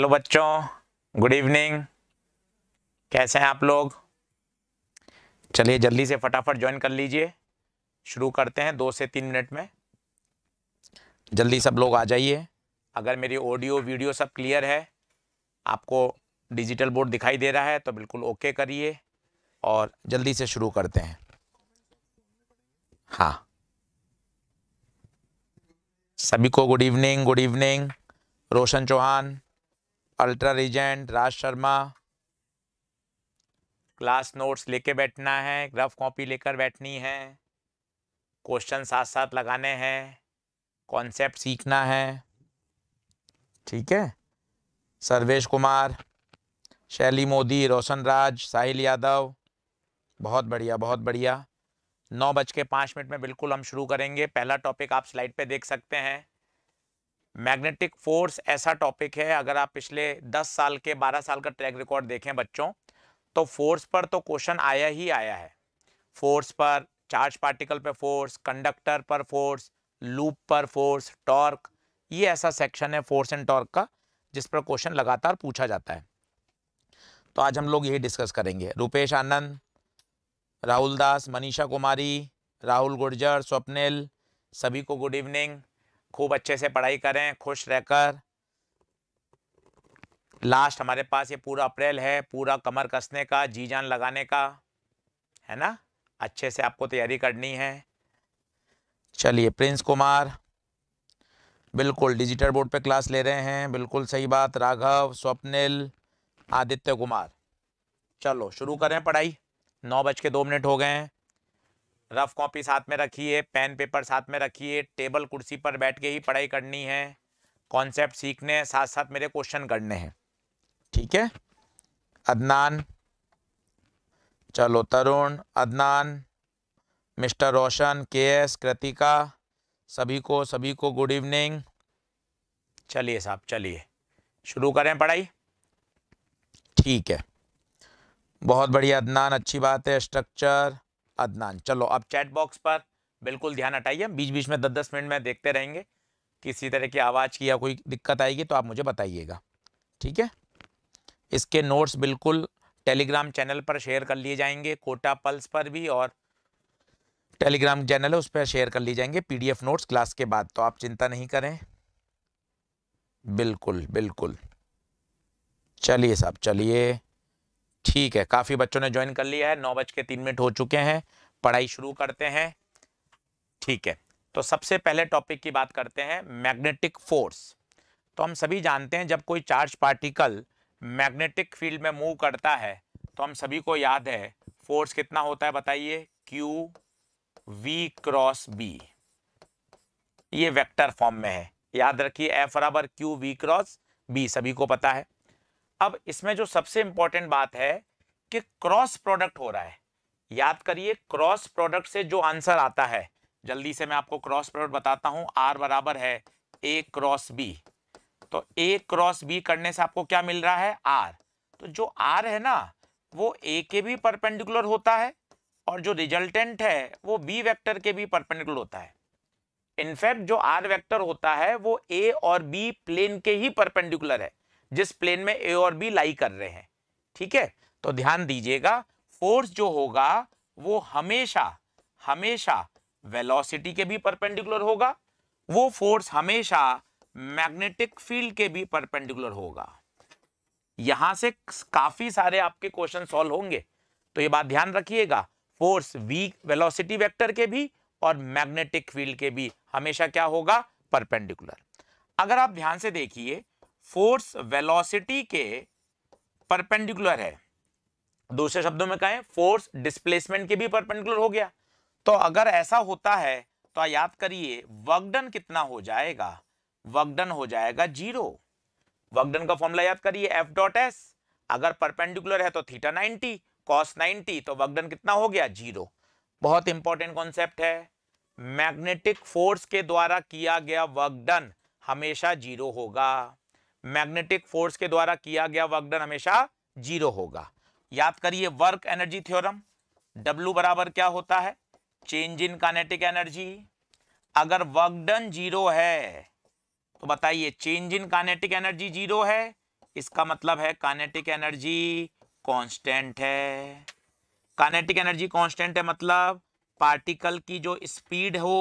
Hello बच्चों good evening कैसे हैं आप लोग चलिए जल्दी से फटाफट ज्वाइन कर लीजिए शुरू करते हैं दो से तीन मिनट में जल्दी सब लोग आ जाइए अगर मेरी ऑडियो वीडियो सब क्लियर है आपको डिजिटल बोर्ड दिखाई दे रहा है तो बिल्कुल ओके करिए और जल्दी से शुरू करते हैं हाँ सभी को good evening good evening Roshan Chauhan ultra regent Raj Sharma class notes लेके बैठना है रफ कॉपी लेकर बैठनी है क्वेश्चन साथ साथ लगाने हैं कॉन्सेप्ट सीखना है ठीक है सर्वेश कुमार शैली मोदी रोशन राज साहिल यादव बहुत बढ़िया बहुत बढ़िया नौ बज के पाँच मिनट में बिल्कुल हम शुरू करेंगे पहला टॉपिक आप स्लाइड पे देख सकते हैं मैग्नेटिक फोर्स ऐसा टॉपिक है अगर आप पिछले 10 साल के 12 साल का ट्रैक रिकॉर्ड देखें बच्चों तो फोर्स पर तो क्वेश्चन आया ही आया है फोर्स पर चार्ज पार्टिकल पर फोर्स कंडक्टर पर फोर्स लूप पर फोर्स टॉर्क ये ऐसा सेक्शन है फोर्स एंड टॉर्क का जिस पर क्वेश्चन लगातार पूछा जाता है तो आज हम लोग यही डिस्कस करेंगे रूपेश आनंद राहुल दास मनीषा कुमारी राहुल गुर्जर स्वप्निल सभी को गुड इवनिंग खूब अच्छे से पढ़ाई करें खुश रहकर लास्ट हमारे पास ये पूरा अप्रैल है पूरा कमर कसने का जी जान लगाने का है ना अच्छे से आपको तैयारी करनी है चलिए प्रिंस कुमार बिल्कुल डिजिटल बोर्ड पे क्लास ले रहे हैं बिल्कुल सही बात राघव स्वप्निल आदित्य कुमार चलो शुरू करें पढ़ाई नौ बज के दो मिनट हो गए हैं रफ कॉपी साथ में रखिए पेन पेपर साथ में रखिए टेबल कुर्सी पर बैठ के ही पढ़ाई करनी है कॉन्सेप्ट सीखने हैं साथ साथ मेरे क्वेश्चन करने हैं ठीक है अदनान चलो तरुण अदनान मिस्टर रोशन के एस कृतिका सभी को सभी को गुड इवनिंग चलिए साहब चलिए शुरू करें पढ़ाई ठीक है बहुत बढ़िया अदनान अच्छी बात है स्ट्रक्चर अदनान चलो अब चैट बॉक्स पर बिल्कुल ध्यान हटाइए बीच बीच में दस दस मिनट में देखते रहेंगे किसी तरह की आवाज़ की या कोई दिक्कत आएगी तो आप मुझे बताइएगा ठीक है इसके नोट्स बिल्कुल टेलीग्राम चैनल पर शेयर कर लिए जाएंगे कोटा पल्स पर भी और टेलीग्राम चैनल है उस पर शेयर कर लिए जाएंगे पीडीएफ नोट्स क्लास के बाद तो आप चिंता नहीं करें बिल्कुल बिल्कुल चलिए साहब चलिए ठीक है काफ़ी बच्चों ने ज्वाइन कर लिया है नौ बज के तीन मिनट हो चुके हैं पढ़ाई शुरू करते हैं ठीक है तो सबसे पहले टॉपिक की बात करते हैं मैग्नेटिक फोर्स तो हम सभी जानते हैं जब कोई चार्ज पार्टिकल मैग्नेटिक फील्ड में मूव करता है तो हम सभी को याद है फोर्स कितना होता है बताइए क्यू वी क्रॉस बी ये वेक्टर फॉर्म में है याद रखिए एफ बराबर क्यू वी क्रॉस बी सभी को पता है अब इसमें जो सबसे इंपॉर्टेंट बात है कि क्रॉस प्रोडक्ट हो रहा है याद करिए क्रॉस प्रोडक्ट से जो आंसर आता है जल्दी से मैं आपको क्रॉस प्रोडक्ट बताता हूं आर बराबर है ए क्रॉस बी तो ए क्रॉस बी करने से आपको क्या मिल रहा है आर तो जो आर है ना वो ए के भी परपेंडिकुलर होता है और जो रिजल्टेंट है वो बी वेक्टर के भी परपेंडिकुलर होता है इनफैक्ट जो आर वेक्टर होता है वो ए और बी प्लेन के ही परपेंडिकुलर है जिस प्लेन में ए और बी लाई कर रहे हैं ठीक है तो ध्यान दीजिएगा फोर्स जो होगा वो हमेशा हमेशा वेलोसिटी के भी परपेंडिकुलर होगा वो फोर्स हमेशा मैग्नेटिक फील्ड के भी परपेंडिकुलर होगा यहां से काफी सारे आपके क्वेश्चन सॉल्व होंगे तो ये बात ध्यान रखिएगा फोर्स वी वेलोसिटी वेक्टर के भी और मैग्नेटिक फील्ड के भी हमेशा क्या होगा परपेंडिकुलर अगर आप ध्यान से देखिए फोर्स वेलोसिटी के परपेंडिकुलर है दूसरे शब्दों में कहें फोर्स डिस्प्लेसमेंट के भी परपेंडिकुलर हो गया तो अगर ऐसा होता है तो याद करिए वर्कडन कितना हो जाएगा वर्कडन हो जाएगा जीरो वर्कडन का फॉर्मूला याद करिए एफ डॉट एस अगर परपेंडिकुलर है तो थीटा 90 कॉस 90 तो वर्कडन कितना हो गया जीरो बहुत इंपॉर्टेंट कॉन्सेप्ट है मैग्नेटिक फोर्स के द्वारा किया गया वर्कडन हमेशा जीरो होगा मैग्नेटिक फोर्स के द्वारा किया गया वर्कडन हमेशा जीरो होगा याद करिए वर्क एनर्जी थ्योरम W बराबर क्या होता है चेंज इन कानेटिक एनर्जी अगर वर्कडन जीरो है तो बताइए change in kinetic energy zero है इसका मतलब है कानेटिक एनर्जी कांस्टेंट है कानेटिक एनर्जी कांस्टेंट है मतलब पार्टिकल की जो स्पीड हो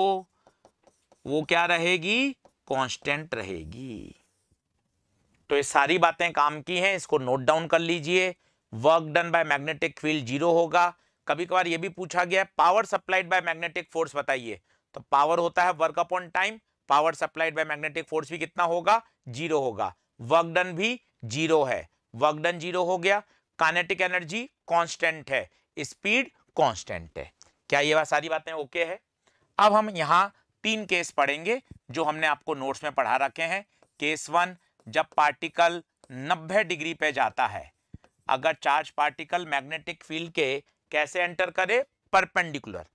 वो क्या रहेगी कांस्टेंट रहेगी तो ये सारी बातें काम की हैं इसको नोट डाउन कर लीजिए work done by magnetic field zero होगा कभी कभार ये भी पूछा गया है power supplied by magnetic force बताइए तो पावर होता है work upon time power supplied by magnetic force भी कितना होगा जीरो होगा वर्क डन भी जीरो है वर्क डन जीरो हो गया कानेटिक एनर्जी कॉन्स्टेंट है स्पीड कॉन्स्टेंट है क्या ये सारी बातें ओके है अब हम यहाँ तीन केस पढ़ेंगे जो हमने आपको नोट्स में पढ़ा रखे हैं केस वन जब पार्टिकल 90 डिग्री पे जाता है अगर चार्ज पार्टिकल मैग्नेटिक फील्ड के कैसे एंटर करे परपेंडिकुलर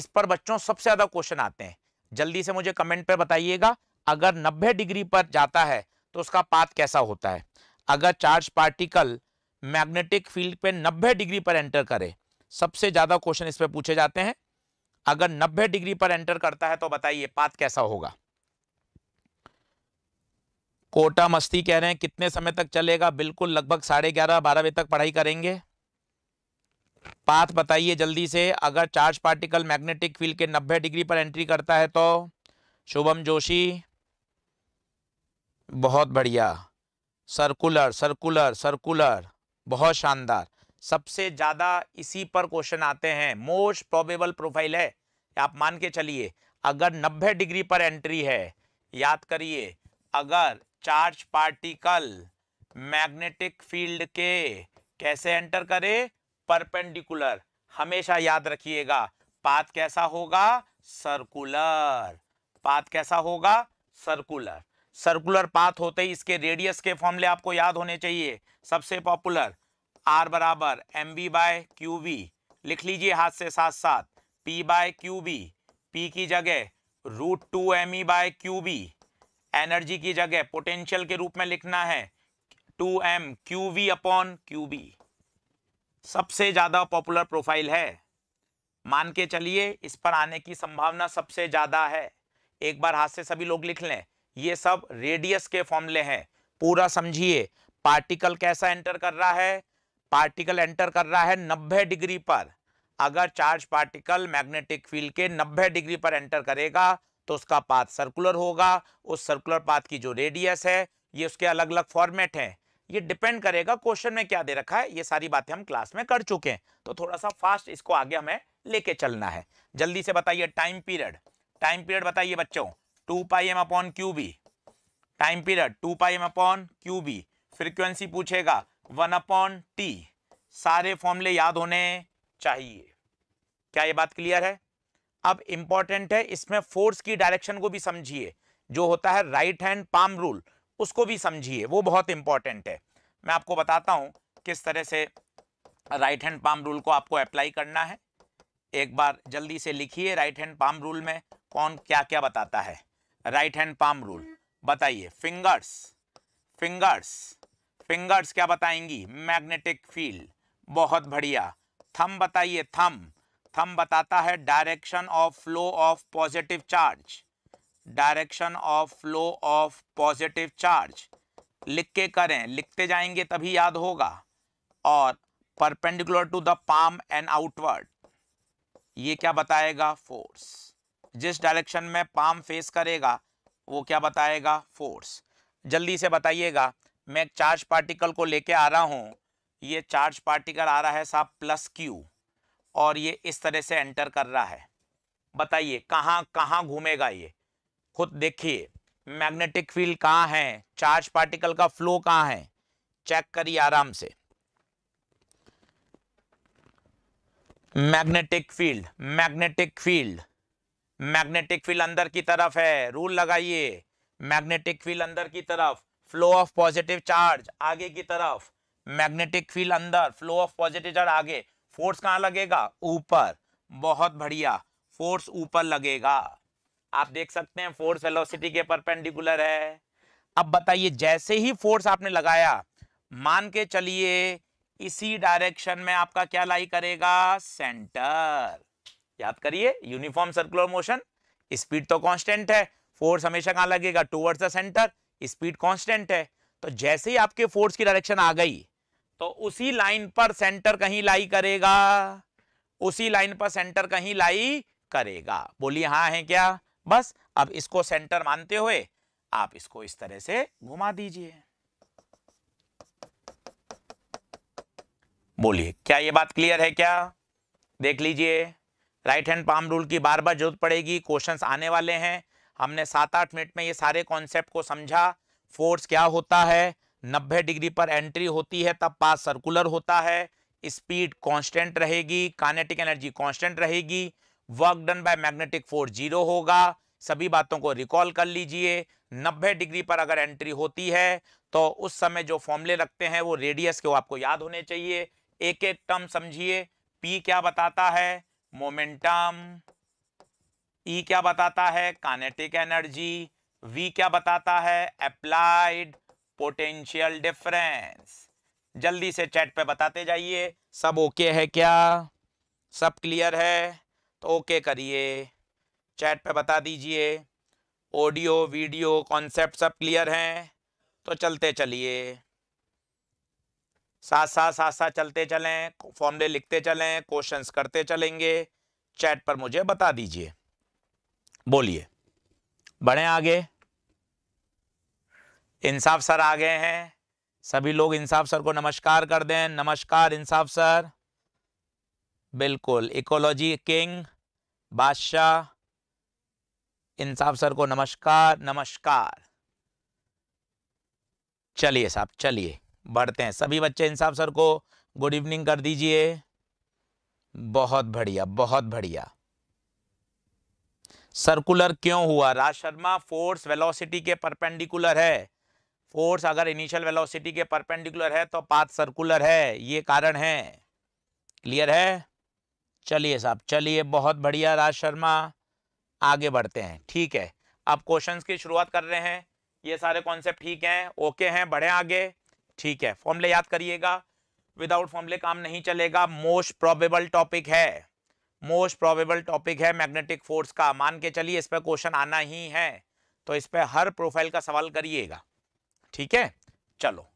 इस पर बच्चों सबसे ज़्यादा क्वेश्चन आते हैं जल्दी से मुझे कमेंट पर बताइएगा अगर 90 डिग्री पर जाता है तो उसका पाथ कैसा होता है अगर चार्ज पार्टिकल मैग्नेटिक फील्ड पे 90 डिग्री पर एंटर करे सबसे ज़्यादा क्वेश्चन इस पर पूछे जाते हैं अगर 90 डिग्री पर एंटर करता है तो बताइए पाथ कैसा होगा कोटा मस्ती कह रहे हैं कितने समय तक चलेगा बिल्कुल लगभग साढ़े ग्यारह बारह बजे तक पढ़ाई करेंगे पाथ बताइए जल्दी से अगर चार्ज पार्टिकल मैग्नेटिक फील्ड के 90 डिग्री पर एंट्री करता है तो शुभम जोशी बहुत बढ़िया सर्कुलर सर्कुलर सर्कुलर बहुत शानदार सबसे ज़्यादा इसी पर क्वेश्चन आते हैं मोस्ट प्रोबेबल प्रोफाइल है आप मान के चलिए अगर 90 डिग्री पर एंट्री है याद करिए अगर चार्ज पार्टिकल मैग्नेटिक फील्ड के कैसे एंटर करे परपेंडिकुलर हमेशा याद रखिएगा पात कैसा होगा सर्कुलर पात कैसा होगा सर्कुलर सर्कुलर पाथ होते ही इसके रेडियस के फॉर्मूले आपको याद होने चाहिए सबसे पॉपुलर आर बराबर M B by Q B लिख लीजिए हाथ से साथ साथ P by Q B P की जगह root two M E by Q B energy की जगह पोटेंशियल के रूप में लिखना है two M Q V upon Q B सबसे ज़्यादा पॉपुलर प्रोफाइल है मान के चलिए इस पर आने की संभावना सबसे ज़्यादा है एक बार हाथ से सभी लोग लिख लें ये सब रेडियस के फॉर्मूले हैं पूरा समझिए पार्टिकल कैसा एंटर कर रहा है पार्टिकल एंटर कर रहा है 90 डिग्री पर अगर चार्ज पार्टिकल मैग्नेटिक फील्ड के 90 डिग्री पर एंटर करेगा तो उसका पाथ सर्कुलर होगा उस सर्कुलर पाथ की जो रेडियस है ये उसके अलग अलग फॉर्मेट हैं ये डिपेंड करेगा क्वेश्चन में क्या दे रखा है ये सारी बातें हम क्लास में कर चुके हैं तो थोड़ा सा फास्ट इसको आगे हमें लेके चलना है जल्दी से बताइए टाइम पीरियड टाइम पीरियड बताइए बच्चों two pi M upon Q B time period two pi M upon Q B frequency पूछेगा वन अपॉन टी सारे फॉर्मूले याद होने चाहिए क्या ये बात क्लियर है अब इम्पॉर्टेंट है इसमें फोर्स की डायरेक्शन को भी समझिए जो होता है राइट हैंड पाम रूल उसको भी समझिए वो बहुत इंपॉर्टेंट है मैं आपको बताता हूं किस तरह से राइट हैंड पाम रूल को आपको अप्लाई करना है एक बार जल्दी से लिखिए राइट हैंड पाम रूल में कौन क्या क्या बताता है राइट हैंड पाम रूल बताइए फिंगर्स फिंगर्स फिंगर्स क्या बताएंगी मैग्नेटिक फील्ड बहुत बढ़िया थम बताइए थम थम बताता है direction of flow of positive charge direction of flow of positive charge लिख के करें लिखते जाएंगे तभी याद होगा और perpendicular to the palm and outward ये क्या बताएगा फोर्स जिस डायरेक्शन में पाम फेस करेगा वो क्या बताएगा फोर्स जल्दी से बताइएगा मैं एक चार्ज पार्टिकल को लेके आ रहा हूँ ये चार्ज पार्टिकल आ रहा है साहब प्लस क्यू और ये इस तरह से एंटर कर रहा है बताइए कहाँ कहाँ घूमेगा ये खुद देखिए मैग्नेटिक फील्ड कहाँ है चार्ज पार्टिकल का फ्लो कहाँ है चेक करिए आराम से magnetic field magnetic field magnetic field अंदर की तरफ है रूल लगाइए मैग्नेटिक फील्ड अंदर की तरफ फ्लो ऑफ पॉजिटिव चार्ज आगे की तरफ मैग्नेटिक फील्ड अंदर फ्लो ऑफ पॉजिटिव चार्ज आगे फोर्स कहाँ लगेगा ऊपर बहुत बढ़िया फोर्स ऊपर लगेगा आप देख सकते हैं फोर्स वेलोसिटी के परपेंडिकुलर है अब बताइए जैसे ही फोर्स आपने लगाया मान के चलिए इसी डायरेक्शन में आपका क्या लाई करेगा सेंटर याद करिए यूनिफॉर्म सर्कुलर मोशन स्पीड तो कांस्टेंट है फोर्स हमेशा कहाँ लगेगा towards the centre speed constant है तो जैसे ही आपके फोर्स की डायरेक्शन आ गई तो उसी लाइन पर सेंटर कहीं लाई करेगा उसी लाइन पर सेंटर कहीं लाई करेगा बोलिए हाँ है क्या बस अब इसको सेंटर मानते हुए आप इसको इस तरह से घुमा दीजिए बोलिए क्या ये बात क्लियर है क्या देख लीजिए राइट हैंड पाम रूल की बार बार जरूरत पड़ेगी क्वेश्चंस आने वाले हैं हमने सात आठ मिनट में ये सारे कॉन्सेप्ट को समझा फोर्स क्या होता है 90 डिग्री पर एंट्री होती है तब पास सर्कुलर होता है स्पीड कांस्टेंट रहेगी कानेटिक एनर्जी कांस्टेंट रहेगी work done by magnetic force zero होगा सभी बातों को रिकॉल कर लीजिए 90 डिग्री पर अगर एंट्री होती है तो उस समय जो फॉर्मूले रखते हैं वो रेडियस के वो आपको याद होने चाहिए एक एक टर्म समझिए पी क्या बताता है मोमेंटम ई e क्या बताता है कानेटिक एनर्जी वी क्या बताता है अप्लाइड पोटेंशियल डिफरेंस जल्दी से चैट पे बताते जाइए सब ओके है क्या सब क्लियर है तो ओके करिए चैट पे बता दीजिए ऑडियो वीडियो कॉन्सेप्ट सब क्लियर हैं तो चलते चलिए साथ साथ साथ साथ चलते चलें फॉर्मले लिखते चलें क्वेश्चंस करते चलेंगे चैट पर मुझे बता दीजिए बोलिए बढ़ें आगे इंसाफ सर आ गए हैं सभी लोग इंसाफ सर को नमस्कार कर दें नमस्कार इंसाफ सर बिल्कुल इकोलॉजी किंग बादशाह इंसाफ सर को नमस्कार नमस्कार चलिए साहब चलिए बढ़ते हैं सभी बच्चे इंसाफ सर को गुड इवनिंग कर दीजिए बहुत बढ़िया बहुत बढ़िया सर्कुलर क्यों हुआ राज शर्मा फोर्स वेलोसिटी के परपेंडिकुलर है फोर्स अगर इनिशियल वेलोसिटी के परपेंडिकुलर है तो पाथ सर्कुलर है ये कारण है क्लियर है चलिए साहब चलिए बहुत बढ़िया राज शर्मा आगे बढ़ते हैं ठीक है अब क्वेश्चंस की शुरुआत कर रहे हैं ये सारे कॉन्सेप्ट ठीक हैं ओके हैं बढ़े आगे ठीक है फॉर्मले याद करिएगा विदाउट फॉर्मले काम नहीं चलेगा मोस्ट प्रोबेबल टॉपिक है मोस्ट प्रोबेबल टॉपिक है मैग्नेटिक फोर्स का मान के चलिए इस पर क्वेश्चन आना ही है तो इस पर हर प्रोफाइल का सवाल करिएगा ठीक है चलो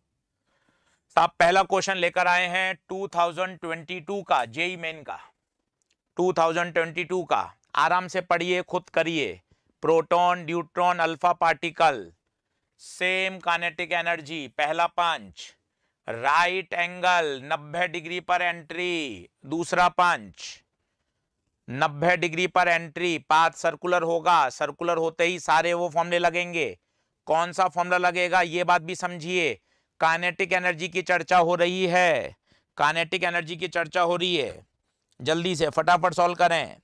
साहब पहला क्वेश्चन लेकर आए हैं 2022 का जेई मेन का 2022 का आराम से पढ़िए खुद करिए proton neutron alpha particle same kinetic energy पहला पंच राइट एंगल 90 डिग्री पर एंट्री दूसरा पंच 90 डिग्री पर एंट्री पाथ सर्कुलर होगा सर्कुलर होते ही सारे वो फॉर्मले लगेंगे कौन सा फॉर्मूला लगेगा ये बात भी समझिए कानेटिक एनर्जी की चर्चा हो रही है कानेटिक एनर्जी की चर्चा हो रही है जल्दी से फटाफट सॉल्व करें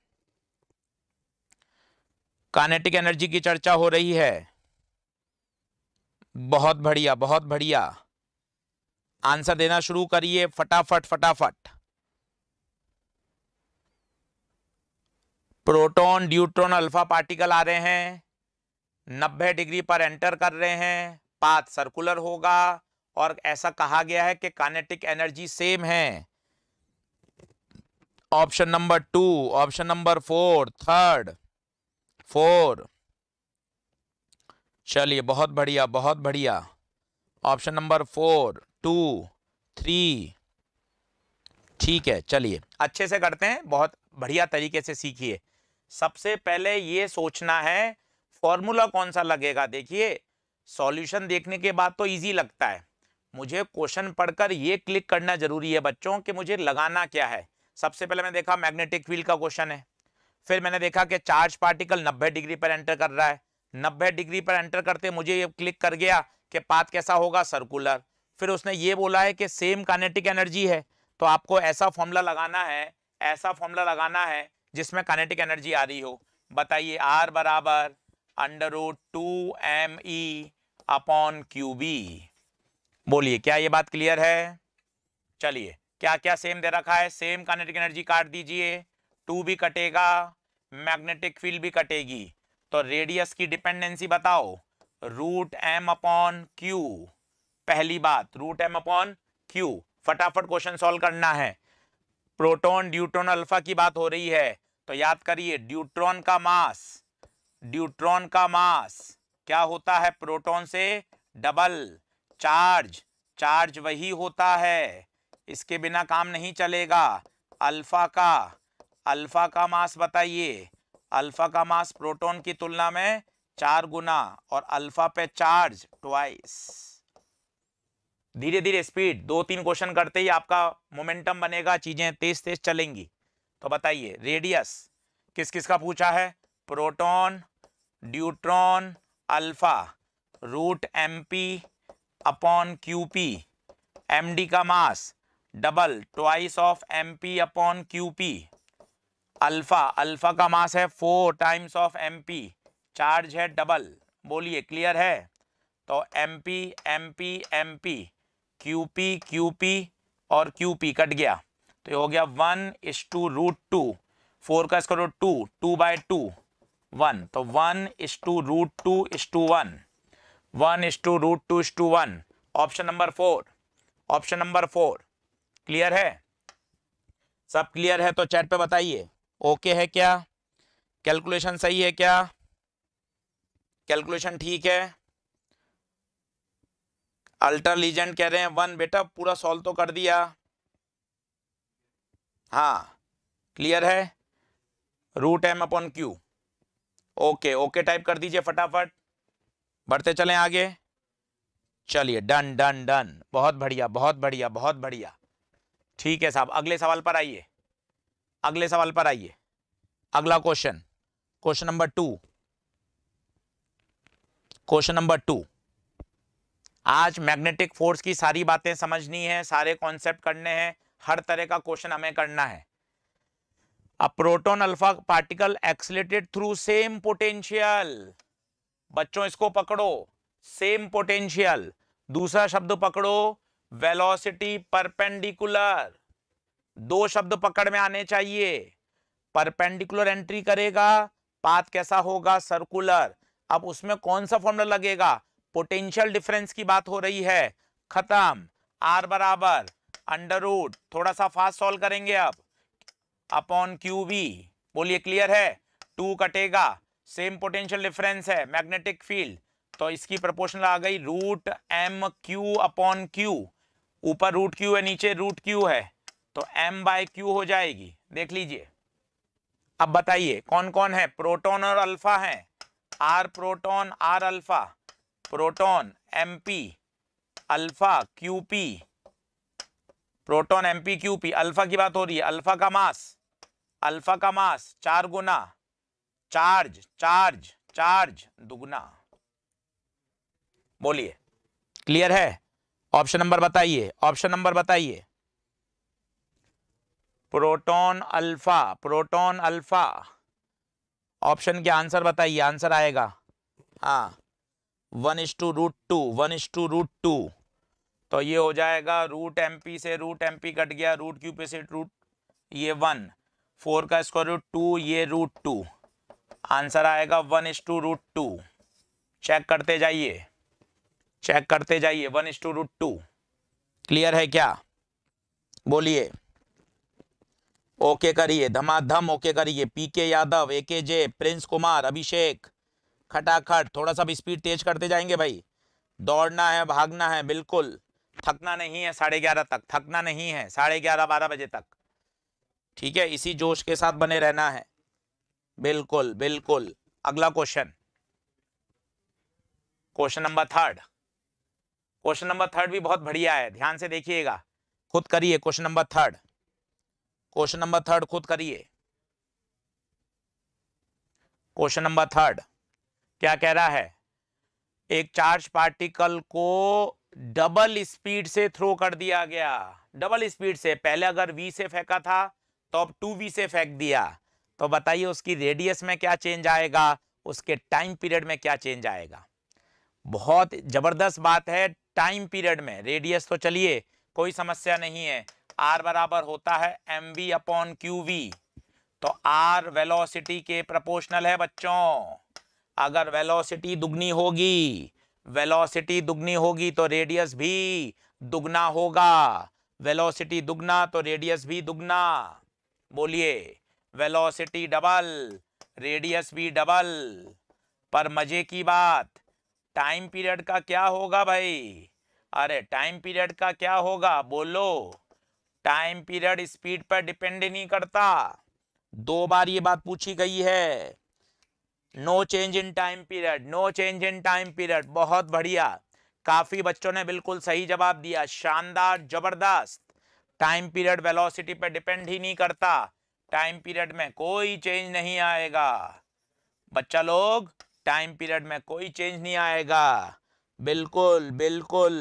कानेटिक एनर्जी की चर्चा हो रही है बहुत बढ़िया बहुत बढ़िया आंसर देना शुरू करिए फटाफट फटाफट प्रोटॉन ड्यूट्रॉन अल्फा पार्टिकल आ रहे हैं 90 डिग्री पर एंटर कर रहे हैं पाथ सर्कुलर होगा और ऐसा कहा गया है कि कानेटिक एनर्जी सेम है option number two option number four third four चलिए बहुत बढ़िया बहुत बढ़िया option number four two three ठीक है चलिए अच्छे से करते हैं बहुत बढ़िया तरीके से सीखिए सबसे पहले ये सोचना है फॉर्मूला कौन सा लगेगा देखिए सॉल्यूशन देखने के बाद तो इजी लगता है मुझे क्वेश्चन पढ़कर ये क्लिक करना जरूरी है बच्चों कि मुझे लगाना क्या है सबसे पहले मैंने देखा मैग्नेटिक फील्ड का क्वेश्चन है फिर मैंने देखा कि चार्ज पार्टिकल 90 डिग्री पर एंटर कर रहा है 90 डिग्री पर एंटर करते मुझे ये क्लिक कर गया कि पाथ कैसा होगा सर्कुलर फिर उसने ये बोला है कि सेम कानेटिक एनर्जी है तो आपको ऐसा फॉर्मूला लगाना है ऐसा फॉर्मूला लगाना है जिसमें कानेटिक एनर्जी आ रही हो बताइए आर बराबर under root two M E upon Q B बोलिए क्या ये बात क्लियर है चलिए क्या क्या सेम दे रखा है सेम काइनेटिक एनर्जी काट दीजिए टू भी कटेगा मैग्नेटिक फील्ड भी कटेगी तो रेडियस की डिपेंडेंसी बताओ रूट एम अपॉन क्यू पहली बात रूट एम अपॉन क्यू फटाफट क्वेश्चन सॉल्व करना है प्रोटॉन ड्यूट्रॉन अल्फा की बात हो रही है तो याद करिए ड्यूट्रॉन का मास ड्यूट्रॉन का मास क्या होता है प्रोटॉन से डबल चार्ज चार्ज वही होता है इसके बिना काम नहीं चलेगा अल्फा का अल्फा का मास बताइए अल्फा का मास प्रोटॉन की तुलना में चार गुना और अल्फा पे चार्ज ट्वाइस धीरे धीरे स्पीड दो तीन क्वेश्चन करते ही आपका मोमेंटम बनेगा चीजें तेज तेज चलेंगी तो बताइए रेडियस किस किस का पूछा है proton deuteron alpha root M P upon Q P M D का mass double twice of M P upon Q P alpha alpha का मास है four times of M P charge है डबल बोलिए क्लियर है तो M P M P M P Q P Q P और Q P cut गया तो ये हो गया one is to root two four का square root to two by two one तो one is to root two is to one one is to root two is to one option number four option number four clear है सब clear है तो chat पे बताइए okay है क्या calculation सही है क्या कैलकुलेशन ठीक है अल्टर लीजेंड कह रहे हैं वन बेटा पूरा सॉल्व तो कर दिया हाँ क्लियर है root M upon Q okay okay type कर दीजिए फटाफट बढ़ते चले आगे चलिए डन डन डन बहुत बढ़िया बहुत बढ़िया बहुत बढ़िया ठीक है साहब अगले सवाल पर आइए अगले सवाल पर आइए अगला question question number two question number two आज मैग्नेटिक फोर्स की सारी बातें समझनी है सारे कॉन्सेप्ट करने हैं हर तरह का क्वेश्चन हमें करना है अब proton alpha particle accelerated through same potential बच्चों इसको पकड़ो सेम पोटेंशियल दूसरा शब्द पकड़ो वेलोसिटी परपेंडिकुलर दो शब्द पकड़ में आने चाहिए परपेंडिकुलर एंट्री करेगा पाथ कैसा होगा सर्कुलर अब उसमें कौन सा फॉर्मूला लगेगा पोटेंशियल डिफरेंस की बात हो रही है खत्म आर बराबर अंडर रूट थोड़ा सा फास्ट सॉल्व करेंगे अब अपॉन क्यू बी बोलिए क्लियर है टू कटेगा सेम पोटेंशियल डिफरेंस है मैग्नेटिक फील्ड तो इसकी प्रोपोर्शनल आ गई root M Q upon Q ऊपर रूट क्यू है नीचे रूट क्यू है तो एम बाय क्यू हो जाएगी देख लीजिए अब बताइए कौन कौन है प्रोटोन और अल्फा है R proton R alpha proton M P alpha Q P proton M P Q P alpha की बात हो रही है अल्फा का मास अल्फा का मास चार गुना चार्ज चार्ज चार्ज दुगुना बोलिए क्लियर है ऑप्शन नंबर बताइए ऑप्शन नंबर बताइए proton alpha proton alpha option के आंसर बताइए आंसर आएगा हाँ one is to root two one is to root two तो ये हो जाएगा रूट पी से रूट पी कट गया रूट क्यू पे से रूट ये वन फोर का स्क्वायर रूट टू ये रूट टू आंसर आएगा one is to root two check करते जाइए चेक करते जाइए one is to root two clear है क्या बोलिए ओके करिए धमाधम ओके करिए पी के यादव ए के जे प्रिंस कुमार अभिषेक खटाखट थोड़ा सा भी स्पीड तेज करते जाएंगे भाई दौड़ना है भागना है बिल्कुल थकना नहीं है साढ़े ग्यारह तक थकना नहीं है साढ़े ग्यारह बारह बजे तक ठीक है इसी जोश के साथ बने रहना है बिल्कुल बिल्कुल अगला question question number third question number third भी बहुत बढ़िया है ध्यान से देखिएगा खुद करिए question number third question number third खुद करिए क्वेश्चन नंबर थर्ड क्या कह रहा है एक चार्ज पार्टिकल को डबल स्पीड से थ्रो कर दिया गया डबल स्पीड से पहले अगर वी से फेंका था तो अब टू वी से फेंक दिया तो बताइए उसकी रेडियस में क्या चेंज आएगा उसके टाइम पीरियड में क्या चेंज आएगा बहुत ज़बरदस्त बात है टाइम पीरियड में रेडियस तो चलिए कोई समस्या नहीं है आर बराबर होता है M V upon Q V तो आर वेलोसिटी के प्रपोर्शनल है बच्चों अगर वेलोसिटी दुगनी होगी वेलोसिटी दुगनी होगी तो रेडियस भी दुगना होगा वेलोसिटी दुगना तो रेडियस भी दुगना बोलिए वेलोसिटी डबल रेडियस भी डबल पर मजे की बात टाइम पीरियड का क्या होगा भाई अरे टाइम पीरियड का क्या होगा बोलो टाइम पीरियड स्पीड पर डिपेंड नहीं करता दो बार ये बात पूछी गई है no change in time period no change in time period बहुत बढ़िया काफी बच्चों ने बिल्कुल सही जवाब दिया शानदार जबरदस्त टाइम पीरियड वेलोसिटी पर डिपेंड ही नहीं करता टाइम पीरियड में कोई चेंज नहीं आएगा बच्चा लोग टाइम पीरियड में कोई चेंज नहीं आएगा बिल्कुल बिल्कुल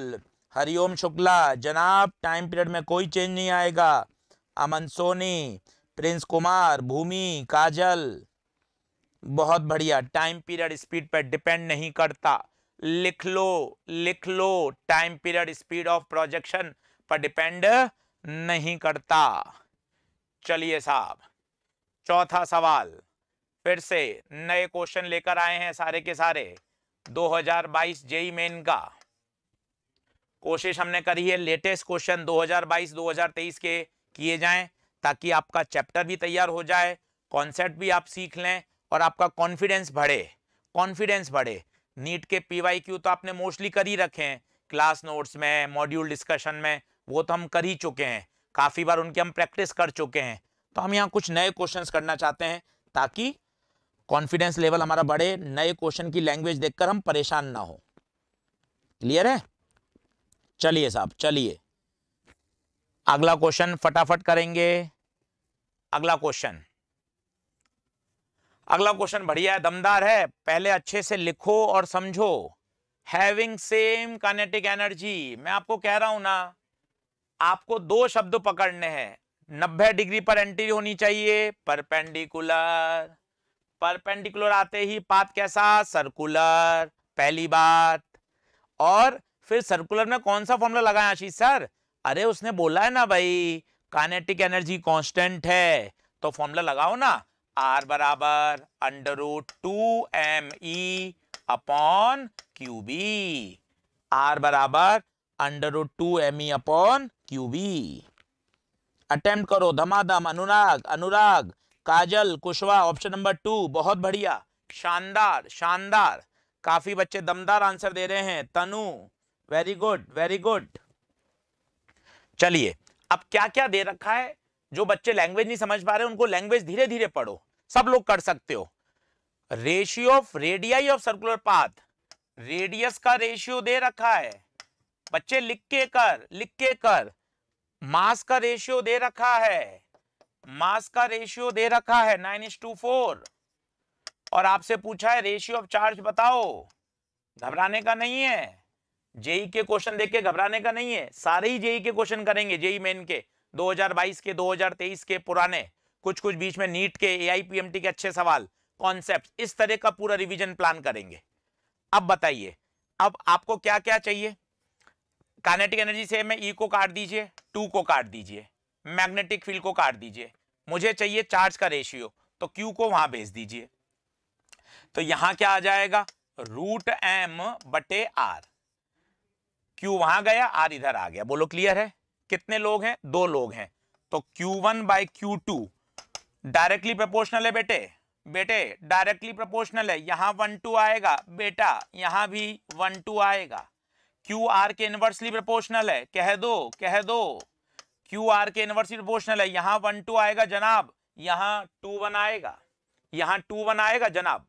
हरिओम शुक्ला जनाब टाइम पीरियड में कोई चेंज नहीं आएगा अमन सोनी प्रिंस कुमार भूमि काजल बहुत बढ़िया टाइम पीरियड स्पीड पर डिपेंड नहीं करता लिख लो लिख लो time period speed of projection पर डिपेंड नहीं करता चलिए साहब चौथा सवाल फिर से नए क्वेश्चन लेकर आए हैं सारे के सारे 2022 जेई मेन का कोशिश हमने करी है लेटेस्ट क्वेश्चन 2022-2023 के किए जाएं ताकि आपका चैप्टर भी तैयार हो जाए कॉन्सेप्ट भी आप सीख लें और आपका कॉन्फिडेंस बढ़े कॉन्फिडेंस बढ़े नीट के पीवाईक्यू तो आपने मोस्टली कर ही रखे हैं क्लास नोट्स में मॉड्यूल डिस्कशन में वो तो हम कर ही चुके हैं काफ़ी बार उनकी हम प्रैक्टिस कर चुके हैं तो हम यहाँ कुछ नए क्वेश्चंस करना चाहते हैं ताकि कॉन्फिडेंस लेवल हमारा बढ़े नए क्वेश्चन की लैंग्वेज देखकर हम परेशान ना हो क्लियर है चलिए साहब चलिए अगला क्वेश्चन फटाफट करेंगे अगला क्वेश्चन अगला क्वेश्चन बढ़िया है दमदार है पहले अच्छे से लिखो और समझो हैविंग सेम कानेटिक एनर्जी मैं आपको कह रहा हूं ना आपको दो शब्द पकड़ने हैं 90 डिग्री पर एंट्री होनी चाहिए परपेंडिकुलर परपेंडिकुलर आते ही पात कैसा सर्कुलर पहली बात और फिर सर्कुलर में कौन सा फॉर्मूला लगाया आशीष सर अरे उसने बोला है ना भाई कानेटिक एनर्जी कांस्टेंट है तो फॉर्मूला लगाओ ना आर बराबर under root two M E upon Q B R बराबर under root two M E upon Q B attempt करो धमाधम Anurag Anurag Kajal Kushwaha option number two बहुत बढ़िया शानदार शानदार काफी बच्चे दमदार आंसर दे रहे हैं Tanu very good very good चलिए अब क्या क्या दे रखा है जो बच्चे लैंग्वेज नहीं समझ पा रहे उनको लैंग्वेज धीरे धीरे पढ़ो सब लोग कर सकते हो ratio of radii of circular path radius का रेशियो दे रखा है बच्चे लिख के कर लिख के कर मास का रेशियो दे रखा है मास का रेशियो दे रखा है नाइन इज टू फोर और आपसे पूछा है रेशियो ऑफ चार्ज बताओ घबराने का नहीं है जेई के क्वेश्चन देख के घबराने का नहीं है सारे ही जेई e e के क्वेश्चन करेंगे जेई मेन के 2022 के 2023 के पुराने कुछ कुछ बीच में नीट के एआईपीएमटी के अच्छे सवाल कॉन्सेप्ट इस तरह का पूरा रिविजन प्लान करेंगे अब बताइए अब आपको क्या क्या चाहिए काइनेटिक एनर्जी से मैं ई e को काट दीजिए टू को काट दीजिए मैग्नेटिक फील्ड को काट दीजिए मुझे चाहिए चार्ज का रेशियो तो क्यू को वहां भेज दीजिए तो यहां क्या आ जाएगा रूट एम बटे आर क्यू वहां गया आर इधर आ गया बोलो क्लियर है कितने लोग हैं दो लोग हैं तो Q one by Q two directly proportional है बेटे बेटे डायरेक्टली प्रपोर्शनल है यहां वन टू आएगा बेटा यहां भी वन टू आएगा क्यू आर के इन्वर्सली प्रोपोर्शनल है कह दो कह दो क्यू आर के इन्वर्सली प्रोपोर्शनल है यहां वन टू आएगा जनाब यहाँ टू वन आएगा यहाँ टू वन आएगा जनाब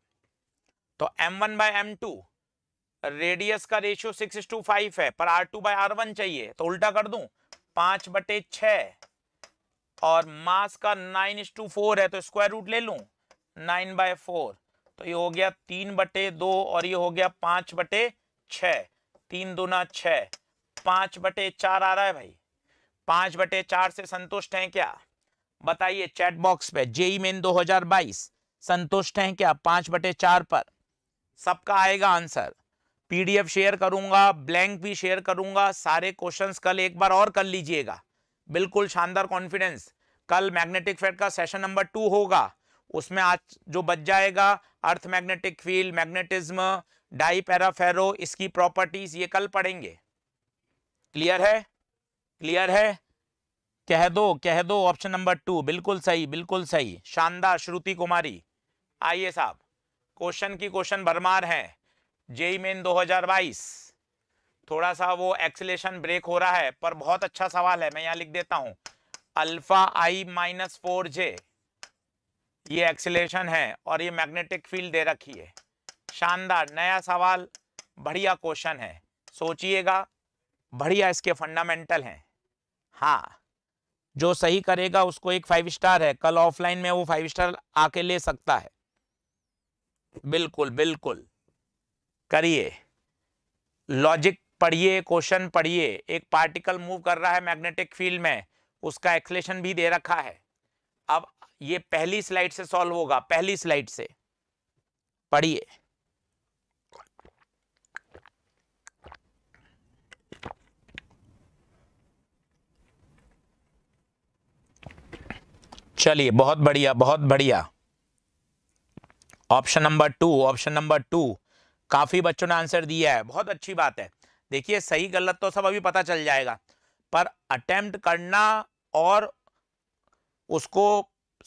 तो M one by M two radius का रेशियो सिक्स टू फाइव है पर R two by R one चाहिए तो उल्टा कर दू पांच बटे छ और मास का नाइन इस टू फोर है तो स्क्वायर रूट ले लू नाइन बाय फोर तो ये हो गया तीन बटे दो और ये हो गया पांच बटे छः तीन दूना छह पांच बटे चार आ रहा है भाई पांच बटे चार से संतुष्ट हैं क्या बताइए चैट बॉक्स पे जेई मेन 2022 संतुष्ट हैं क्या पांच बटे चार पर सबका आएगा आंसर पीडीएफ शेयर करूंगा ब्लैंक भी शेयर करूंगा सारे क्वेश्चंस कल एक बार और कर लीजिएगा बिल्कुल शानदार कॉन्फिडेंस कल मैग्नेटिक फेड का सेशन नंबर टू होगा उसमें आज जो बच जाएगा earth magnetic field magnetism dia para ferro इसकी प्रॉपर्टीज ये कल पढ़ेंगे क्लियर है क्लियर है कह दो कह दो ऑप्शन नंबर टू बिल्कुल सही बिल्कुल सही शानदार श्रुति कुमारी आइए साहब क्वेश्चन की क्वेश्चन भरमार है जेई मेन 2022 थोड़ा सा वो एक्सलेशन ब्रेक हो रहा है पर बहुत अच्छा सवाल है मैं यहाँ लिख देता हूँ alpha I minus four J ये एक्सलेशन है और ये मैग्नेटिक फील्ड दे रखी है शानदार नया सवाल बढ़िया क्वेश्चन है सोचिएगा बढ़िया इसके फंडामेंटल हैं हाँ जो सही करेगा उसको एक फाइव स्टार है कल ऑफलाइन में वो फाइव स्टार आके ले सकता है बिल्कुल बिल्कुल करिए लॉजिक पढ़िए क्वेश्चन पढ़िए एक पार्टिकल मूव कर रहा है मैग्नेटिक फील्ड में उसका एक्सलेशन भी दे रखा है अब ये पहली स्लाइड से सॉल्व होगा पहली स्लाइड से पढ़िए चलिए बहुत बढ़िया बहुत बढ़िया option number two option number two काफ़ी बच्चों ने आंसर दिया है बहुत अच्छी बात है देखिए सही गलत तो सब अभी पता चल जाएगा पर अटेम्प्ट करना और उसको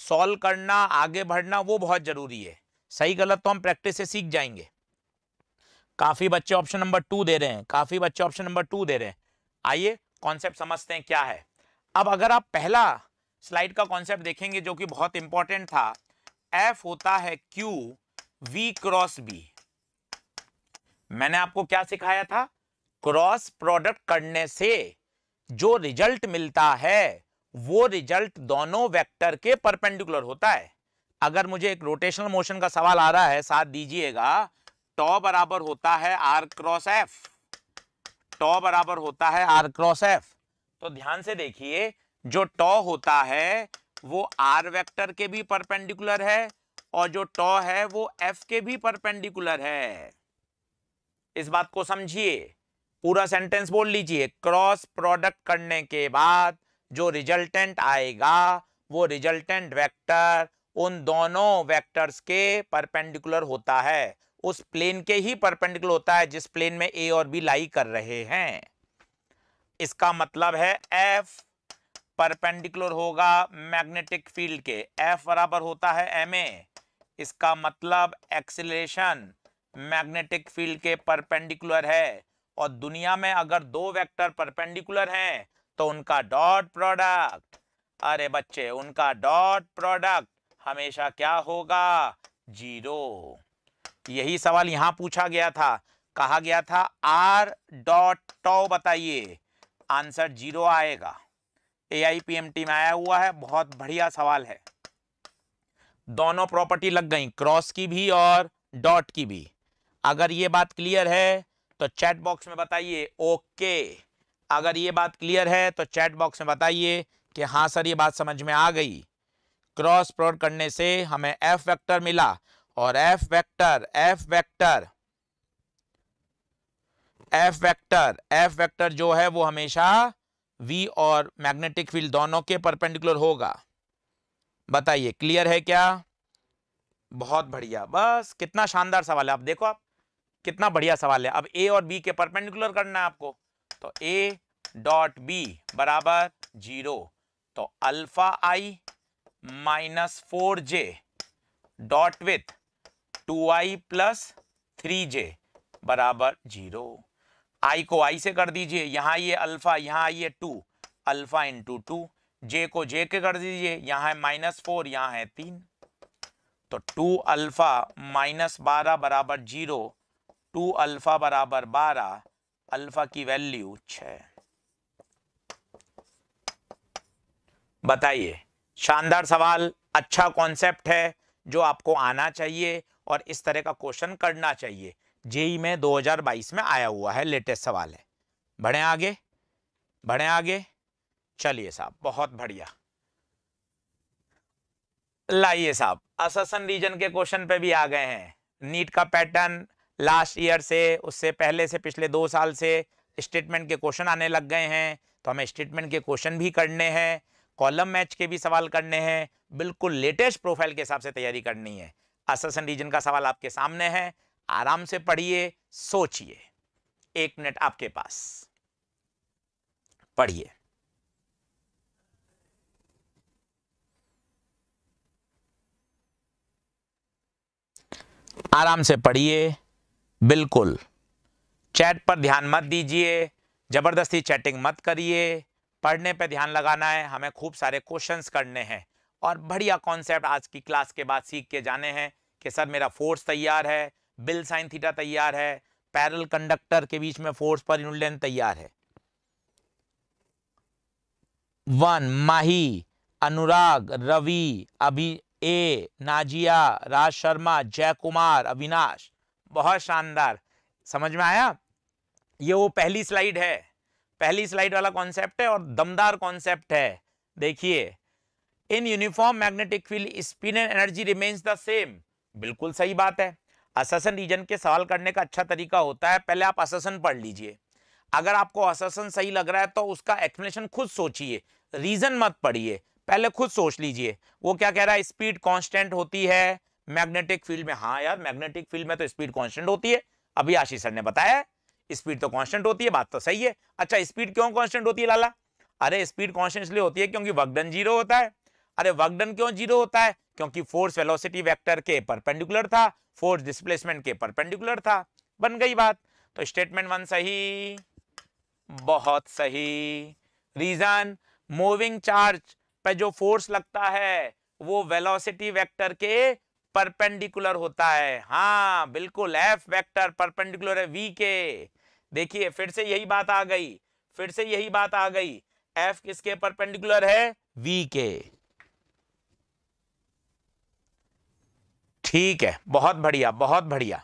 सॉल्व करना आगे बढ़ना वो बहुत ज़रूरी है सही गलत तो हम प्रैक्टिस से सीख जाएंगे काफ़ी बच्चे ऑप्शन नंबर टू दे रहे हैं काफ़ी बच्चे ऑप्शन नंबर टू दे रहे हैं आइए कॉन्सेप्ट समझते हैं क्या है अब अगर आप पहला स्लाइड का कॉन्सेप्ट देखेंगे जो कि बहुत इंपॉर्टेंट था एफ होता है क्यू वी क्रॉस बी मैंने आपको क्या सिखाया था क्रॉस प्रोडक्ट करने से जो रिजल्ट मिलता है वो रिजल्ट दोनों वेक्टर के परपेंडिकुलर होता है अगर मुझे एक रोटेशनल मोशन का सवाल आ रहा है साथ दीजिएगा टॉ बराबर होता है आर क्रॉस एफ टॉ बराबर होता है आर क्रॉस एफ तो ध्यान से देखिए जो टॉ होता है वो आर वेक्टर के भी परपेंडिकुलर है और जो टॉ है वो एफ के भी परपेंडिकुलर है इस बात को समझिए पूरा सेंटेंस बोल लीजिए क्रॉस प्रोडक्ट करने के बाद जो रिजल्टेंट आएगा वो रिजल्टेंट वेक्टर उन दोनों वेक्टर्स के परपेंडिकुलर होता है उस प्लेन के ही परपेंडिकुलर होता है जिस प्लेन में ए और बी लाई कर रहे हैं इसका मतलब है एफ परपेंडिकुलर होगा मैग्नेटिक फील्ड के एफ बराबर होता है एम ए इसका मतलब एक्सिलेशन मैग्नेटिक फील्ड के परपेंडिकुलर है और दुनिया में अगर दो वेक्टर परपेंडिकुलर हैं तो उनका डॉट प्रोडक्ट अरे बच्चे उनका डॉट प्रोडक्ट हमेशा क्या होगा जीरो यही सवाल यहाँ पूछा गया था कहा गया था आर डॉट टॉ बताइए आंसर जीरो आएगा ए में आया हुआ है बहुत बढ़िया सवाल है दोनों प्रॉपर्टी लग गई क्रॉस की भी और डॉट की भी अगर ये बात क्लियर है तो चैट बॉक्स में बताइए ओके अगर ये बात क्लियर है तो चैट बॉक्स में बताइए कि हाँ सर ये बात समझ में आ गई क्रॉस प्रोड करने से हमें एफ वेक्टर मिला और F vector F vector F vector F vector जो है वो हमेशा वी और मैग्नेटिक फील्ड दोनों के परपेंडिकुलर होगा बताइए क्लियर है क्या बहुत बढ़िया बस कितना शानदार सवाल है आप देखो आप कितना बढ़िया सवाल है अब ए और बी के परपेंडिकुलर करना है आपको तो ए डॉट बी बराबर जीरो तो alpha I minus four J dot with two I plus three J बराबर जीरो आई को आई से कर दीजिए यहाँ ये अल्फ़ा यहाँ आइए two alpha into two J को जे के कर दीजिए यहाँ है माइनस फोर यहाँ है तीन तो टू अल्फ़ा माइनस बारह बराबर जीरो टू अल्फ़ा बराबर बारह अल्फ़ा की वैल्यू छ बताइए शानदार सवाल अच्छा कॉन्सेप्ट है जो आपको आना चाहिए और इस तरह का क्वेश्चन करना चाहिए जेई में 2022 में आया हुआ है लेटेस्ट सवाल है बढ़े आगे बढ़े आगे चलिए साहब बहुत बढ़िया लाइए साहब असन रीजन के क्वेश्चन पे भी आ गए हैं नीट का पैटर्न लास्ट ईयर से उससे पहले से पिछले दो साल से स्टेटमेंट के क्वेश्चन आने लग गए हैं तो हमें स्टेटमेंट के क्वेश्चन भी करने हैं कॉलम मैच के भी सवाल करने हैं बिल्कुल लेटेस्ट प्रोफाइल के हिसाब से तैयारी करनी है अससन रीजन का सवाल आपके सामने है आराम से पढ़िए सोचिए एक मिनट आपके पास पढ़िए आराम से पढ़िए बिल्कुल चैट पर ध्यान मत दीजिए ज़बरदस्ती चैटिंग मत करिए पढ़ने पे ध्यान लगाना है हमें खूब सारे क्वेश्चंस करने हैं और बढ़िया कॉन्सेप्ट आज की क्लास के बाद सीख के जाने हैं कि सर मेरा फोर्स तैयार है बिल साइन थीटा तैयार है पैरल कंडक्टर के बीच में फोर्स पर यूनिट लेंथ तैयार है वन माही अनुराग रवि अभी ए नाजिया राज शर्मा जय कुमार अविनाश बहुत शानदार समझ में आया ये वो पहली स्लाइड है पहली स्लाइड वाला कॉन्सेप्ट है और दमदार कॉन्सेप्ट है देखिए in uniform magnetic field spin and energy remains the same बिल्कुल सही बात है असेसन रीजन के सवाल करने का अच्छा तरीका होता है पहले आप असेसन पढ़ लीजिए अगर आपको असेसन सही लग रहा है तो उसका एक्सप्लेनेशन खुद सोचिए रीजन मत पढ़िए पहले खुद सोच लीजिए वो क्या कह रहा है स्पीड कांस्टेंट होती है मैग्नेटिक फील्ड में हाँ यार मैग्नेटिक फील्ड में तो स्पीड कांस्टेंट होती है अभी आशीष सर ने बताया स्पीड तो कांस्टेंट होती है बात तो सही है अच्छा स्पीड क्यों कांस्टेंट होती है लाला अरे स्पीड कांस्टेंट इसलिए होती है क्योंकि वगडन जीरो होता है अरे वगडन क्यों जीरो होता है क्योंकि फोर्स वेलोसिटी वेक्टर के परपेंडिकुलर था फोर्स डिस्प्लेसमेंट के परपेंडिकुलर था बन गई बात तो स्टेटमेंट वन सही बहुत सही रीजन मूविंग चार्ज पे जो फोर्स लगता है वो वेलोसिटी वेक्टर के परपेंडिकुलर होता है हाँ बिल्कुल एफ वेक्टर परपेंडिकुलर है वी के देखिए फिर से यही बात आ गई फिर से यही बात आ गई एफ किसके परपेंडिकुलर है वी के ठीक है बहुत बढ़िया बहुत बढ़िया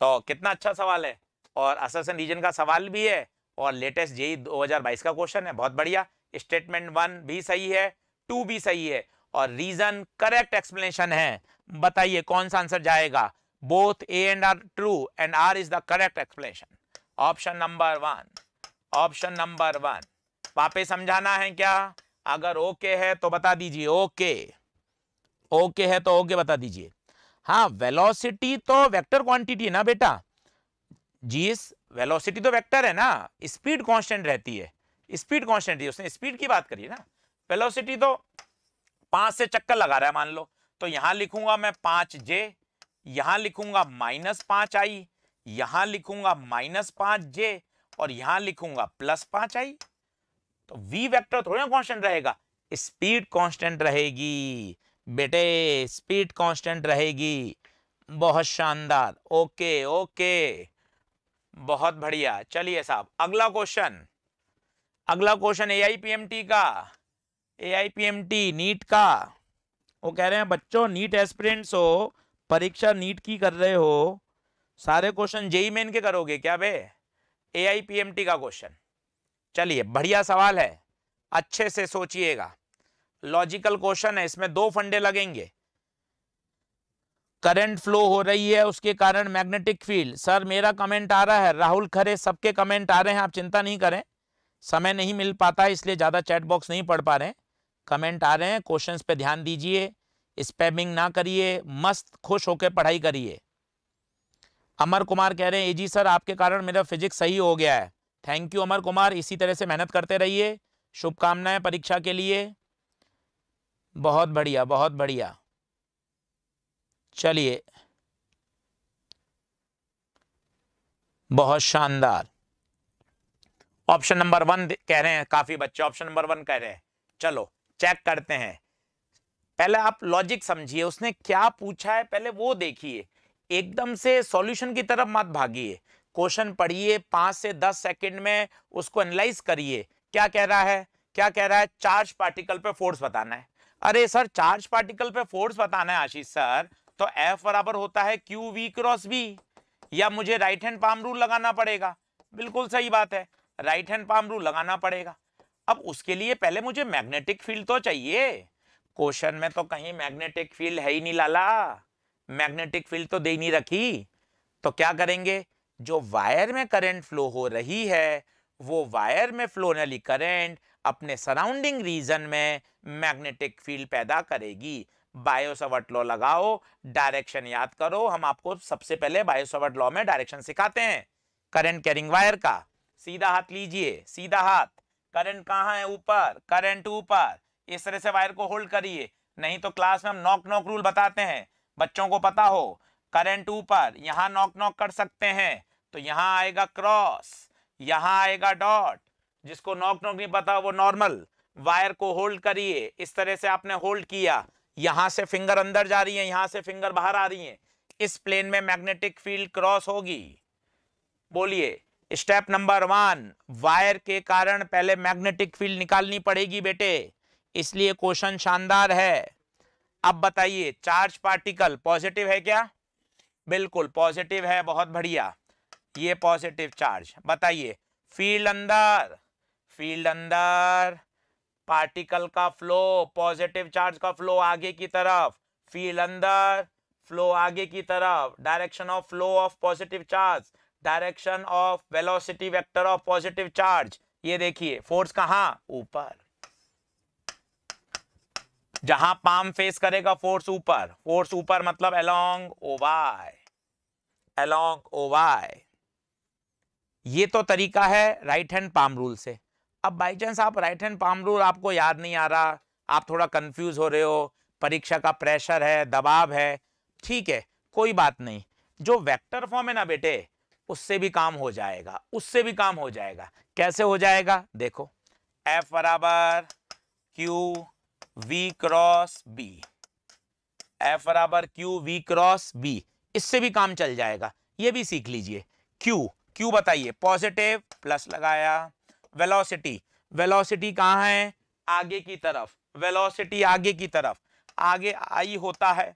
तो कितना अच्छा सवाल है और असेसन रीजन का सवाल भी है और लेटेस्ट जेई 2022 का क्वेश्चन है बहुत बढ़िया स्टेटमेंट वन भी सही है टू भी सही है और रीजन करेक्ट एक्सप्लेनेशन है बताइए कौन सा आंसर जाएगा both A and R true and R is the correct explanation option number one option number one पापे समझाना है क्या अगर ओके okay है तो बता दीजिए ओके okay. ओके है तो ओके बता दीजिए हाँ वेलोसिटी तो वेक्टर क्वांटिटी है ना बेटा जी वेलोसिटी तो वेक्टर है ना स्पीड कांस्टेंट रहती है स्पीड कांस्टेंट है उसने स्पीड की बात करी है ना वेलोसिटी तो पांच से चक्कर लगा रहा है मान लो तो यहां लिखूंगा मैं पांच जे यहां लिखूंगा माइनस पांच आई यहां लिखूंगा माइनस पांच जे और यहां लिखूंगा प्लस पांच आई तो वी वैक्टर थोड़ा कॉन्स्टेंट रहेगा स्पीड कॉन्स्टेंट रहेगी बेटे स्पीड कांस्टेंट रहेगी बहुत शानदार ओके ओके बहुत बढ़िया चलिए साहब अगला क्वेश्चन अगला क्वेश्चन ए का ए नीट का वो कह रहे हैं बच्चों नीट एस्पिरेंट्स हो परीक्षा नीट की कर रहे हो सारे क्वेश्चन जेई मेन के करोगे क्या बे ए का क्वेश्चन चलिए बढ़िया सवाल है अच्छे से सोचिएगा लॉजिकल क्वेश्चन है इसमें दो फंडे लगेंगे करंट फ्लो हो रही है उसके कारण मैग्नेटिक फील्ड सर मेरा कमेंट आ रहा है राहुल खरे सबके कमेंट आ रहे हैं आप चिंता नहीं करें समय नहीं मिल पाता इसलिए ज़्यादा चैट बॉक्स नहीं पढ़ पा रहे हैं कमेंट आ रहे हैं क्वेश्चन पे ध्यान दीजिए स्पैमिंग ना करिए मस्त खुश होकर पढ़ाई करिए अमर कुमार कह रहे हैं जी सर आपके कारण मेरा फिजिक्स सही हो गया है थैंक यू अमर कुमार इसी तरह से मेहनत करते रहिए शुभकामनाएं परीक्षा के लिए बहुत बढ़िया बहुत बढ़िया चलिए बहुत शानदार ऑप्शन नंबर वन कह रहे हैं काफी बच्चे ऑप्शन नंबर वन कह रहे हैं चलो चेक करते हैं पहले आप लॉजिक समझिए उसने क्या पूछा है पहले वो देखिए एकदम से सॉल्यूशन की तरफ मत भागिए क्वेश्चन पढ़िए पांच से दस सेकंड में उसको एनालाइज करिए क्या कह रहा है क्या कह रहा है चार्ज पार्टिकल पे फोर्स बताना है अरे सर चार्ज पार्टिकल पे फोर्स बताना है आशीष सर तो एफ बराबर होता है क्यू वी क्रॉस बी या मुझे राइट हैंड पाम रूल लगाना पड़ेगा बिल्कुल सही बात है राइट हैंड पाम रूल लगाना पड़ेगा अब उसके लिए पहले मुझे मैग्नेटिक फील्ड तो चाहिए क्वेश्चन में तो कहीं मैग्नेटिक फील्ड है ही नहीं लाला मैग्नेटिक फील्ड तो दे नहीं रखी तो क्या करेंगे जो वायर में करंट फ्लो हो रही है वो वायर में फ्लो नली करंट अपने सराउंडिंग रीजन में मैग्नेटिक फील्ड पैदा करेगी बायोसवर्ट लॉ लगाओ डायरेक्शन याद करो हम आपको सबसे पहले बायोसवर्ट लॉ में डायरेक्शन सिखाते हैं करंट कैरिंग वायर का सीधा हाथ लीजिए सीधा हाथ करंट कहाँ है ऊपर करंट ऊपर इस तरह से वायर को होल्ड करिए नहीं तो क्लास में हम नॉक नॉक रूल बताते हैं बच्चों को पता हो करंट ऊपर यहाँ नॉक नॉक कर सकते हैं तो यहाँ आएगा क्रॉस यहाँ आएगा डॉट जिसको नॉक नॉक नहीं पता वो नॉर्मल वायर को होल्ड करिए इस तरह से आपने होल्ड किया यहां से फिंगर अंदर जा रही है यहां से फिंगर बाहर आ रही है इस प्लेन में मैग्नेटिक फील्ड क्रॉस होगी बोलिए स्टेप नंबर वन वायर के कारण पहले मैग्नेटिक फील्ड निकालनी पड़ेगी बेटे इसलिए क्वेश्चन शानदार है अब बताइए चार्ज पार्टिकल पॉजिटिव है क्या बिल्कुल पॉजिटिव है बहुत बढ़िया ये पॉजिटिव चार्ज बताइए फील्ड अंदर फील्ड अंदर पार्टिकल का फ्लो पॉजिटिव चार्ज का फ्लो आगे की तरफ फील्ड अंदर फ्लो आगे की तरफ direction of flow of positive charge direction of velocity vector of positive charge ये देखिए फोर्स कहा ऊपर जहां पाम फेस करेगा फोर्स ऊपर फोर्स ऊपर मतलब अलोंग ओवाई अलोंग ओवाई ये तो तरीका है राइट हैंड पाम रूल से अब बाई चांस आप राइट हैंड पाम रूल आपको याद नहीं आ रहा आप थोड़ा कंफ्यूज हो रहे हो परीक्षा का प्रेशर है दबाव है ठीक है कोई बात नहीं जो वेक्टर फॉर्म है ना बेटे उससे भी काम हो जाएगा उससे भी काम हो जाएगा कैसे हो जाएगा देखो एफ बराबर Q V cross B F बराबर क्यू वी क्रॉस बी इससे भी काम चल जाएगा ये भी सीख लीजिए क्यू क्यू बताइए पॉजिटिव प्लस लगाया वेलोसिटी वेलोसिटी कहाँ है आगे की तरफ वेलोसिटी आगे की तरफ आगे आई होता है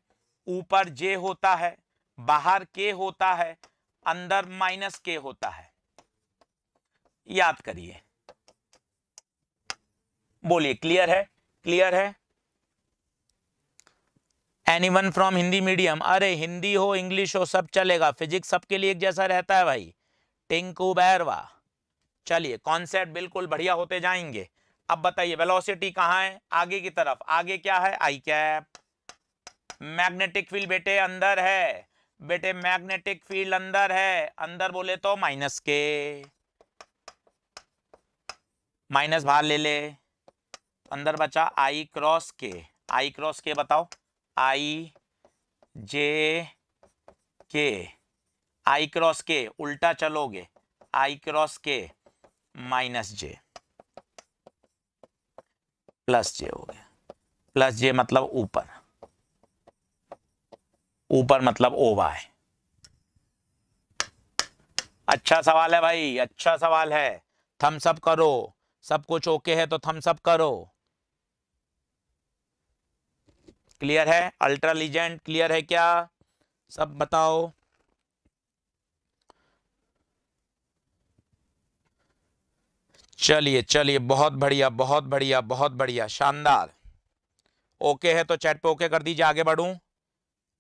ऊपर जे होता है बाहर के होता है अंदर माइनस के होता है याद करिए बोलिए क्लियर है क्लियर है any one from Hindi medium अरे हिंदी हो इंग्लिश हो सब चलेगा फिजिक्स सबके लिए एक जैसा रहता है भाई टिंकू बैरवा चलिए कॉन्सेप्ट बिल्कुल बढ़िया होते जाएंगे अब बताइए वेलोसिटी कहाँ है आगे की तरफ आगे क्या है आई कैप मैग्नेटिक फील्ड बेटे अंदर है बेटे मैग्नेटिक फील्ड अंदर है अंदर बोले तो माइनस के माइनस बाहर ले ले अंदर बचा आई क्रॉस के आई क्रॉस के बताओ आई जे के आई क्रॉस के उल्टा चलोगे I cross K minus J plus J हो गया प्लस जे मतलब ऊपर ऊपर मतलब ओ वाई अच्छा सवाल है भाई अच्छा सवाल है थम्सअप करो सब कुछ ओके है तो थम्स अप करो क्लियर है अल्ट्रा लीजेंड क्लियर है क्या सब बताओ चलिए चलिए बहुत बढ़िया बहुत बढ़िया बहुत बढ़िया शानदार ओके है तो चैट पे ओके कर दीजिए आगे बढ़ू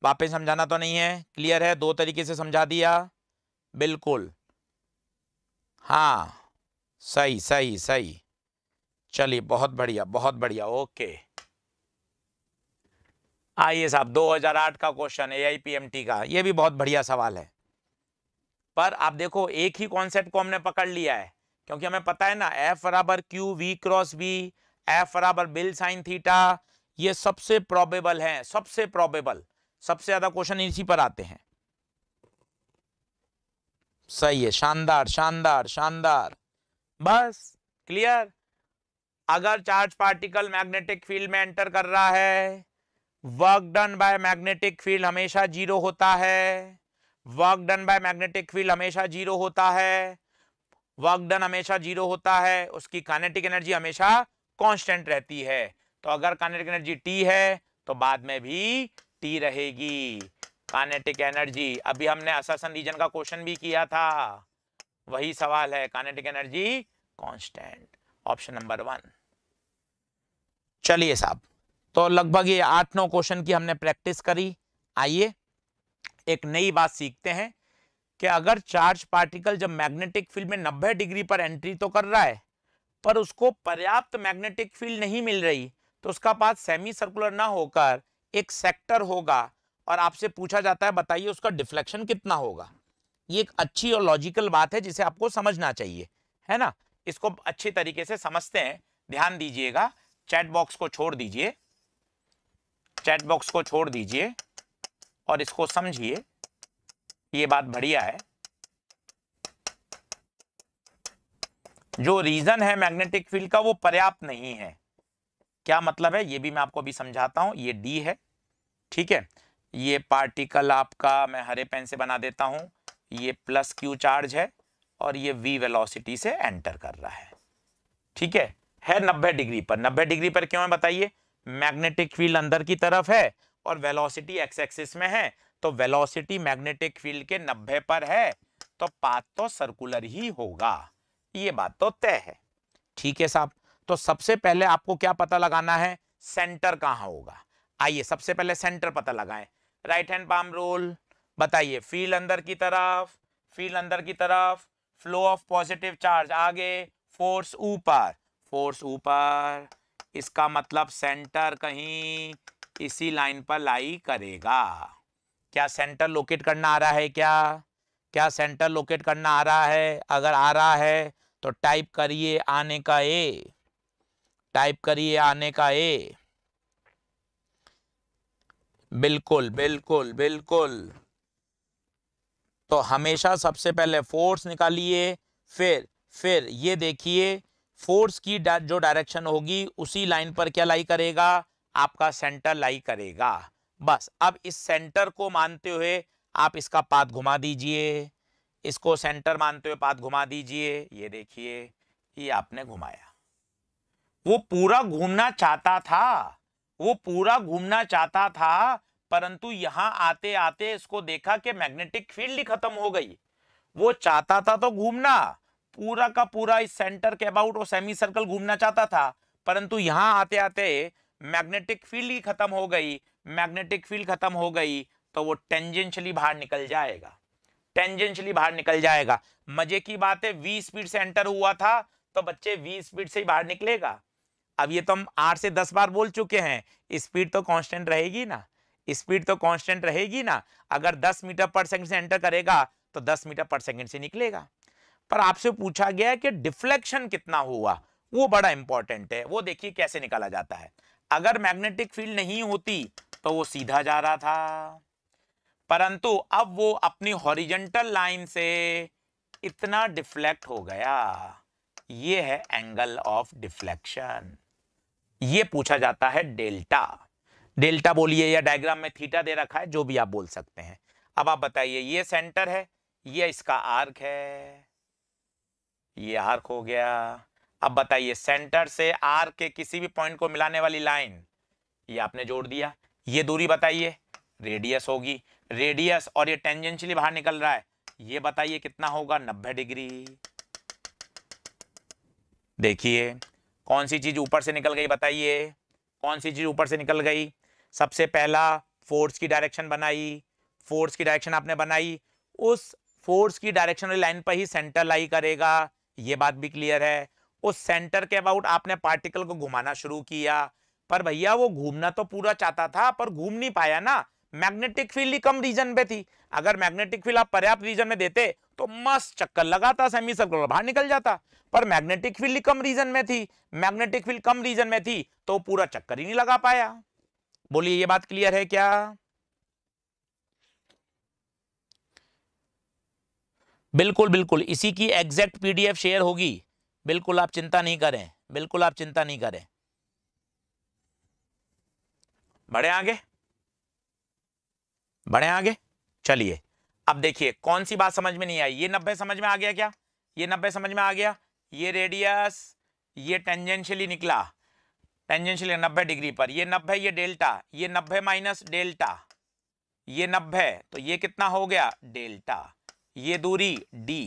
वापस समझाना तो नहीं है क्लियर है दो तरीके से समझा दिया बिल्कुल हाँ सही सही सही चलिए बहुत बढ़िया बहुत बढ़िया ओके आइए साहब 2008 का क्वेश्चन ए का ये भी बहुत बढ़िया सवाल है पर आप देखो एक ही कॉन्सेप्ट को हमने पकड़ लिया है क्योंकि हमें पता है ना एफ बराबर Q V cross V F बराबर बिल साइन थीटा ये सबसे प्रॉबेबल है सबसे प्रॉबेबल सबसे ज्यादा क्वेश्चन इसी पर आते हैं सही है शानदार शानदार शानदार बस क्लियर अगर चार्ज पार्टिकल मैग्नेटिक फील्ड में एंटर कर रहा है work done by magnetic field हमेशा जीरो होता है work done by magnetic field हमेशा जीरो होता है वर्क डन हमेशा जीरो होता है उसकी कानेटिक एनर्जी हमेशा कांस्टेंट रहती है तो अगर कानेटिक एनर्जी टी है तो बाद में भी टी रहेगी कानेटिक एनर्जी अभी हमने असासन रीजन का क्वेश्चन भी किया था वही सवाल है kinetic energy constant option number one चलिए साहब तो लगभग ये आठ नौ क्वेश्चन की हमने प्रैक्टिस करी आइए एक नई बात सीखते हैं कि अगर चार्ज पार्टिकल जब मैग्नेटिक फील्ड में 90 डिग्री पर एंट्री तो कर रहा है पर उसको पर्याप्त मैग्नेटिक फील्ड नहीं मिल रही तो उसका पास सेमी सर्कुलर ना होकर एक सेक्टर होगा और आपसे पूछा जाता है बताइए उसका डिफ्लेक्शन कितना होगा ये एक अच्छी और लॉजिकल बात है जिसे आपको समझना चाहिए है ना इसको अच्छे तरीके से समझते हैं ध्यान दीजिएगा चैट बॉक्स को छोड़ दीजिए चैट बॉक्स को छोड़ दीजिए और इसको समझिए ये बात बढ़िया है जो रीजन है मैग्नेटिक फील्ड का वो पर्याप्त नहीं है क्या मतलब है ये भी मैं आपको अभी समझाता हूं ये डी है ठीक है ये पार्टिकल आपका मैं हरे पेन से बना देता हूं ये प्लस क्यू चार्ज है और ये वी वेलोसिटी से एंटर कर रहा है ठीक है है 90 डिग्री पर 90 डिग्री पर क्यों है बताइए मैग्नेटिक फील्ड अंदर की तरफ है और वेलोसिटी एक्स एक्सिस में है तो वेलोसिटी मैग्नेटिक फील्ड के नब्बे पर है तो पाथ तो सर्कुलर ही होगा ये बात तो तय है ठीक है साहब तो सबसे पहले आपको क्या पता लगाना है सेंटर कहां होगा आइए सबसे पहले सेंटर पता लगाएं राइट हैंड पाम रोल बताइए फील्ड अंदर की तरफ फील्ड अंदर की तरफ फ्लो ऑफ पॉजिटिव चार्ज आगे फोर्स ऊपर फोर्स ऊपर इसका मतलब सेंटर कहीं इसी लाइन पर लाई करेगा क्या सेंटर लोकेट करना आ रहा है क्या क्या सेंटर लोकेट करना आ रहा है अगर आ रहा है तो टाइप करिए आने का ए टाइप करिए आने का ए बिल्कुल बिल्कुल बिल्कुल तो हमेशा सबसे पहले फोर्स निकालिए फिर फिर ये देखिए फोर्स की जो डायरेक्शन होगी उसी लाइन पर क्या लाई करेगा आपका सेंटर लाई करेगा बस अब इस सेंटर को मानते हुए आप इसका पाथ घुमा दीजिए इसको सेंटर मानते हुए पाथ घुमा दीजिए ये देखिए ये आपने घुमाया वो पूरा घूमना चाहता था वो पूरा घूमना चाहता था परंतु यहां आते आते इसको देखा कि मैग्नेटिक फील्ड ही खत्म हो गई वो चाहता था तो घूमना पूरा का पूरा इस सेंटर के अबाउट वो सेमी सर्कल घूमना चाहता था परंतु यहां आते आते मैग्नेटिक फील्ड ही खत्म हो गई मैग्नेटिक फील्ड खत्म हो गई तो वो टेंजेंशली बाहर निकल जाएगा टेंजेंशली बाहर निकल जाएगा मजे की बात है वी स्पीड से एंटर हुआ था तो बच्चे वी स्पीड से ही बाहर निकलेगा अब ये तो हम आठ से दस बार बोल चुके हैं स्पीड तो कांस्टेंट रहेगी ना स्पीड तो कांस्टेंट रहेगी ना अगर दस मीटर पर सेकंड से एंटर करेगा तो दस मीटर पर सेकंड से निकलेगा पर आपसे पूछा गया कि डिफ्लेक्शन कितना हुआ वो बड़ा इंपॉर्टेंट है वो देखिए कैसे निकाला जाता है अगर मैग्नेटिक फील्ड नहीं होती तो वो सीधा जा रहा था परंतु अब वो अपनी हॉरिजेंटल लाइन से इतना डिफ्लेक्ट हो गया ये है एंगल ऑफ डिफ्लेक्शन ये पूछा जाता है डेल्टा डेल्टा बोलिए या डायग्राम में थीटा दे रखा है जो भी आप बोल सकते हैं अब आप बताइए ये सेंटर है ये इसका आर्क है ये आर्क हो गया अब बताइए सेंटर से आर्क के किसी भी पॉइंट को मिलाने वाली लाइन ये आपने जोड़ दिया ये दूरी बताइए रेडियस होगी रेडियस और ये टेंजेंशियली बाहर निकल रहा है ये बताइए कितना होगा नब्बे डिग्री देखिए कौन सी चीज ऊपर से निकल गई बताइए कौन सी चीज ऊपर से निकल गई सबसे पहला फोर्स की डायरेक्शन बनाई फोर्स की डायरेक्शन आपने बनाई उस फोर्स की डायरेक्शन वाली लाइन पर ही सेंटर लाई करेगा ये बात भी क्लियर है उस सेंटर के अबाउट आपने पार्टिकल को घुमाना शुरू किया पर भैया वो घूमना तो पूरा चाहता था पर घूम नहीं पाया ना मैग्नेटिक फील्ड ही कम रीजन पे थी अगर मैग्नेटिक फील्ड आप पर्याप्त रीजन में देते तो मस्त चक्कर लगाता सेमी सर्कुलर बाहर निकल जाता पर मैग्नेटिक फील्ड कम रीजन में थी मैग्नेटिक फील्ड कम रीजन में थी तो पूरा चक्कर ही नहीं लगा पाया बोलिए ये बात क्लियर है क्या बिल्कुल बिल्कुल इसी की एग्जैक्ट पीडीएफ शेयर होगी बिल्कुल आप चिंता नहीं करें बिल्कुल आप चिंता नहीं करें बढ़े आगे बढ़े आगे चलिए अब देखिए कौन सी बात समझ में नहीं आई ये नब्बे समझ में आ गया क्या ये नब्बे समझ में आ गया ये रेडियस ये टेंजेंशियली निकला टेंजेंशियली नब्बे डिग्री पर ये नब्बे ये डेल्टा ये नब्बे माइनस डेल्टा ये नब्बे तो ये कितना हो गया डेल्टा ये दूरी डी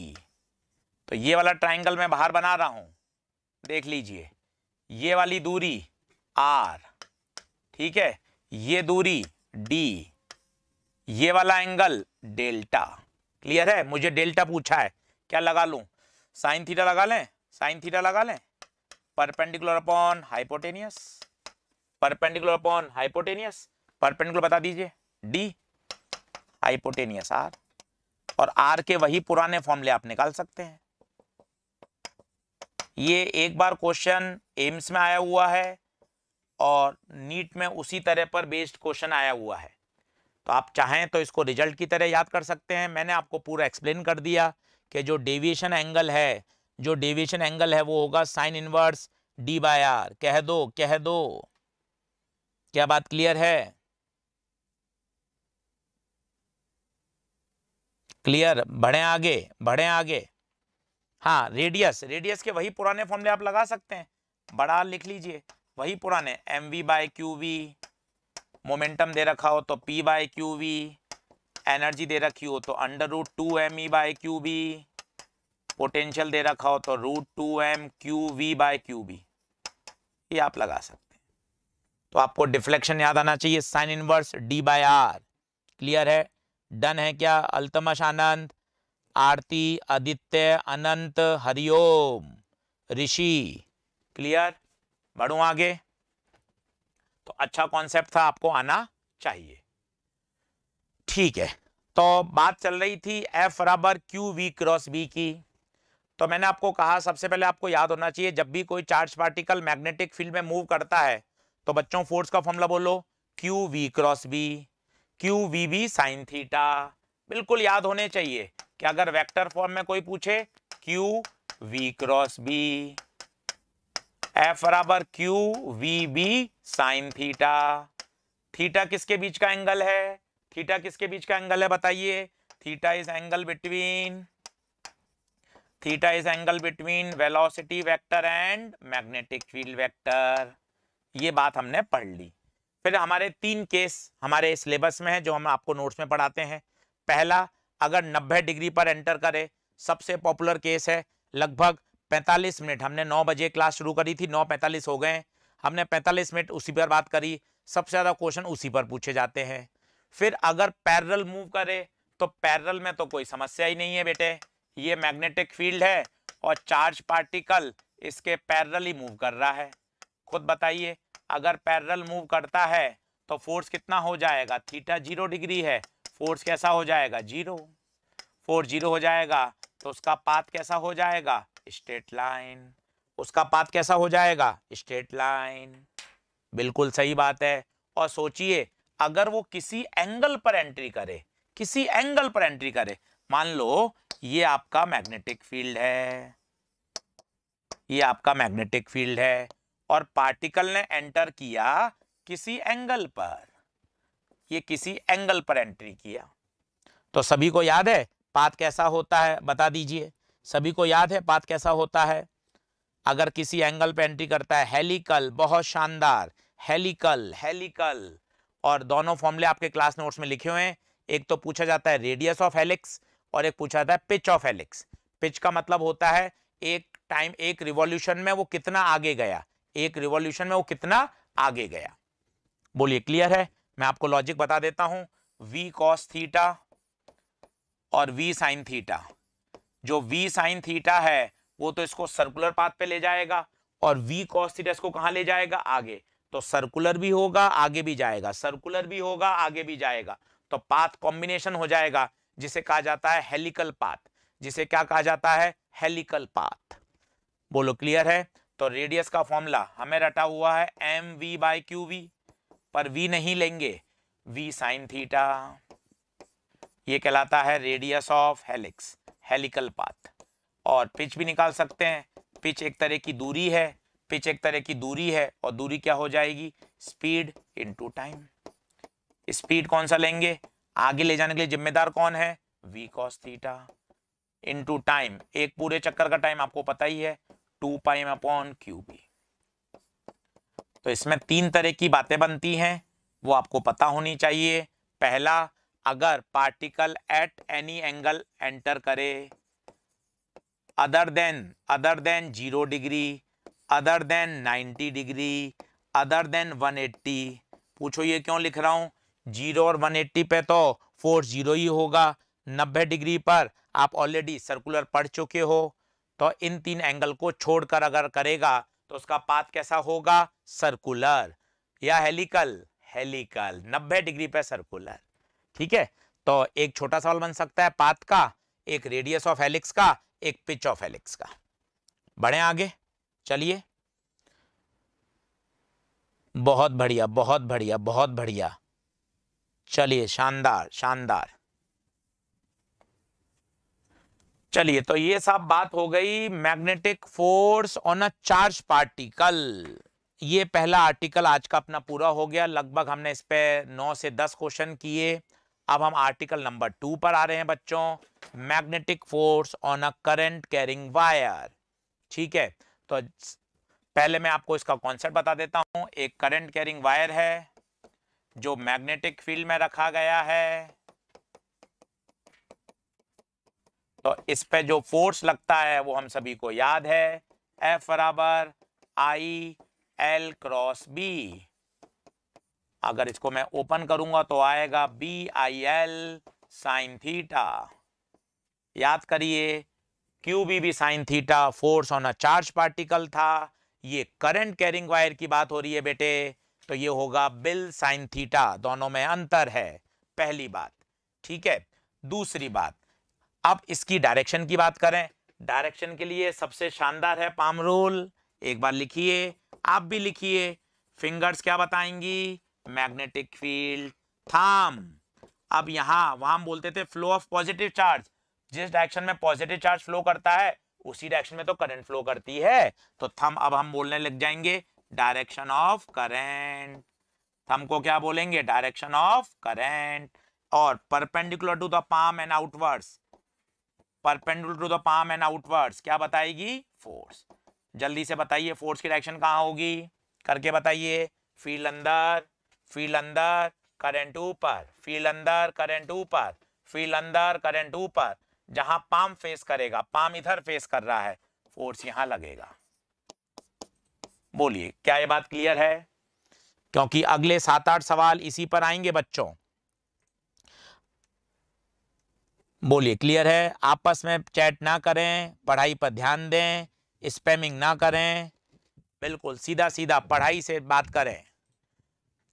तो ये वाला ट्राइंगल मैं बाहर बना रहा हूं देख लीजिए ये वाली दूरी आर ठीक है ये दूरी डी ये वाला एंगल डेल्टा क्लियर है मुझे डेल्टा पूछा है क्या लगा लू साइन थीटा लगा लें साइन थीटा लगा लें perpendicular upon hypotenuse perpendicular upon hypotenuse perpendicular बता दीजिए डी हाइपोटेनियस आर और आर के वही पुराने फॉर्मूले आप निकाल सकते हैं ये एक बार क्वेश्चन एम्स में आया हुआ है और नीट में उसी तरह पर बेस्ड क्वेश्चन आया हुआ है तो आप चाहें तो इसको रिजल्ट की तरह याद कर सकते हैं मैंने आपको पूरा एक्सप्लेन कर दिया कि जो डेविएशन एंगल है जो डेविएशन एंगल है वो होगा sine inverse D by R कह दो कह दो क्या बात क्लियर है क्लियर बढ़े आगे बढ़े आगे हाँ रेडियस रेडियस के वही पुराने फॉर्मूले आप लगा सकते हैं बड़ा लिख लीजिए वही पुराने M V by Q V momentum दे रखा हो तो P by Q V energy दे रखी हो तो under root two M E by Q V potential दे रखा हो तो root two M Q V by Q V ये आप लगा सकते हैं तो आपको डिफ्लेक्शन याद आना चाहिए sine inverse D by R clear है डन है क्या अल्तमश आनंद आरती आदित्य अनंत हरिओम ऋषि क्लियर बढ़ू आगे तो अच्छा कॉन्सेप्ट था आपको आना चाहिए ठीक है तो बात चल रही थी एफ बराबर क्यू वी क्रॉस बी की तो मैंने आपको कहा सबसे पहले आपको याद होना चाहिए जब भी कोई चार्ज पार्टिकल मैग्नेटिक फील्ड में मूव करता है तो बच्चों फोर्स का फॉर्मूला बोलो Q V cross B Q V B sine theta बिल्कुल याद होने चाहिए कि अगर वेक्टर फॉर्म में कोई पूछे Q V cross B F बराबर Q V B sine theta theta किसके बीच का एंगल है थीटा किसके बीच का एंगल है बताइए theta is angle between theta is angle between velocity vector and magnetic field vector ये बात हमने पढ़ ली फिर हमारे तीन केस हमारे सिलेबस में है जो हम आपको नोट्स में पढ़ाते हैं पहला अगर 90 डिग्री पर एंटर करे सबसे पॉपुलर केस है लगभग पैंतालीस मिनट हमने नौ बजे क्लास शुरू करी थी नौ पैंतालीस हो गए हमने पैंतालीस मिनट उसी पर बात करी सबसे ज़्यादा क्वेश्चन उसी पर पूछे जाते हैं फिर अगर पैरल मूव करे तो पैरल में तो कोई समस्या ही नहीं है बेटे ये मैग्नेटिक फील्ड है और चार्ज पार्टिकल इसके पैरल ही मूव कर रहा है खुद बताइए अगर पैरल मूव करता है तो फोर्स कितना हो जाएगा थीटा जीरो डिग्री है फोर्स कैसा हो जाएगा जीरो फोर जीरो हो जाएगा तो उसका पाथ कैसा हो जाएगा स्ट्रेट लाइन उसका पाथ कैसा हो जाएगा स्ट्रेट लाइन बिल्कुल सही बात है और सोचिए अगर वो किसी एंगल पर एंट्री करे किसी एंगल पर एंट्री करे मान लो ये आपका मैग्नेटिक फील्ड है ये आपका मैग्नेटिक फील्ड है और पार्टिकल ने एंटर किया किसी एंगल पर ये किसी एंगल पर एंट्री किया तो सभी को याद है पाथ कैसा होता है बता दीजिए सभी को याद है पाथ कैसा होता है अगर किसी एंगल पे एंट्री करता है हेलिकल बहुत शानदार हेलिकल हेलिकल और दोनों फॉर्मूले आपके क्लास नोट्स में लिखे हुए हैं एक तो पूछा जाता है रेडियस ऑफ हेलिक्स और एक पूछा जाता है पिच ऑफ हेलिक्स पिच का मतलब होता है एक टाइम एक रिवॉल्यूशन में वो कितना आगे गया एक रिवॉल्यूशन में वो कितना आगे गया बोलिए क्लियर है मैं आपको लॉजिक बता देता हूं वी कॉस थीटा और वी साइन थीटा जो v साइन थीटा है वो तो इसको सर्कुलर पाथ पे ले जाएगा और v cos थीटा इसको कहाँ ले जाएगा आगे तो सर्कुलर भी होगा आगे भी जाएगा सर्कुलर भी होगा आगे भी जाएगा तो पाथ कॉम्बिनेशन हो जाएगा जिसे कहा जाता है हेलिकल पाथ जिसे क्या कहा जाता है हेलिकल पाथ बोलो क्लियर है तो रेडियस का फॉर्मूला हमें रटा हुआ है M V by Q V पर वी नहीं लेंगे वी साइन थीटा ये कहलाता है radius of helix helical path और पिच भी निकाल सकते हैं पिच एक तरह की दूरी है पिच एक तरह की दूरी है और दूरी क्या हो जाएगी स्पीड टू टाइम स्पीड कौन सा लेंगे आगे ले जाने के लिए जिम्मेदार कौन है V cos theta into time एक पूरे चक्कर का टाइम आपको पता ही है two pi M upon Q B तो इसमें तीन तरह की बातें बनती हैं वो आपको पता होनी चाहिए पहला अगर particle at any angle enter करे other than other than zero degree other than ninety degree other than one eighty पूछो ये क्यों लिख रहा हूँ जीरो और वन एट्टी पे तो फोर जीरो ही होगा नब्बे डिग्री पर आप ऑलरेडी सर्कुलर पढ़ चुके हो तो इन तीन एंगल को छोड़कर अगर करेगा तो उसका पाथ कैसा होगा सर्कुलर या हेलिकल हेलिकल नब्बे डिग्री पे सर्कुलर ठीक है तो एक छोटा सवाल बन सकता है पाथ का एक रेडियस ऑफ हेलिक्स का एक पिच ऑफ हेलिक्स का बढ़े आगे चलिए बहुत बढ़िया बहुत बढ़िया बहुत बढ़िया चलिए शानदार शानदार चलिए तो ये सब बात हो गई magnetic force on a charge particle ये पहला आर्टिकल आज का अपना पूरा हो गया लगभग हमने इस पे नौ से दस क्वेश्चन किए अब हम आर्टिकल नंबर टू पर आ रहे हैं बच्चों magnetic force on a current carrying wire ठीक है तो पहले मैं आपको इसका कॉन्सेप्ट बता देता हूं एक करंट कैरिंग वायर है जो मैग्नेटिक फील्ड में रखा गया है तो इस पे जो फोर्स लगता है वो हम सभी को याद है एफ बराबर आई एल क्रॉस बी अगर इसको मैं ओपन करूंगा तो आएगा B I L sine theta याद करिए Q B B sine theta force on a charge particle था ये करंट कैरिंग वायर की बात हो रही है बेटे तो ये होगा बिल साइन थीटा दोनों में अंतर है पहली बात ठीक है दूसरी बात अब इसकी डायरेक्शन की बात करें डायरेक्शन के लिए सबसे शानदार है पाम रोल एक बार लिखिए आप भी लिखिए फिंगर्स क्या बताएंगी मैग्नेटिक फील्ड थाम अब यहां वहां बोलते थे फ्लो ऑफ पॉजिटिव चार्ज जिस डायरेक्शन में पॉजिटिव चार्ज फ्लो करता है उसी डायरेक्शन में तो करंट फ्लो करती है तो थम अब हम बोलने लग जाएंगे डायरेक्शन ऑफ करंट थम को क्या बोलेंगे डायरेक्शन ऑफ करंट और perpendicular to the palm and outwards perpendicular to the palm and outwards क्या बताएगी फोर्स जल्दी से बताइए फोर्स की डायरेक्शन कहां होगी करके बताइए फील्ड अंदर फील्ड अंदर करंट ऊपर फील्ड अंदर करंट ऊपर फील्ड अंदर करंट ऊपर जहां पाम फेस करेगा पाम इधर फेस कर रहा है फोर्स यहां लगेगा बोलिए क्या ये बात क्लियर है क्योंकि अगले सात आठ सवाल इसी पर आएंगे बच्चों बोलिए क्लियर है आपस में चैट ना करें पढ़ाई पर ध्यान दें स्पैमिंग ना करें बिल्कुल सीधा सीधा पढ़ाई से बात करें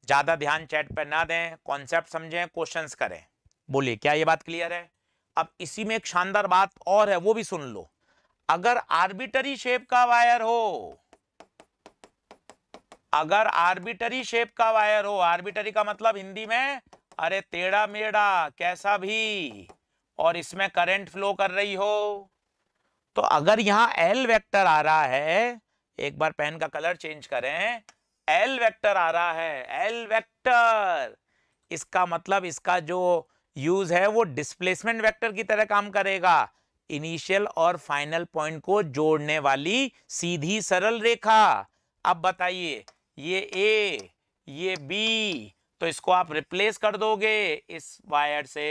ज़्यादा ध्यान चैट पर ना दें कॉन्सेप्ट समझें क्वेश्चंस करें बोलिए क्या ये बात क्लियर है अब इसी में एक शानदार बात और है वो भी सुन लो अगर आर्बिटरी शेप का वायर हो अगर आर्बिटरी शेप का वायर हो आर्बिटरी का मतलब हिंदी में अरे टेढ़ा मेढ़ा कैसा भी और इसमें करंट फ्लो कर रही हो तो अगर यहां एल वेक्टर आ रहा है एक बार पेन का कलर चेंज करें एल वेक्टर आ रहा है एल वेक्टर इसका मतलब इसका जो यूज है वो डिस्प्लेसमेंट वेक्टर की तरह काम करेगा इनिशियल और फाइनल पॉइंट को जोड़ने वाली सीधी सरल रेखा अब बताइए ये ए ये बी तो इसको आप रिप्लेस कर दोगे इस वायर से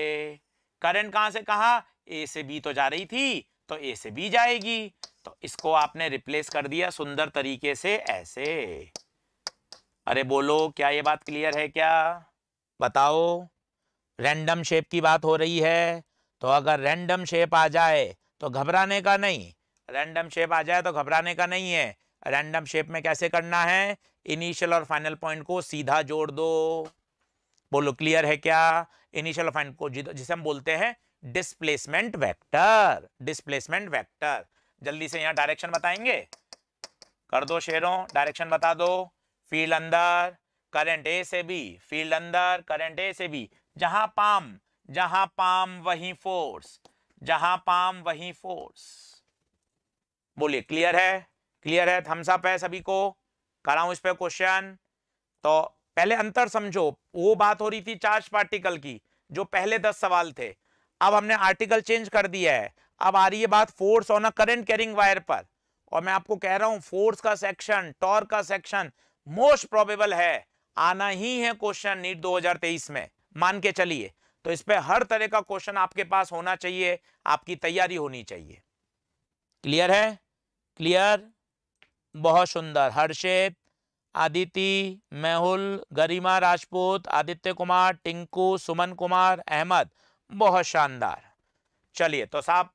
करंट कहां से कहा ए से बी तो जा रही थी तो ए से बी जाएगी तो इसको आपने रिप्लेस कर दिया सुंदर तरीके से ऐसे अरे बोलो क्या ये बात क्लियर है क्या बताओ रैंडम शेप की बात हो रही है तो अगर रैंडम शेप आ जाए तो घबराने का नहीं रैंडम शेप आ जाए तो घबराने का नहीं है रैंडम शेप में कैसे करना है इनिशियल और फाइनल पॉइंट को सीधा जोड़ दो बोलो क्लियर है क्या इनिशियल और फाइनल को जिसे हम बोलते हैं डिस्प्लेसमेंट वेक्टर डिस्प्लेसमेंट वेक्टर जल्दी से यहाँ डायरेक्शन बताएंगे कर दो शेरों डायरेक्शन बता दो फील्ड अंदर करंट ए से बी फील्ड अंदर करंट ए से बी जहां पाम जहां पाम वही फोर्स जहां पाम वही फोर्स बोलिए क्लियर है क्लियर है थम्सअप है सभी को कराऊं इस पे क्वेश्चन तो पहले अंतर समझो वो बात हो रही थी चार्ज पार्टिकल की जो पहले दस सवाल थे अब हमने आर्टिकल चेंज कर दिया है अब आ रही है बात force on a current carrying wire पर और मैं आपको कह रहा हूं फोर्स का सेक्शन टॉर्क का सेक्शन मोस्ट प्रोबेबल है आना ही है क्वेश्चन नीट 2023 में मान के चलिए तो इस पर हर तरह का क्वेश्चन आपके पास होना चाहिए आपकी तैयारी होनी चाहिए क्लियर है क्लियर बहुत सुंदर हर्षित आदिति मेहुल गरिमा राजपूत आदित्य कुमार टिंकू सुमन कुमार अहमद बहुत शानदार चलिए तो साहब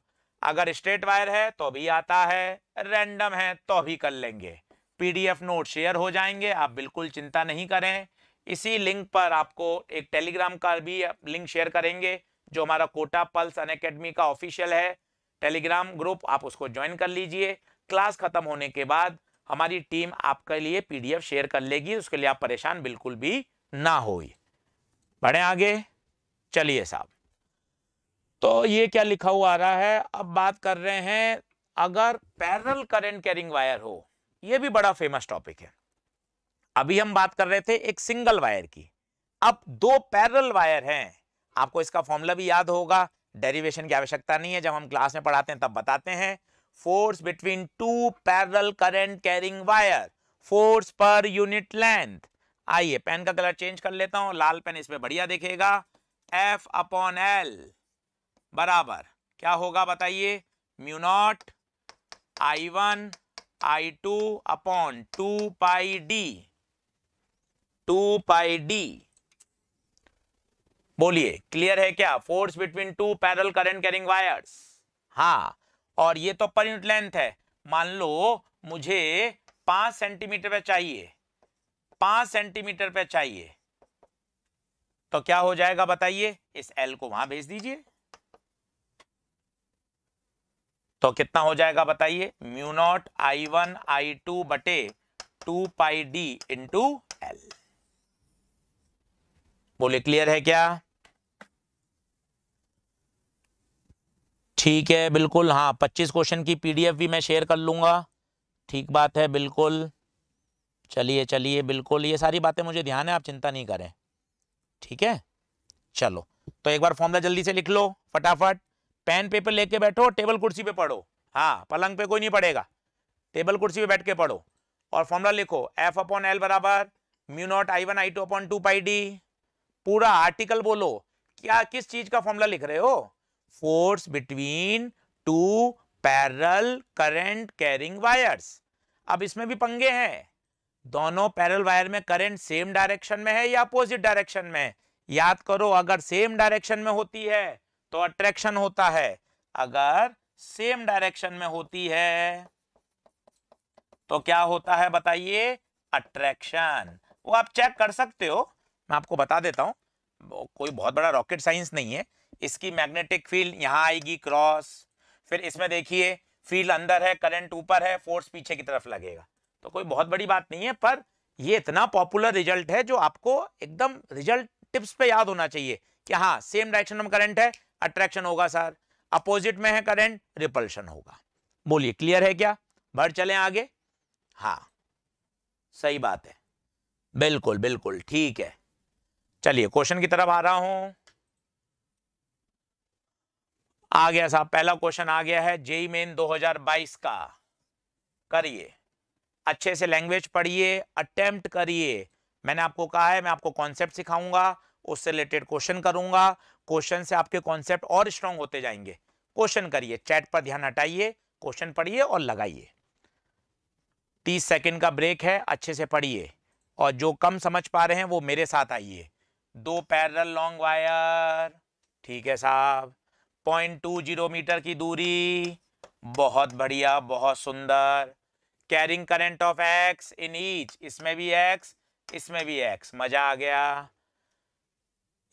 अगर स्ट्रेट वायर है तो भी आता है रैंडम है तो भी कर लेंगे पीडीएफ नोट शेयर हो जाएंगे आप बिल्कुल चिंता नहीं करें इसी लिंक पर आपको एक टेलीग्राम का भी लिंक शेयर करेंगे जो हमारा कोटा पल्स अन अकेडमी का ऑफिशियल है टेलीग्राम ग्रुप आप उसको ज्वाइन कर लीजिए क्लास खत्म होने के बाद हमारी टीम आपके लिए पीडीएफ शेयर कर लेगी उसके लिए आप परेशान बिल्कुल भी ना हो बढ़े आगे चलिए साहब तो ये क्या लिखा हुआ आ रहा है अब बात कर रहे हैं अगर पैरल करंट कैरिंग वायर हो ये भी बड़ा फेमस टॉपिक है अभी हम बात कर रहे थे एक सिंगल वायर की अब दो पैरल वायर हैं आपको इसका फॉर्मूला भी याद होगा डेरिवेशन की आवश्यकता नहीं है जब हम क्लास में पढ़ाते हैं तब बताते हैं force between two parallel current carrying wire force पर यूनिट लेंथ आइए पेन का कलर चेंज कर लेता हूं लाल पेन इसमें बढ़िया देखेगा एफ अपॉन एल बराबर क्या होगा बताइए mu naught I one I two upon two pi D two pi D बोलिए क्लियर है क्या force between two parallel current carrying wires हाँ और ये तो पर यूनिट लेंथ है मान लो मुझे पांच सेंटीमीटर पे चाहिए पांच सेंटीमीटर पे चाहिए तो क्या हो जाएगा बताइए इस एल को वहां भेज दीजिए तो कितना हो जाएगा बताइए mu naught I one I two बटे two pi D into L बोले क्लियर है क्या ठीक है बिल्कुल हाँ पच्चीस क्वेश्चन की पीडीएफ भी मैं शेयर कर लूंगा ठीक बात है बिल्कुल चलिए चलिए बिल्कुल ये सारी बातें मुझे ध्यान है आप चिंता नहीं करें ठीक है चलो तो एक बार फॉर्मूला जल्दी से लिख लो फटाफट पेन पेपर लेके बैठो टेबल कुर्सी पे पढ़ो हाँ पलंग पे कोई नहीं पढ़ेगा टेबल कुर्सी पे बैठ के पढ़ो और फॉर्मूला लिखो एफ अपॉन एल बराबर mu naught I one I two upon two pi D पूरा आर्टिकल बोलो क्या किस चीज का फॉर्मूला लिख रहे हो force between two parallel current carrying wires अब इसमें भी पंगे हैं दोनों पैरल वायर में करंट सेम डायरेक्शन में है या अपोजिट डायरेक्शन में याद करो अगर सेम डायरेक्शन में होती है तो अट्रैक्शन होता है अगर सेम डायरेक्शन में होती है तो क्या होता है बताइए अट्रैक्शन वो आप चेक कर सकते हो मैं आपको बता देता हूं कोई बहुत बड़ा रॉकेट साइंस नहीं है इसकी मैग्नेटिक फील्ड यहां आएगी क्रॉस फिर इसमें देखिए फील्ड अंदर है करंट ऊपर है फोर्स पीछे की तरफ लगेगा तो कोई बहुत बड़ी बात नहीं है पर ये इतना पॉपुलर रिजल्ट है जो आपको एकदम रिजल्ट टिप्स पे याद होना चाहिए कि हाँ सेम डायरेक्शन में करंट है अट्रैक्शन होगा सर अपोजिट में है करंट रिपल्शन होगा बोलिए क्लियर है क्या बढ़ चले आगे हाँ सही बात है बिल्कुल बिल्कुल ठीक है चलिए क्वेश्चन की तरफ आ रहा हूं आ गया साहब पहला क्वेश्चन आ गया है जेई मेन 2022 का करिए अच्छे से लैंग्वेज पढ़िए अटेम्प्ट करिए मैंने आपको कहा है मैं आपको कॉन्सेप्ट सिखाऊंगा उससे रिलेटेड क्वेश्चन करूंगा क्वेश्चन से आपके कॉन्सेप्ट और स्ट्रांग होते जाएंगे क्वेश्चन करिए चैट पर ध्यान हटाइए क्वेश्चन पढ़िए और लगाइए तीस सेकेंड का ब्रेक है अच्छे से पढ़िए और जो कम समझ पा रहे हैं वो मेरे साथ आइए दो पैरल लॉन्ग वायर ठीक है साहब पॉइंट टू जीरो मीटर की दूरी बहुत बढ़िया बहुत सुंदर carrying current of X in each इसमें भी एक्स इसमें भी एक्स मजा आ गया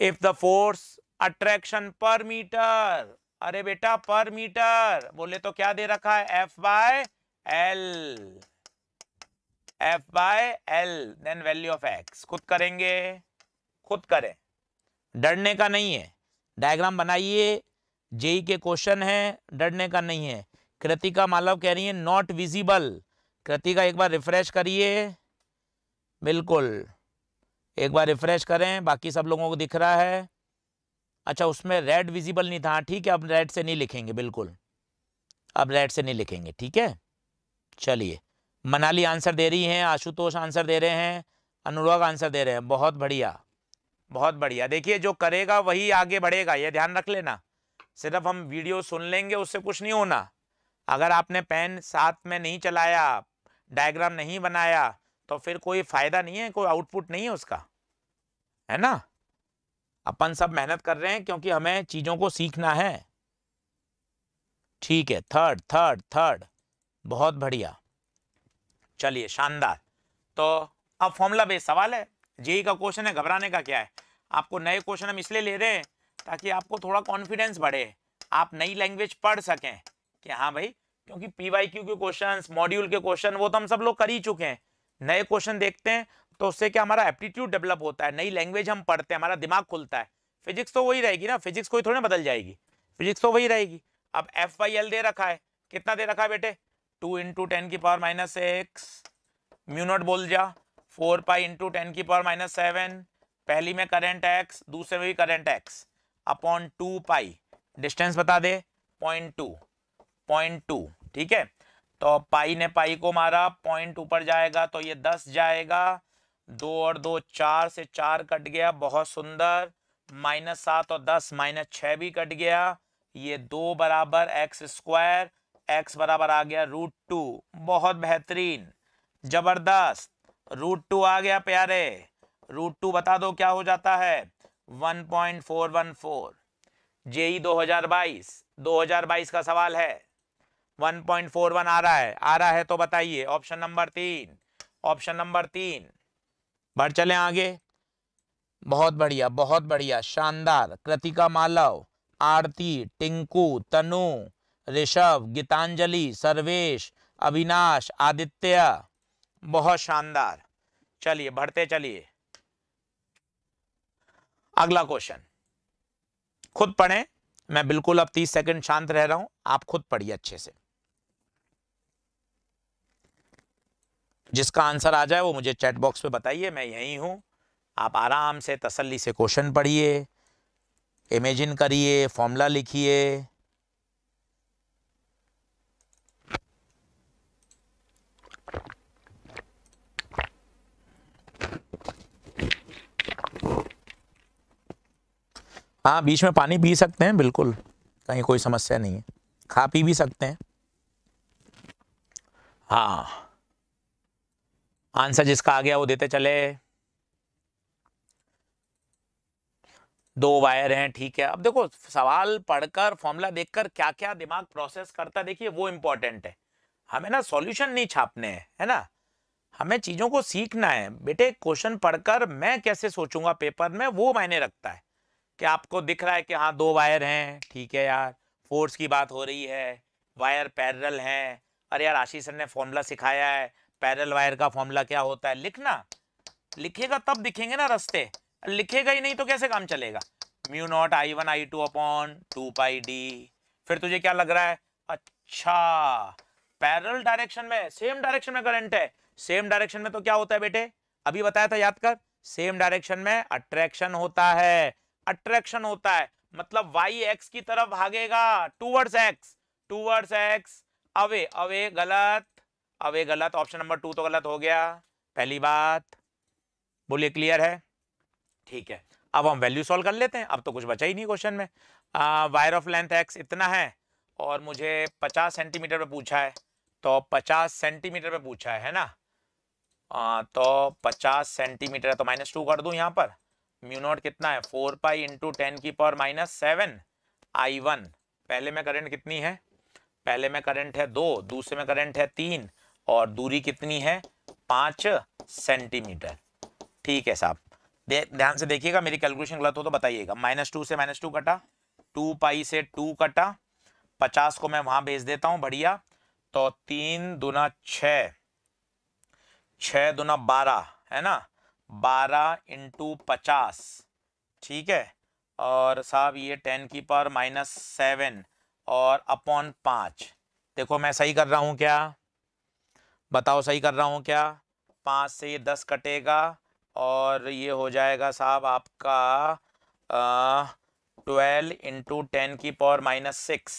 if the force attraction per metre अरे बेटा पर मीटर बोले तो क्या दे रखा है F by L F by L then value of X खुद करेंगे खुद करें डरने का नहीं है डायग्राम बनाइए जेई के क्वेश्चन है डरने का नहीं है कृतिका मालव कह रही है नॉट विजिबल कृतिका एक बार रिफ्रेश करिए बिल्कुल एक बार रिफ्रेश करें बाकी सब लोगों को दिख रहा है अच्छा उसमें रेड विजिबल नहीं था हाँ, ठीक है अब रेड से नहीं लिखेंगे बिल्कुल अब रेड से नहीं लिखेंगे ठीक है चलिए मनाली आंसर दे रही हैं आशुतोष आंसर दे रहे हैं अनुराग आंसर दे रहे हैं बहुत बढ़िया बहुत बढ़िया देखिए जो करेगा वही आगे बढ़ेगा ये ध्यान रख लेना सिर्फ हम वीडियो सुन लेंगे उससे कुछ नहीं होना अगर आपने पेन साथ में नहीं चलाया डायग्राम नहीं बनाया तो फिर कोई फ़ायदा नहीं है कोई आउटपुट नहीं है उसका है ना अपन सब मेहनत कर रहे हैं क्योंकि हमें चीज़ों को सीखना है ठीक है थर्ड थर्ड थर्ड बहुत बढ़िया चलिए शानदार तो अब फॉर्मूला बेस सवाल है जेई e का क्वेश्चन है घबराने का क्या है आपको नए क्वेश्चन हम इसलिए ले रहे हैं ताकि आपको थोड़ा कॉन्फिडेंस बढ़े आप नई लैंग्वेज पढ़ सकें कि हाँ भाई क्योंकि पी वाई क्यू के क्वेश्चन मॉड्यूल के क्वेश्चन वो तो हम सब लोग कर ही चुके हैं नए क्वेश्चन देखते हैं तो उससे क्या हमारा एप्टीट्यूड डेवलप होता है नई लैंग्वेज हम पढ़ते हैं हमारा दिमाग खुलता है फिजिक्स तो वही रहेगी ना फिजिक्स कोई थोड़ी ना बदल जाएगी फिजिक्स तो वही रहेगी अब एफ वाई एल दे रखा है कितना दे रखा है बेटे टू इंटू टेन की पावर माइनस एक्स म्यूनोट बोल जा फोर पाई इंटू टेन की पावर माइनस सेवन पहली में करेंट एक्स दूसरे में भी current X upon two pi distance बता दे पॉइंट टू पॉइंट टू ठीक है तो पाई ने पाई को मारा पॉइंट ऊपर जाएगा तो ये दस जाएगा दो और दो चार से चार कट गया बहुत सुंदर माइनस सात और दस माइनस छः भी कट गया ये दो बराबर एक्स स्क्वायर एक्स बराबर आ गया रूट टू बहुत बेहतरीन जबरदस्त रूट टू आ गया प्यारे रूट टू बता दो क्या हो जाता है one point four one four JEE दो हजार बाईस दो हजार बाईस का सवाल है 1.41 आ रहा है आ रहा है तो बताइए ऑप्शन नंबर तीन ऑप्शन नंबर तीन बढ़ चले आगे बहुत बढ़िया बहुत बढ़िया शानदार कृतिका मालव आरती टिंकू तनु ऋषभ गीतांजलि सर्वेश अविनाश आदित्य बहुत शानदार चलिए बढ़ते चलिए अगला क्वेश्चन खुद पढ़ें मैं बिल्कुल अब तीस सेकंड शांत रह रहा हूं आप खुद पढ़िए अच्छे से जिसका आंसर आ जाए वो मुझे चैट बॉक्स पे बताइए मैं यहीं हूँ आप आराम से तसल्ली से क्वेश्चन पढ़िए इमेजिन करिए फॉर्मूला लिखिए हाँ बीच में पानी पी सकते हैं बिल्कुल कहीं कोई समस्या नहीं है खा पी भी सकते हैं हाँ आंसर जिसका आ गया वो देते चले दो वायर हैं ठीक है अब देखो सवाल पढ़कर फॉर्मूला देखकर क्या क्या दिमाग प्रोसेस करता है देखिए वो इंपॉर्टेंट है हमें ना सॉल्यूशन नहीं छापने हैं है ना हमें चीज़ों को सीखना है बेटे क्वेश्चन पढ़कर मैं कैसे सोचूंगा पेपर में वो मायने रखता है कि आपको दिख रहा है कि हाँ दो वायर हैं ठीक है यार फोर्स की बात हो रही है वायर पैरल है अरे यार आशीष सर ने फॉर्मूला सिखाया है पैरल वायर का फॉर्मूला क्या होता है लिखना लिखेगा तब दिखेंगे ना रस्ते लिखेगा ही नहीं तो कैसे काम चलेगा mu naught I one I two upon two pi D फिर तुझे क्या लग रहा है अच्छा पैरल डायरेक्शन में सेम डायरेक्शन में करंट है सेम डायरेक्शन में तो क्या होता है बेटे अभी बताया था याद कर सेम डायरेक्शन में अट्रैक्शन होता है अट्रैक्शन होता है मतलब वाई एक्स की तरफ भागेगा towards X towards X away away गलत अब ये गलत ऑप्शन नंबर टू तो गलत हो गया पहली बात बोलिए क्लियर है ठीक है अब हम वैल्यू सॉल्व कर लेते हैं अब तो कुछ बचा ही नहीं क्वेश्चन में वायर ऑफ लेंथ एक्स इतना है और मुझे 50 सेंटीमीटर पे पूछा है तो 50 सेंटीमीटर पे पूछा है है ना आ, तो 50 सेंटीमीटर है तो माइनस टू कर दूं यहाँ पर म्यू कितना है फोर पाई इंटू टेन की power minus seven I one पहले में करंट कितनी है पहले में करंट है दो दूसरे में करंट है तीन और दूरी कितनी है पाँच सेंटीमीटर ठीक है साहब ध्यान से देखिएगा मेरी कैलकुलेशन गलत हो तो बताइएगा माइनस टू से माइनस टू कटा टू पाई से टू कटा पचास को मैं वहां भेज देता हूं बढ़िया तो तीन दुना छ छ दुना बारह है ना बारह इंटू पचास ठीक है और साहब ये टेन की पर माइनस सेवन और अपॉन पाँच देखो मैं सही कर रहा हूँ क्या बताओ सही कर रहा हूँ क्या पाँच से ये दस कटेगा और ये हो जाएगा साहब आपका ट्वेल्व इंटू टेन की पावर माइनस सिक्स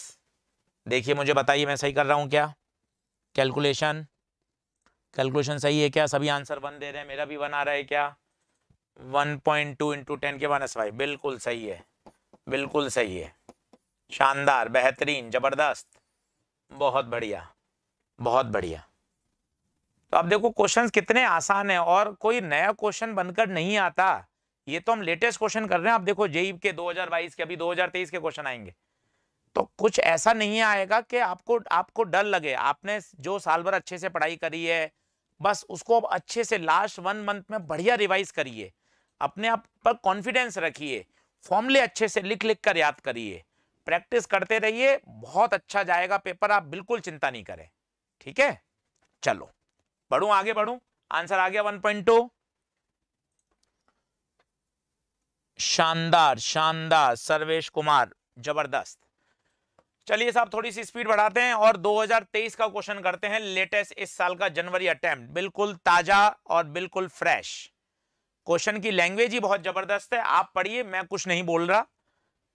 देखिए मुझे बताइए मैं सही कर रहा हूँ क्या कैलकुलेशन कैलकुलेशन सही है क्या सभी आंसर वन दे रहे हैं मेरा भी वन आ रहा है क्या one point two into ten के माइनस फाइव बिल्कुल सही है बिल्कुल सही है शानदार बेहतरीन ज़बरदस्त बहुत बढ़िया बहुत बढ़िया तो आप देखो क्वेश्चंस कितने आसान हैं और कोई नया क्वेश्चन बनकर नहीं आता ये तो हम लेटेस्ट क्वेश्चन कर रहे हैं आप देखो जेई के 2022 के अभी 2023 के क्वेश्चन आएंगे तो कुछ ऐसा नहीं आएगा कि आपको आपको डर लगे आपने जो साल भर अच्छे से पढ़ाई करी है बस उसको अब अच्छे से लास्ट वन मंथ में बढ़िया रिवाइज करिए अपने आप पर कॉन्फिडेंस रखिए फॉर्मले अच्छे से लिख लिख कर याद करिए प्रैक्टिस करते रहिए बहुत अच्छा जाएगा पेपर आप बिल्कुल चिंता नहीं करें ठीक है चलो बढ़ू आगे बढ़ू आंसर आ गया वन पॉइंट टू शानदार शानदार सर्वेश कुमार जबरदस्त चलिए साहब थोड़ी सी स्पीड बढ़ाते हैं और 2023 का क्वेश्चन करते हैं लेटेस्ट इस साल का जनवरी अटेम्प्ट बिल्कुल ताजा और बिल्कुल फ्रेश क्वेश्चन की लैंग्वेज ही बहुत जबरदस्त है आप पढ़िए मैं कुछ नहीं बोल रहा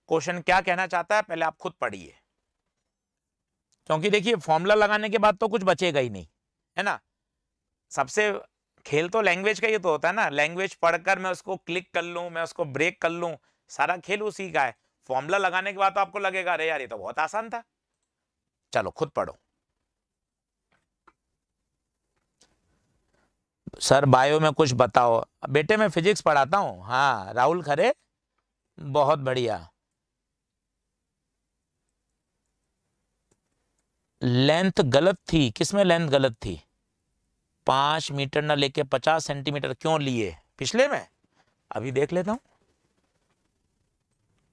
क्वेश्चन क्या कहना चाहता है पहले आप खुद पढ़िए क्योंकि देखिए फॉर्मूला लगाने के बाद तो कुछ बचेगा ही नहीं है ना सबसे खेल तो लैंग्वेज का ही तो होता है ना लैंग्वेज पढ़कर मैं उसको क्लिक कर लूँ मैं उसको ब्रेक कर लूँ सारा खेल उसी का है फॉर्मूला लगाने के बाद तो आपको लगेगा अरे यार ये तो बहुत आसान था चलो खुद पढ़ो सर बायो में कुछ बताओ बेटे मैं फिजिक्स पढ़ाता हूँ हाँ राहुल खरे बहुत बढ़िया लेंथ गलत थी किसमें लेंथ गलत थी पांच मीटर ना लेके पचास सेंटीमीटर क्यों लिए पिछले में अभी देख लेता हूं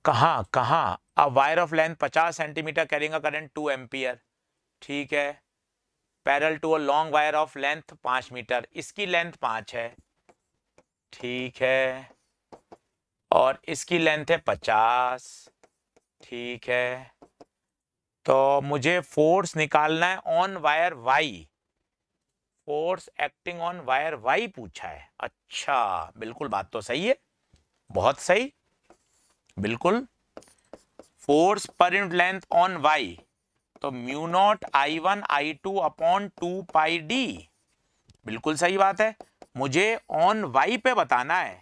कहा कहा अब वायर ऑफ लेंथ पचास centimetre carrying current two ampere ठीक है parallel to a long wire of length पांच मीटर इसकी लेंथ पांच है ठीक है और इसकी लेंथ है पचास ठीक है तो मुझे फोर्स निकालना है on wire Y force acting on wire Y पूछा है अच्छा बिल्कुल बात तो सही है बहुत सही बिल्कुल फोर्स पर यूनिट लेंथ ऑन वाई तो mu naught I one I two upon two pi D बिल्कुल सही बात है मुझे ऑन वाई पे बताना है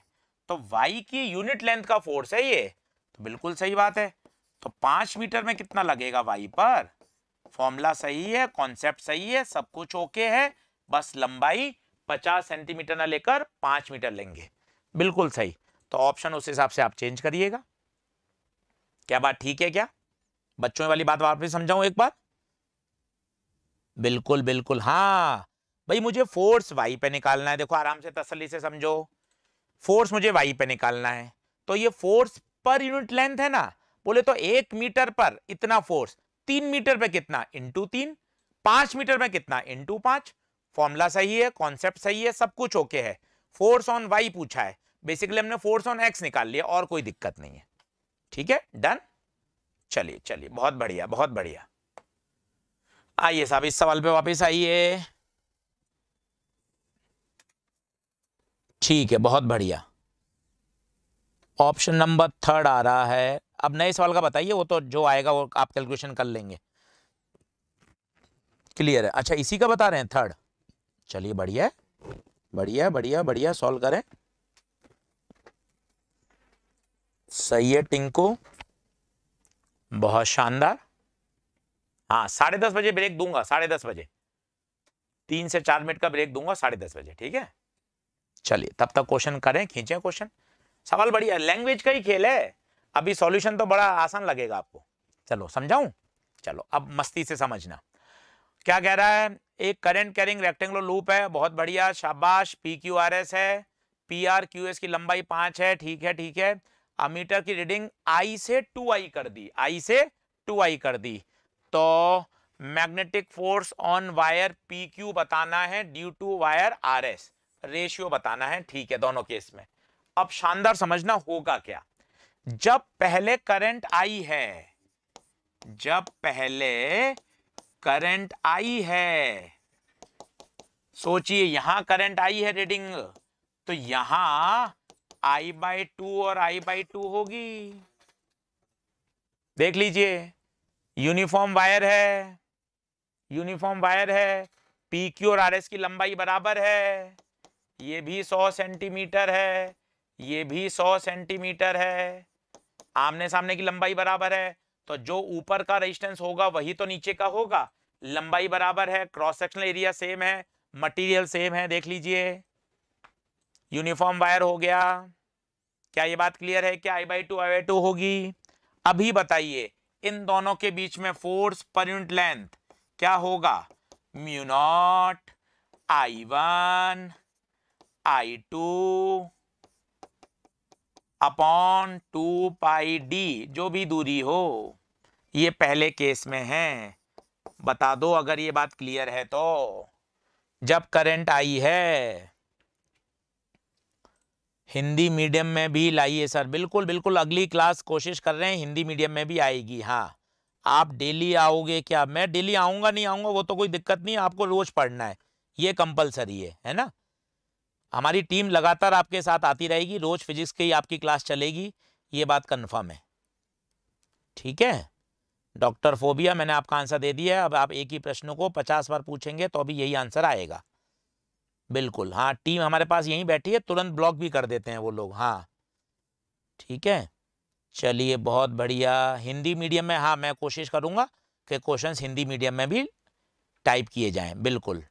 तो वाई की यूनिट लेंथ का फोर्स है ये तो बिल्कुल सही बात है तो पांच मीटर में कितना लगेगा वाई पर फॉर्मूला सही है कॉन्सेप्ट सही है सब कुछ ओके है बस लंबाई पचास सेंटीमीटर ना लेकर पांच मीटर लेंगे बिल्कुल सही तो ऑप्शन उस हिसाब से आप चेंज करिएगा क्या बात ठीक है क्या बच्चों वाली बात वापस समझाऊ एक बार बिल्कुल बिल्कुल हाँ भाई मुझे फोर्स वाई पे निकालना है देखो आराम से तसली से समझो फोर्स मुझे वाई पे निकालना है तो ये फोर्स पर यूनिट लेंथ है ना बोले तो एक मीटर पर इतना फोर्स तीन मीटर पे कितना इंटू तीन पांच मीटर में कितना इंटू पांच फॉर्मूला सही है कॉन्सेप्ट सही है सब कुछ ओके है फोर्स ऑन वाई पूछा है बेसिकली हमने फोर्स ऑन एक्स निकाल लिया और कोई दिक्कत नहीं है ठीक है डन चलिए चलिए बहुत बढ़िया बहुत बढ़िया आइए साहब इस सवाल पे वापस आइए ठीक है बहुत बढ़िया ऑप्शन नंबर थर्ड आ रहा है अब नए सवाल का बताइए वो तो जो आएगा वो आप कैलकुलेशन कर लेंगे क्लियर है अच्छा इसी का बता रहे हैं थर्ड चलिए बढ़िया बढ़िया बढ़िया बढ़िया सॉल्व करें सही है टिंकू बहुत शानदार हाँ साढ़े दस बजे ब्रेक दूंगा साढ़े दस बजे तीन से चार मिनट का ब्रेक दूंगा साढ़े दस बजे ठीक है चलिए तब तक क्वेश्चन करें खींचे क्वेश्चन सवाल बढ़िया लैंग्वेज का ही खेल है अभी सॉल्यूशन तो बड़ा आसान लगेगा आपको चलो समझाऊं चलो अब मस्ती से समझना क्या कह रहा है एक करंट कैरिंग रेक्टेंगुलर लूप है बहुत बढ़िया शाबाश पी क्यू आर एस है पी आर क्यू एस की लंबाई पांच है ठीक है ठीक है अमीटर की रीडिंग आई से टू आई कर दी आई से टू आई कर दी तो magnetic force on wire P Q बताना है due to wire R S ratio बताना है ठीक है दोनों केस में अब शानदार समझना होगा क्या जब पहले करंट आई है जब पहले करंट आई है सोचिए यहां करंट आई है रीडिंग तो यहां आई बाय टू और आई बाय टू होगी देख लीजिए यूनिफॉर्म वायर है यूनिफॉर्म वायर है पी क्यू और आर एस की लंबाई बराबर है ये भी सौ सेंटीमीटर है ये भी सौ सेंटीमीटर है आमने सामने की लंबाई बराबर है तो जो ऊपर का रेजिस्टेंस होगा वही तो नीचे का होगा लंबाई बराबर है क्रॉस सेक्शनल एरिया सेम है मटेरियल सेम है देख लीजिए यूनिफॉर्म वायर हो गया क्या ये बात क्लियर है क्या I by two I by two होगी अभी बताइए इन दोनों के बीच में फोर्स पर यूनिट लेंथ क्या होगा mu naught I one I two upon two pi D जो भी दूरी हो ये पहले केस में है बता दो अगर ये बात क्लियर है तो जब करंट आई है हिंदी मीडियम में भी लाइए सर बिल्कुल बिल्कुल अगली क्लास कोशिश कर रहे हैं हिंदी मीडियम में भी आएगी हाँ आप डेली आओगे क्या मैं डेली आऊँगा नहीं आऊँगा वो तो कोई दिक्कत नहीं आपको रोज़ पढ़ना है ये कंपलसरी है है ना हमारी टीम लगातार आपके साथ आती रहेगी रोज़ फिजिक्स की आपकी क्लास चलेगी ये बात कन्फर्म है ठीक है डॉक्टर फोबिया मैंने आपका आंसर दे दिया है अब आप एक ही प्रश्न को पचास बार पूछेंगे तो अभी यही आंसर आएगा बिल्कुल हाँ टीम हमारे पास यहीं बैठी है तुरंत ब्लॉक भी कर देते हैं वो लोग हाँ ठीक है चलिए बहुत बढ़िया हिंदी मीडियम में हाँ मैं कोशिश करूँगा कि क्वेश्चन हिंदी मीडियम में भी टाइप किए जाएँ बिल्कुल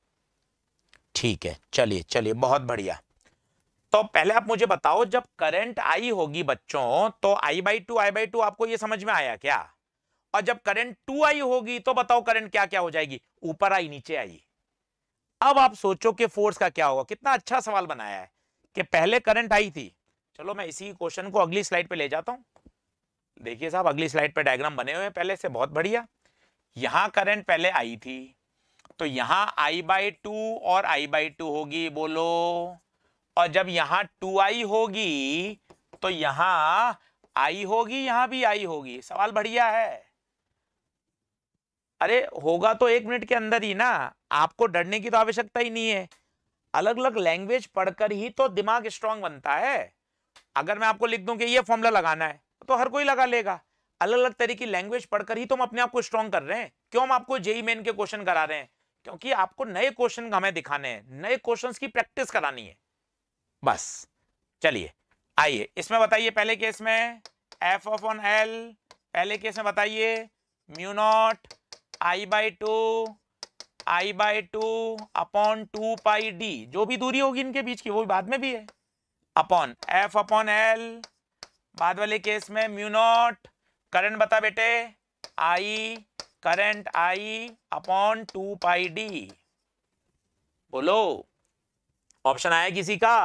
ठीक है चलिए चलिए बहुत बढ़िया तो पहले आप मुझे बताओ जब करंट आई होगी बच्चों तो I by two I by two आपको ये समझ में आया क्या और जब करंट टू आई होगी तो बताओ करंट क्या क्या हो जाएगी ऊपर आई नीचे आई अब आप सोचो कि फोर्स का क्या होगा कितना अच्छा सवाल बनाया है कि पहले करंट आई थी चलो मैं इसी क्वेश्चन को अगली स्लाइड पे ले जाता हूं देखिए साहब अगली स्लाइड पे डायग्राम बने हुए हैं पहले से बहुत बढ़िया यहां करंट पहले आई थी तो यहां आई बाई टू और आई बाई टू होगी बोलो और जब यहां टू आई होगी तो यहां आई होगी यहां भी आई होगी सवाल बढ़िया है अरे होगा तो एक मिनट के अंदर ही ना आपको डरने की तो आवश्यकता ही नहीं है अलग अलग लैंग्वेज पढ़कर ही तो दिमाग स्ट्रांग बनता है अगर मैं आपको लिख दूं कि ये फॉर्मूला लगाना है तो हर कोई लगा लेगा अलग अलग तरह की लैंग्वेज पढ़कर ही तो हम अपने आप को स्ट्रांग कर रहे हैं क्यों हम आपको जेई मेन के क्वेश्चन करा रहे हैं क्योंकि आपको नए क्वेश्चन हमें दिखाने हैं नए क्वेश्चन की प्रैक्टिस करानी है बस चलिए आइए इसमें बताइए पहले केस में एफ ऑफ ऑन एल पहले केस में बताइए mu naught I by two I by two upon two pi D जो भी दूरी होगी इनके बीच की वो भी बाद में भी है अपॉन एफ अपॉन एल बाद वाले केस में म्यू नॉट करंट बता बेटे I current I upon two pi D बोलो ऑप्शन आया किसी का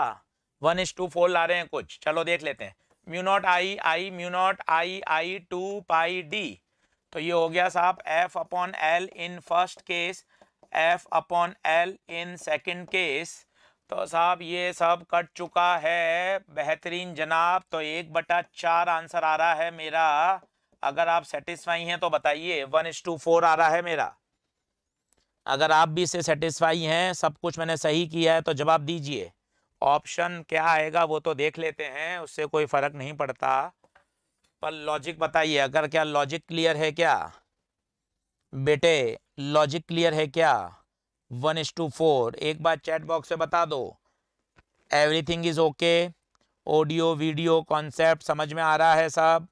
वन इज टू फोर ला रहे हैं कुछ चलो देख लेते हैं mu naught I I mu naught I I two pi D तो ये हो गया साहब F upon L in first case F upon L in second case तो साहब ये सब कट चुका है बेहतरीन जनाब तो एक बटा चार आंसर आ रहा है मेरा अगर आप सेटिस्फाई हैं तो बताइए वन इज टू फोर आ रहा है मेरा अगर आप भी इससे सेटिस्फाई हैं सब कुछ मैंने सही किया है तो जवाब दीजिए ऑप्शन क्या आएगा वो तो देख लेते हैं उससे कोई फ़र्क नहीं पड़ता पर लॉजिक बताइए अगर क्या लॉजिक क्लियर है क्या बेटे लॉजिक क्लियर है क्या वन इज टू फोर एक बार चैट बॉक्स से बता दो everything is okay audio video concept समझ में आ रहा है सब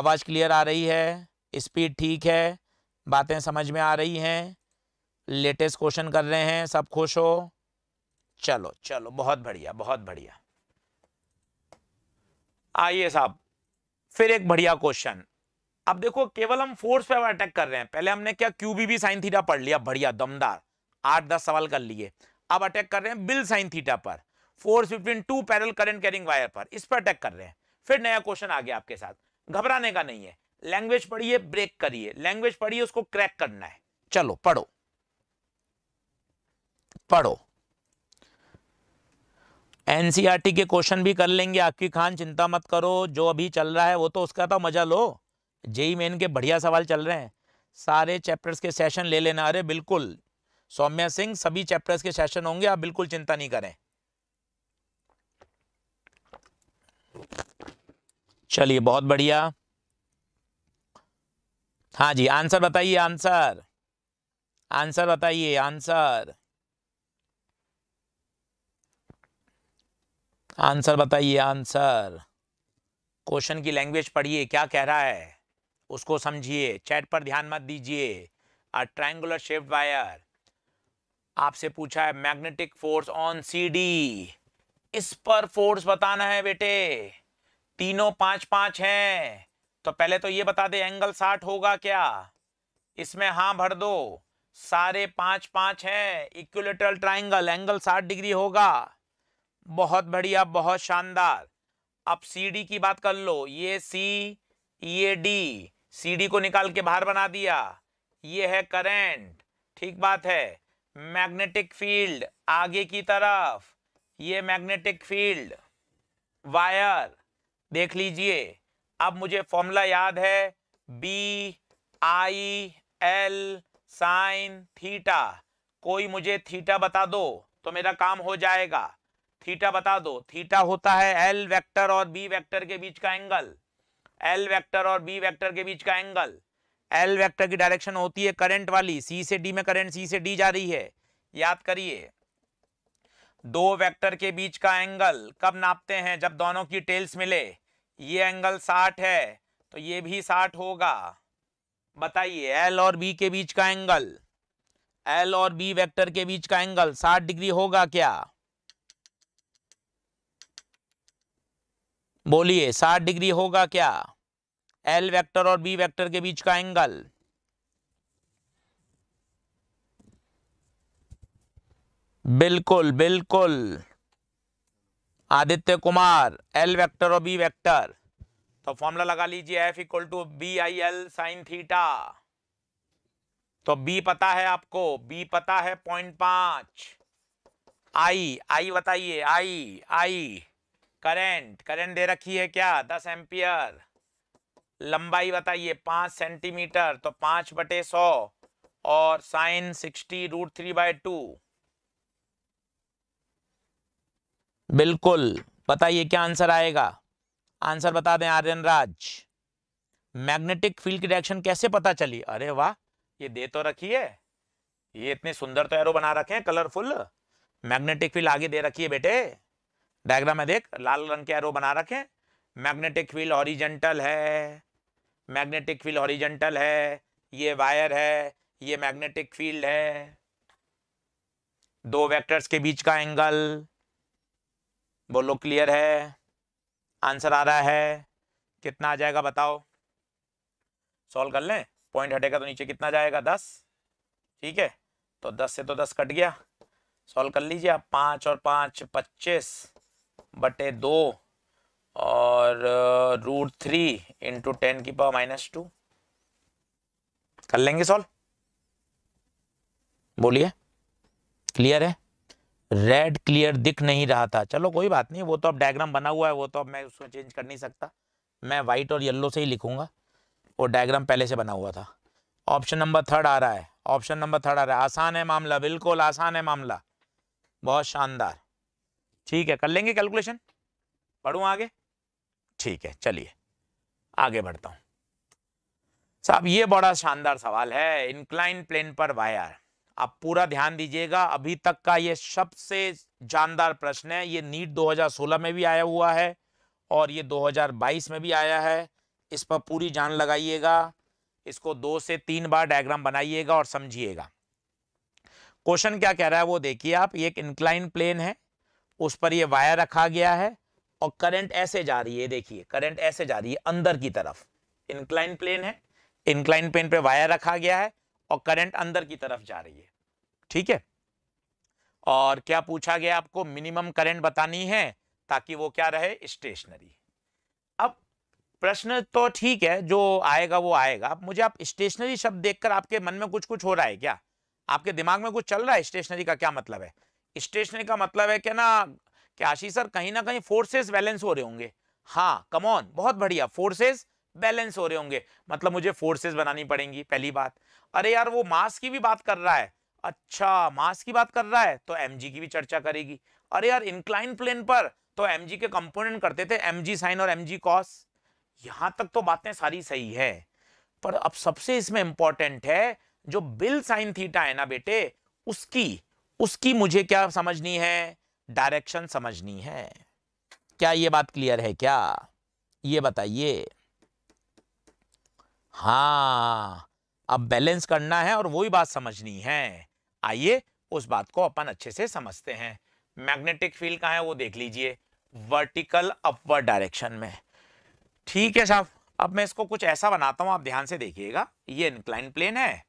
आवाज़ क्लियर आ रही है स्पीड ठीक है बातें समझ में आ रही हैं लेटेस्ट क्वेश्चन कर रहे हैं सब खुश हो चलो चलो बहुत बढ़िया बहुत बढ़िया आइए साहब फिर एक बढ़िया क्वेश्चन अब देखो केवल हम फोर्स पे अटैक कर रहे हैं पहले हमने क्या क्यूबीबी साइन थीटा पढ़ लिया बढ़िया दमदार आठ दस सवाल कर लिए अब अटैक कर रहे हैं बिल साइन थीटा पर force between two parallel current carrying wire पर इस पर अटैक कर रहे हैं फिर नया क्वेश्चन आ गया आपके साथ घबराने का नहीं है लैंग्वेज पढ़िए ब्रेक करिए लैंग्वेज पढ़िए उसको क्रैक करना है चलो पढ़ो पढ़ो एनसीईआरटी के क्वेश्चन भी कर लेंगे आकिब खान चिंता मत करो जो अभी चल रहा है वो तो उसका तो मज़ा लो जेई मेन के बढ़िया सवाल चल रहे हैं सारे चैप्टर्स के सेशन ले लेना अरे बिल्कुल सौम्या सिंह सभी चैप्टर्स के सेशन होंगे आप बिल्कुल चिंता नहीं करें चलिए बहुत बढ़िया हाँ जी आंसर बताइए आंसर आंसर बताइए आंसर आंसर बताइए आंसर क्वेश्चन की लैंग्वेज पढ़िए क्या कह रहा है उसको समझिए चैट पर ध्यान मत दीजिए अ ट्रायंगुलर शेप्ड वायर आपसे पूछा है मैग्नेटिक फोर्स ऑन सीडी इस पर फोर्स बताना है बेटे तीनों पांच पांच हैं तो पहले तो ये बता दे एंगल साठ होगा क्या इसमें हाँ भर दो सारे पांच पांच हैं इक्विलेटरल ट्राइंगल एंगल साठ डिग्री होगा बहुत बढ़िया बहुत शानदार अब सी डी की बात कर लो ये सी ये डी सी डी को निकाल के बाहर बना दिया ये है करंट ठीक बात है मैग्नेटिक फील्ड आगे की तरफ ये मैग्नेटिक फील्ड वायर देख लीजिए अब मुझे फॉर्मूला याद है B I L sine theta कोई मुझे थीटा बता दो तो मेरा काम हो जाएगा थीटा बता दो थीटा होता है एल वेक्टर और बी वेक्टर के बीच का एंगल एल वेक्टर और बी वेक्टर के बीच का एंगल एल वेक्टर की डायरेक्शन होती है करंट वाली सी से डी में करंट सी से डी जा रही है याद करिए दो वेक्टर के बीच का एंगल कब नापते हैं जब दोनों की टेल्स मिले ये एंगल साठ है तो ये भी साठ होगा बताइए एल और बी के बीच का एंगल एल और बी वेक्टर के बीच का एंगल साठ डिग्री होगा क्या बोलिए साठ डिग्री होगा क्या एल वेक्टर और बी वेक्टर के बीच का एंगल बिल्कुल बिल्कुल आदित्य कुमार एल वेक्टर और बी वेक्टर तो फॉर्मूला लगा लीजिए F equal to B I L sine theta तो बी पता है आपको बी पता है पॉइंट पांच आई आई बताइए आई आई करंट करंट दे रखी है क्या दस एम्पियर लंबाई बताइए पांच सेंटीमीटर तो पांच बटे सौ और sine sixty root three by two बिल्कुल बताइए क्या आंसर आएगा आंसर बता दें आर्यन राज मैग्नेटिक फील्ड की डायरेक्शन कैसे पता चली अरे वाह ये दे तो रखी है ये इतने सुंदर तो एरो बना रखे हैं कलरफुल मैग्नेटिक फील्ड आगे दे रखी है बेटे डायग्राम में देख लाल रंग के एरो बना रखे मैग्नेटिक फील्ड ऑरिजेंटल है मैग्नेटिक फील्ड ऑरिजेंटल है ये वायर है ये मैग्नेटिक फील्ड है दो वेक्टर्स के बीच का एंगल बोलो क्लियर है आंसर आ रहा है कितना आ जाएगा बताओ सॉल्व कर लें पॉइंट हटेगा तो नीचे कितना जाएगा दस ठीक है तो दस से तो दस कट गया सॉल्व कर लीजिए आप पाँच और पाँच पच्चीस बटे दो और रूट थ्री इंटू टेन की पावर माइनस टू कर लेंगे सॉल्व बोलिए क्लियर है रेड क्लियर दिख नहीं रहा था चलो कोई बात नहीं वो तो अब डायग्राम बना हुआ है वो तो अब मैं उसको चेंज कर नहीं सकता मैं वाइट और येलो से ही लिखूंगा वो डायग्राम पहले से बना हुआ था ऑप्शन नंबर थर्ड आ रहा है ऑप्शन नंबर थर्ड आ रहा है आसान है मामला बिल्कुल आसान है मामला बहुत शानदार ठीक है कर लेंगे कैलकुलेशन पढ़ू आगे ठीक है चलिए आगे बढ़ता हूँ साहब ये बड़ा शानदार सवाल है इंक्लाइन प्लेन पर वायर आप पूरा ध्यान दीजिएगा अभी तक का ये सबसे जानदार प्रश्न है ये नीट 2016 में भी आया हुआ है और ये 2022 में भी आया है इस पर पूरी जान लगाइएगा इसको दो से तीन बार डायग्राम बनाइएगा और समझिएगा क्वेश्चन क्या कह रहा है वो देखिए आप ये एक इंक्लाइन प्लेन है उस पर ये वायर रखा गया है और करंट ऐसे जा रही है देखिए करंट ऐसे जा रही है अंदर की तरफ इंक्लाइन प्लेन है इंक्लाइन प्लेन पे वायर रखा गया है और करंट अंदर की तरफ जा रही है ठीक है और क्या पूछा गया आपको मिनिमम करंट बतानी है ताकि वो क्या रहे स्टेशनरी अब प्रश्न तो ठीक है जो आएगा वो आएगा मुझे आप स्टेशनरी शब्द देखकर आपके मन में कुछ कुछ हो रहा है क्या आपके दिमाग में कुछ चल रहा है स्टेशनरी का क्या मतलब है स्टेशनरी का मतलब है क्या ना कि आशीष सर कहीं ना कहीं फोर्सेस बैलेंस हो रहे होंगे हाँ कमॉन बहुत बढ़िया फोर्सेस बैलेंस हो रहे होंगे मतलब मुझे फोर्सेस बनानी पड़ेंगी पहली बात अरे यार वो मास की भी बात कर रहा है अच्छा मास की बात कर रहा है तो एम की भी चर्चा करेगी अरे यार इंक्लाइन प्लेन पर तो एम के कंपोनेंट करते थे एम साइन और एम जी कॉस यहां तक तो बातें सारी सही है पर अब सबसे इसमें इंपॉर्टेंट है जो बिल साइन थीटा है ना बेटे उसकी उसकी मुझे क्या समझनी है डायरेक्शन समझनी है क्या ये बात क्लियर है क्या ये बताइए हाँ अब बैलेंस करना है और वही बात समझनी है आइए उस बात को अपन अच्छे से समझते हैं मैग्नेटिक फील्ड कहा है वो देख लीजिए वर्टिकल अपवर्ड डायरेक्शन में ठीक है साहब अब मैं इसको कुछ ऐसा बनाता हूँ आप ध्यान से देखिएगा ये इंक्लाइन प्लेन है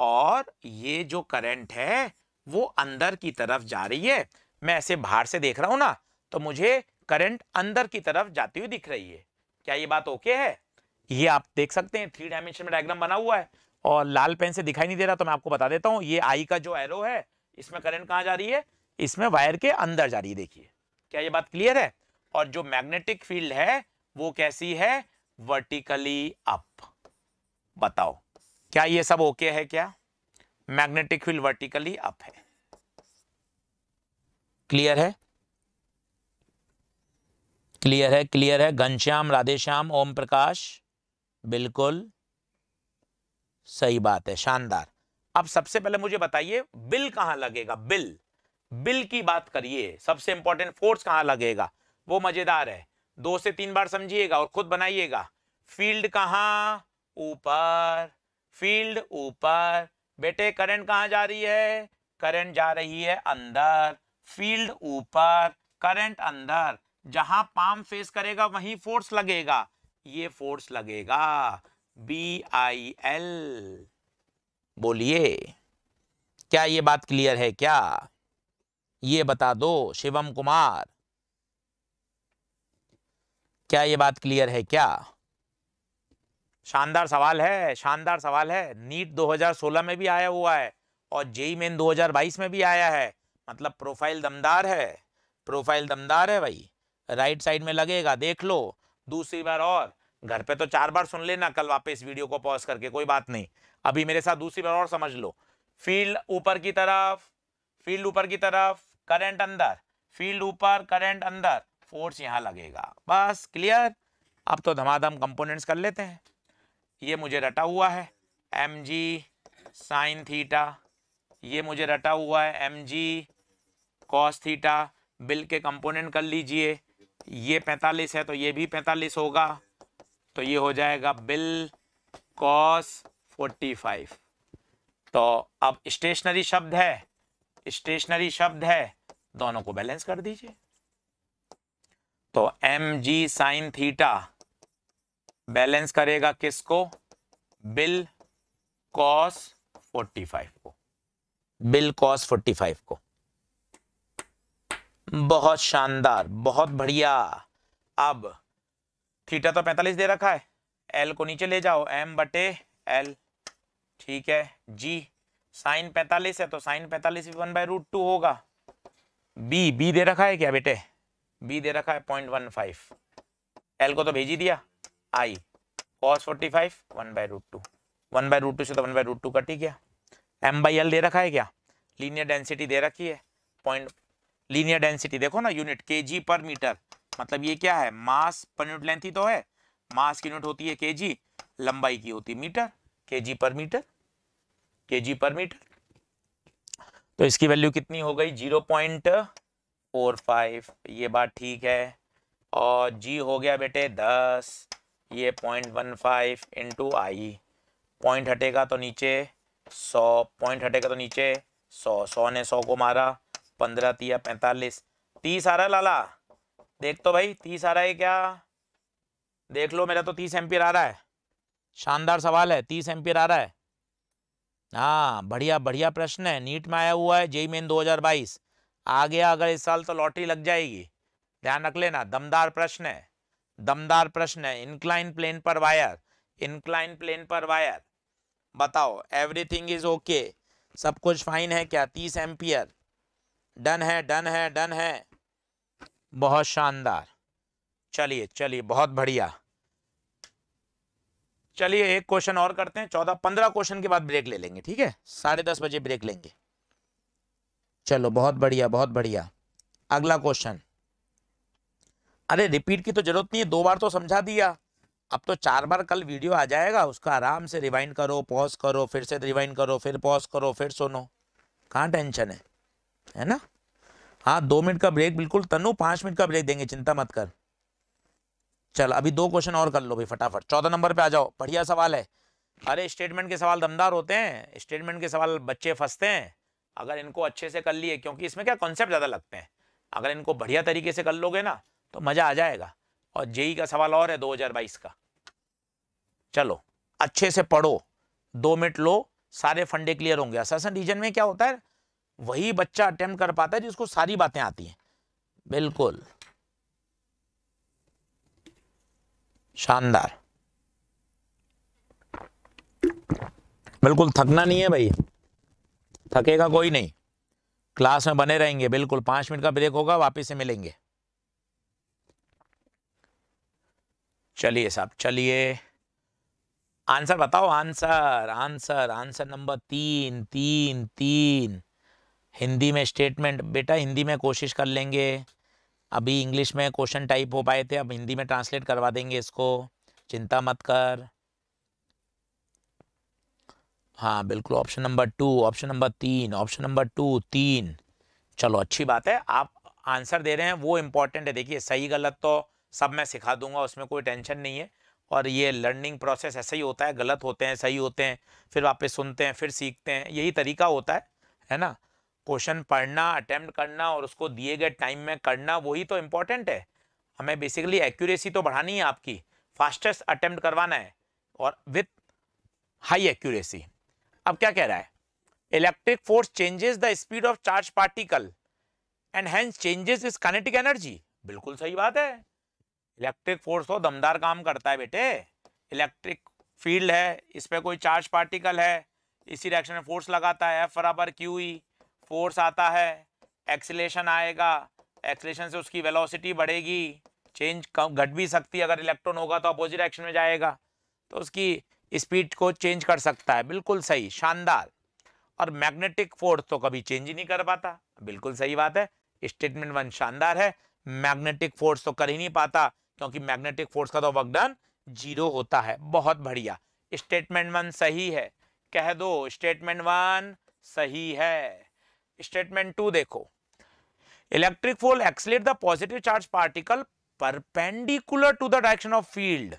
और ये जो करंट है वो अंदर की तरफ जा रही है मैं ऐसे बाहर से देख रहा हूं ना तो मुझे करंट अंदर की तरफ जाती हुई दिख रही है क्या ये बात ओके है ये आप देख सकते हैं थ्री डायमेंशन में डायग्राम बना हुआ है और लाल पेन से दिखाई नहीं दे रहा तो मैं आपको बता देता हूँ ये आई का जो एरो है इसमें करंट कहाँ जा रही है इसमें वायर के अंदर जा रही है देखिए क्या ये बात क्लियर है और जो मैग्नेटिक फील्ड है वो कैसी है वर्टिकली अप बताओ क्या ये सब ओके है क्या मैग्नेटिक फील्ड वर्टिकली अप है क्लियर है क्लियर है क्लियर है घनश्याम राधेश्याम ओम प्रकाश बिल्कुल सही बात है शानदार अब सबसे पहले मुझे बताइए बिल कहां लगेगा बिल बिल की बात करिए सबसे इंपॉर्टेंट फोर्स कहां लगेगा वो मजेदार है दो से तीन बार समझिएगा और खुद बनाइएगा फील्ड कहां ऊपर फील्ड ऊपर बेटे करंट कहाँ जा रही है करंट जा रही है अंदर फील्ड ऊपर करंट अंदर जहां पाम फेस करेगा वहीं फोर्स लगेगा ये फोर्स लगेगा बी आई एल बोलिए क्या ये बात क्लियर है क्या ये बता दो शिवम कुमार क्या ये बात क्लियर है क्या शानदार सवाल है शानदार सवाल है नीट 2016 में भी आया हुआ है और जेई मेन 2022 में भी आया है मतलब प्रोफाइल दमदार है प्रोफाइल दमदार है भाई राइट साइड में लगेगा देख लो दूसरी बार और घर पे तो चार बार सुन लेना कल वापस वीडियो को पॉज करके कोई बात नहीं अभी मेरे साथ दूसरी बार और समझ लो फील्ड ऊपर की तरफ फील्ड ऊपर की तरफ करंट अंदर फील्ड ऊपर करंट अंदर फोर्स यहाँ लगेगा बस क्लियर अब तो धमाधम कंपोनेंट्स कर लेते हैं ये मुझे रटा हुआ है एम जी साइन थीटा ये मुझे रटा हुआ है एम जी कॉस थीटा बिल के कंपोनेंट कर लीजिए ये पैंतालीस है तो ये भी पैंतालीस होगा तो ये हो जाएगा बिल कॉस फोर्टी फाइव तो अब स्टेशनरी शब्द है स्टेशनरी शब्द है दोनों को बैलेंस कर दीजिए तो M G sine theta balance करेगा किसको बिल कॉस 45 को बिल कॉस 45 को बहुत शानदार बहुत बढ़िया अब थीटा तो 45 दे रखा है एल को नीचे ले जाओ एम बटे एल ठीक है जी साइन 45 है तो साइन 45 भी वन बाय रूट टू होगा बी बी दे रखा है क्या बेटे बी दे रखा है पॉइंट वन फाइव एल को तो भेजी दिया I cos forty five one by root two one by root two से तो one by root two cut ही गया एम बाई एल दे रखा है क्या लीनियर डेंसिटी दे रखी है पॉइंट लीनियर डेंसिटी देखो ना यूनिट के जी पर मीटर मतलब ये क्या है मास पर यूनिट लेंथ ही तो है मास की यूनिट होती है के जी लंबाई की होती है मीटर के जी पर मीटर के जी पर मीटर तो इसकी वैल्यू कितनी हो गई जीरो पॉइंट फोर फाइव ये बात ठीक है और जी हो गया बेटे दस ये point one five into I point हटेगा तो नीचे सौ पॉइंट हटेगा तो नीचे सौ सौ ने सौ को मारा पंद्रह तीया पैंतालीस तीस आ रहा है लाला देख तो भाई तीस आ रहा है क्या देख लो मेरा तो तीस एम्पियर आ रहा है शानदार सवाल है तीस एम्पियर आ रहा है हाँ बढ़िया बढ़िया प्रश्न है नीट में आया हुआ है जेई मेन दो हजार बाईस आ गया अगर इस साल तो लॉटरी लग जाएगी ध्यान रख लेना दमदार प्रश्न है दमदार प्रश्न है इंक्लाइन प्लेन पर वायर इंक्लाइन प्लेन पर वायर बताओ एवरीथिंग इज ओके सब कुछ फाइन है क्या तीस एम्पियर डन है डन है डन है बहुत शानदार चलिए चलिए बहुत बढ़िया चलिए एक क्वेश्चन और करते हैं चौदह पंद्रह क्वेश्चन के बाद ब्रेक ले लेंगे ठीक है साढ़े दस बजे ब्रेक लेंगे चलो बहुत बढ़िया बहुत बढ़िया अगला क्वेश्चन अरे रिपीट की तो जरूरत नहीं है दो बार तो समझा दिया अब तो चार बार कल वीडियो आ जाएगा उसका आराम से रिवाइंड करो पॉज करो फिर से रिवाइंड करो फिर पॉज करो फिर सुनो कहाँ टेंशन है है ना हाँ दो मिनट का ब्रेक बिल्कुल तनु पाँच मिनट का ब्रेक देंगे चिंता मत कर चल अभी दो क्वेश्चन और कर लो भाई फटाफट चौदह नंबर पे आ जाओ बढ़िया सवाल है अरे स्टेटमेंट के सवाल दमदार होते हैं स्टेटमेंट के सवाल बच्चे फंसते हैं अगर इनको अच्छे से कर लिए क्योंकि इसमें क्या कॉन्सेप्ट ज़्यादा लगते हैं अगर इनको बढ़िया तरीके से कर लोगे ना तो मज़ा आ जाएगा और जेई का सवाल और है बाईस का चलो अच्छे से पढ़ो दो मिनट लो सारे फंडे क्लियर होंगे असेसन रीजन में क्या होता है वही बच्चा अटेम्प्ट कर पाता है जिसको सारी बातें आती हैं बिल्कुल शानदार बिल्कुल थकना नहीं है भाई थकेगा कोई नहीं क्लास में बने रहेंगे बिल्कुल पांच मिनट का ब्रेक होगा वापस से मिलेंगे चलिए साहब चलिए आंसर बताओ आंसर आंसर आंसर नंबर तीन तीन तीन हिंदी में स्टेटमेंट बेटा हिंदी में कोशिश कर लेंगे अभी इंग्लिश में क्वेश्चन टाइप हो पाए थे अब हिंदी में ट्रांसलेट करवा देंगे इसको चिंता मत कर हाँ बिल्कुल option number two option number तीन ऑप्शन नंबर टू तीन चलो अच्छी बात है आप आंसर दे रहे हैं वो इम्पोर्टेंट है देखिए सही गलत तो सब मैं सिखा दूंगा उसमें कोई टेंशन नहीं है और ये लर्निंग प्रोसेस ऐसा ही होता है गलत होते हैं सही होते हैं फिर वापस सुनते हैं फिर सीखते हैं यही तरीका होता है है ना क्वेश्चन पढ़ना अटैम्प्ट करना और उसको दिए गए टाइम में करना वही तो इम्पॉर्टेंट है हमें बेसिकली एक्यूरेसी तो बढ़ानी है आपकी फास्टेस्ट अटैम्प्ट करवाना है और विथ हाई एक्यूरेसी अब क्या कह रहा है electric force changes the speed of charge particle and hence changes is kinetic energy बिल्कुल सही बात है इलेक्ट्रिक फोर्स तो दमदार काम करता है बेटे इलेक्ट्रिक फील्ड है इस पर कोई चार्ज पार्टिकल है इसी डायरेक्शन में फोर्स लगाता है एफ बराबर क्यू ई e, फोर्स आता है एक्सीलेशन आएगा एक्सलेशन से उसकी वेलोसिटी बढ़ेगी चेंज कम घट भी सकती है अगर इलेक्ट्रॉन होगा तो अपोजिट डायरेक्शन में जाएगा तो उसकी स्पीड को चेंज कर सकता है बिल्कुल सही शानदार और मैग्नेटिक फोर्स तो कभी चेंज ही नहीं कर पाता बिल्कुल सही बात है स्टेटमेंट वन शानदार है मैग्नेटिक फोर्स तो कर ही नहीं पाता क्योंकि मैग्नेटिक फोर्स का तो वर्क जीरो होता है बहुत बढ़िया स्टेटमेंट वन सही है कह दो स्टेटमेंट वन सही है स्टेटमेंट टू देखो electric field accelerate the positive charge particle perpendicular to the direction of field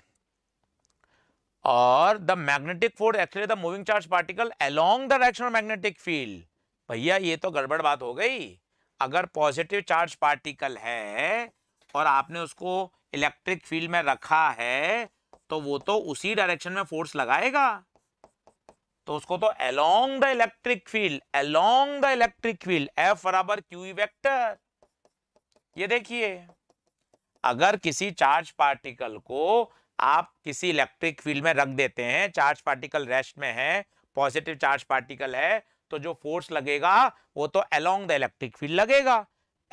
और the magnetic force accelerate the moving charge particle along the direction of magnetic field भैया ये तो गड़बड़ बात हो गई अगर पॉजिटिव चार्ज पार्टिकल है और आपने उसको इलेक्ट्रिक फील्ड में रखा है तो वो तो उसी डायरेक्शन में फोर्स लगाएगा तो उसको तो along the electric field along the electric field F बराबर क्यू वेक्टर e ये देखिए अगर किसी चार्ज पार्टिकल को आप किसी इलेक्ट्रिक फील्ड में रख देते हैं चार्ज पार्टिकल रेस्ट में है पॉजिटिव चार्ज पार्टिकल है तो जो फोर्स लगेगा वो तो अलोंग द इलेक्ट्रिक फील्ड लगेगा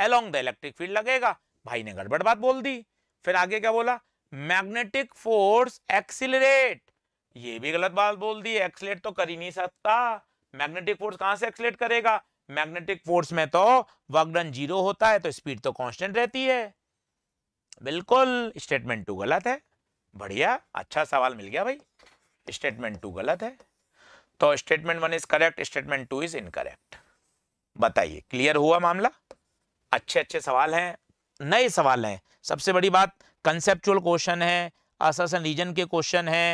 अलोंग द इलेक्ट्रिक फील्ड लगेगा भाई ने गड़बड़ बात बोल दी फिर आगे क्या बोला मैग्नेटिक फोर्स एक्सिलेट ये भी गलत बात बोल दी एक्सिलेट तो कर ही नहीं सकता मैग्नेटिक फोर्स कहां से एक्सिलेट करेगा मैग्नेटिक फोर्स में तो वर्कडन जीरो होता है तो स्पीड तो कांस्टेंट रहती है बिल्कुल स्टेटमेंट टू गलत है बढ़िया अच्छा सवाल मिल गया भाई स्टेटमेंट टू गलत है तो statement one is correct statement two is incorrect बताइए क्लियर हुआ मामला अच्छे अच्छे सवाल हैं नए सवाल हैं सबसे बड़ी बात कंसेप्चुअल क्वेश्चन है असन रीजन के क्वेश्चन है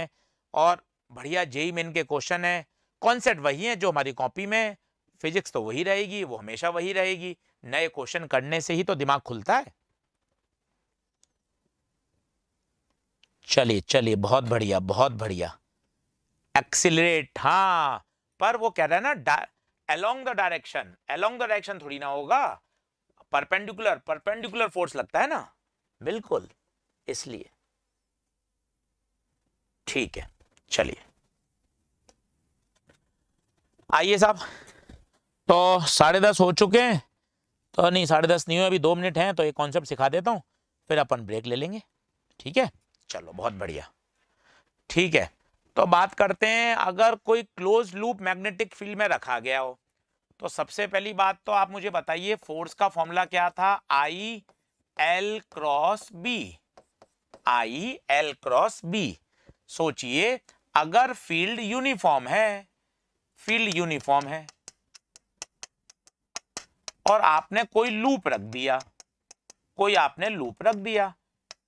और बढ़िया जेई मेन e e के क्वेश्चन है कॉन्सेप्ट वही है जो हमारी कॉपी में फिजिक्स तो वही रहेगी वो हमेशा वही रहेगी नए क्वेश्चन करने से ही तो दिमाग खुलता है चलिए चलिए बहुत बढ़िया बहुत बढ़िया एक्सिलरेट हाँ पर वो कह रहा है ना along the direction along the direction थोड़ी ना होगा परपेंडिकुलर परपेंडिकुलर फोर्स लगता है ना बिल्कुल इसलिए ठीक है चलिए आइए साहब तो साढ़े दस हो चुके हैं तो नहीं साढ़े दस नहीं हुए अभी दो मिनट हैं तो ये कॉन्सेप्ट सिखा देता हूँ फिर अपन ब्रेक ले लेंगे ठीक है चलो बहुत बढ़िया ठीक है तो बात करते हैं अगर कोई क्लोज लूप मैग्नेटिक फील्ड में रखा गया हो तो सबसे पहली बात तो आप मुझे बताइए फोर्स का फॉर्मूला क्या था I L cross B I L cross B सोचिए अगर फील्ड यूनिफॉर्म है फील्ड यूनिफॉर्म है और आपने कोई लूप रख दिया कोई आपने लूप रख दिया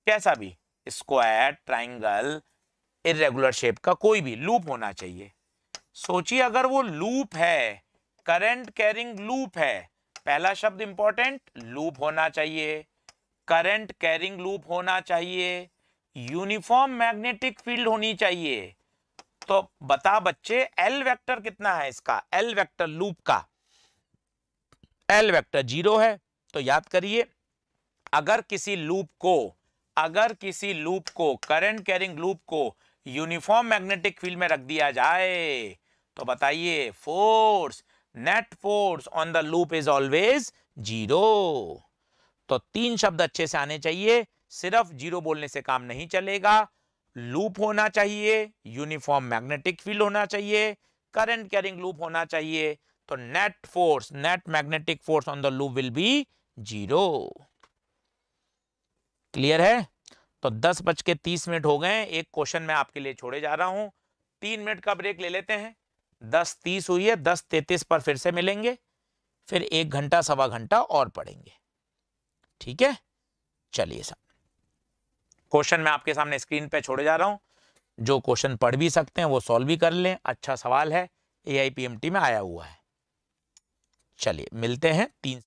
कैसा भी स्क्वायर ट्राइंगल इरेगुलर शेप का कोई भी लूप होना चाहिए सोचिए अगर वो लूप है करंट कैरिंग लूप है पहला शब्द इंपॉर्टेंट लूप होना चाहिए करंट कैरिंग लूप होना चाहिए यूनिफॉर्म मैग्नेटिक फील्ड होनी चाहिए तो बता बच्चे एल वेक्टर कितना है इसका एल वेक्टर लूप का एल वेक्टर जीरो है तो याद करिए अगर किसी लूप को अगर किसी लूप को करंट कैरिंग लूप को यूनिफॉर्म मैग्नेटिक फील्ड में रख दिया जाए तो बताइए force net force on the loop is always zero तो तीन शब्द अच्छे से आने चाहिए सिर्फ जीरो बोलने से काम नहीं चलेगा लूप होना चाहिए यूनिफॉर्म मैग्नेटिक फील्ड होना चाहिए करंट कैरिंग लूप होना चाहिए तो net force net magnetic force on the loop will be zero clear है तो दस बज के तीस मिनट हो गए एक क्वेश्चन मैं आपके लिए छोड़े जा रहा हूं तीन मिनट का ब्रेक ले लेते हैं दस तीस हुई है दस तैतीस पर फिर से मिलेंगे फिर एक घंटा सवा घंटा और पढ़ेंगे ठीक है चलिए सर क्वेश्चन मैं आपके सामने स्क्रीन पे छोड़े जा रहा हूं जो क्वेश्चन पढ़ भी सकते हैं वो सॉल्व भी कर लें अच्छा सवाल है ए में आया हुआ है चलिए मिलते हैं तीन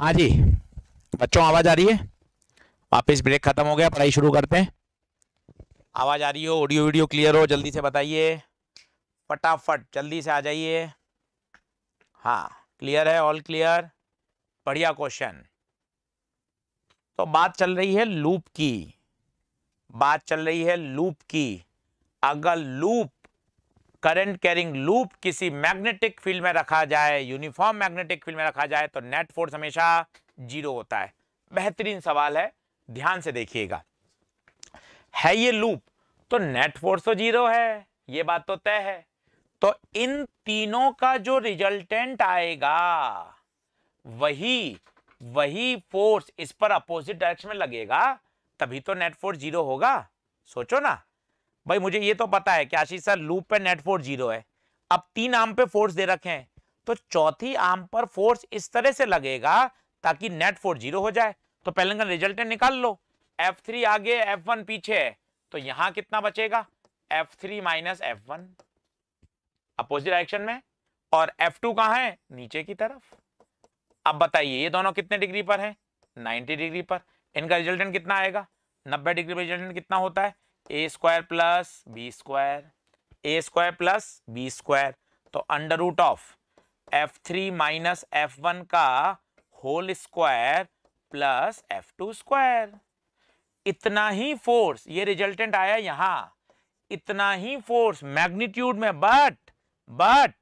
हाँ जी बच्चों आवाज़ आ रही है वापस ब्रेक ख़त्म हो गया पढ़ाई शुरू करते हैं आवाज़ आ रही हो ऑडियो वीडियो क्लियर हो जल्दी से बताइए फटाफट जल्दी से आ जाइए हाँ क्लियर है ऑल क्लियर बढ़िया क्वेश्चन तो बात चल रही है लूप की बात चल रही है लूप की अगर लूप करंट कैरिंग लूप किसी मैग्नेटिक फील्ड में रखा जाए यूनिफॉर्म मैग्नेटिक फील्ड में रखा जाए तो नेट फोर्स हमेशा जीरो होता है बेहतरीन सवाल है ध्यान से देखिएगा है ये लूप तो नेट फोर्स तो जीरो है ये बात तो तय है तो इन तीनों का जो रिजल्टेंट आएगा वही वही फोर्स इस पर अपोजिट डायरेक्शन में लगेगा तभी तो नेट फोर्स जीरो होगा सोचो ना भाई मुझे ये तो पता है कि आशीष सर लूप पे नेट फोर्स जीरो है अब तीन आर्म पे फोर्स दे रखे हैं तो चौथी आर्म पर फोर्स इस तरह से लगेगा ताकि नेट फोर्स जीरो हो जाए तो का रिजल्टेंट निकाल लो एफ थ्री आगे एफ वन पीछे है तो यहां कितना बचेगा F three minus F one opposite direction में और एफ टू कहां है नीचे की तरफ अब बताइए ये दोनों कितने डिग्री पर है 90 डिग्री पर इनका रिजल्टेंट कितना आएगा 90 डिग्री पर रिजल्टेंट कितना होता है A square plus B square A square plus B square तो under root of F three minus F one का whole square plus F two square इतना ही फोर्स ये रिजल्टेंट आया यहाँ इतना ही फोर्स मैग्नीट्यूड में बट बट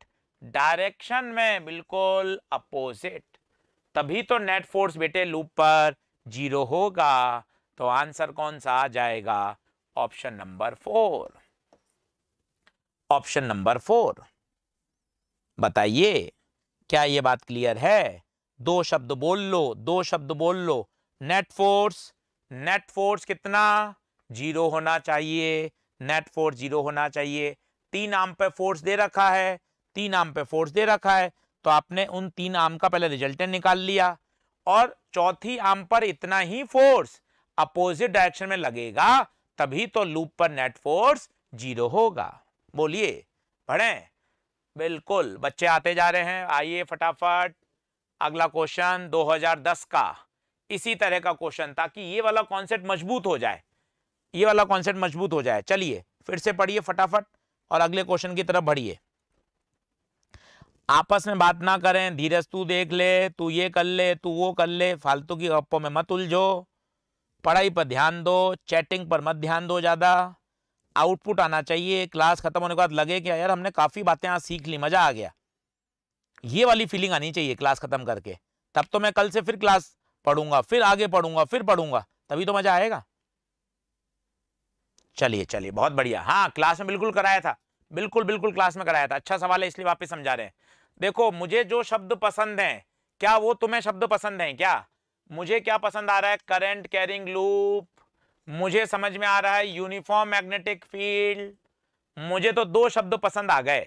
डायरेक्शन में बिल्कुल अपोजिट तभी तो नेट फोर्स बेटे लूप पर जीरो होगा तो आंसर कौन सा आ जाएगा option number four option number four बताइए क्या ये बात क्लियर है दो शब्द बोल लो दो शब्द बोल लो नेट फोर्स नेट फोर्स कितना जीरो होना चाहिए नेट फोर्स जीरो होना चाहिए तीन आम पे फोर्स दे रखा है तीन आम पे फोर्स दे रखा है तो आपने उन तीन आम का पहले रिजल्टेंट निकाल लिया और चौथी आम पर इतना ही फोर्स अपोजिट डायरेक्शन में लगेगा तभी तो लूप पर नेट फोर्स जीरो होगा बोलिए पढ़े बिल्कुल बच्चे आते जा रहे हैं आइए फटाफट अगला क्वेश्चन 2010 का इसी तरह का क्वेश्चन ताकि ये वाला कॉन्सेप्ट मजबूत हो जाए ये वाला कॉन्सेप्ट मजबूत हो जाए चलिए फिर से पढ़िए फटाफट और अगले क्वेश्चन की तरफ बढ़िए आपस में बात ना करें धीरज तू देख ले तू ये कर ले तू वो कर ले फालतू की गप्पों में मत उलझो पढ़ाई पर ध्यान दो चैटिंग पर मत ध्यान दो ज़्यादा आउटपुट आना चाहिए क्लास खत्म होने के बाद लगे कि यार हमने काफ़ी बातें यहाँ सीख ली मज़ा आ गया ये वाली फीलिंग आनी चाहिए क्लास खत्म करके तब तो मैं कल से फिर क्लास पढ़ूंगा फिर आगे पढ़ूंगा फिर पढ़ूंगा तभी तो मज़ा आएगा चलिए चलिए बहुत बढ़िया हाँ क्लास में बिल्कुल कराया था बिल्कुल बिल्कुल क्लास में कराया था अच्छा सवाल है इसलिए वापस समझा रहे हैं देखो मुझे जो शब्द पसंद हैं क्या वो तुम्हें शब्द पसंद हैं क्या मुझे क्या पसंद आ रहा है करंट कैरिंग लूप मुझे समझ में आ रहा है यूनिफॉर्म मैग्नेटिक फील्ड मुझे तो दो शब्द पसंद आ गए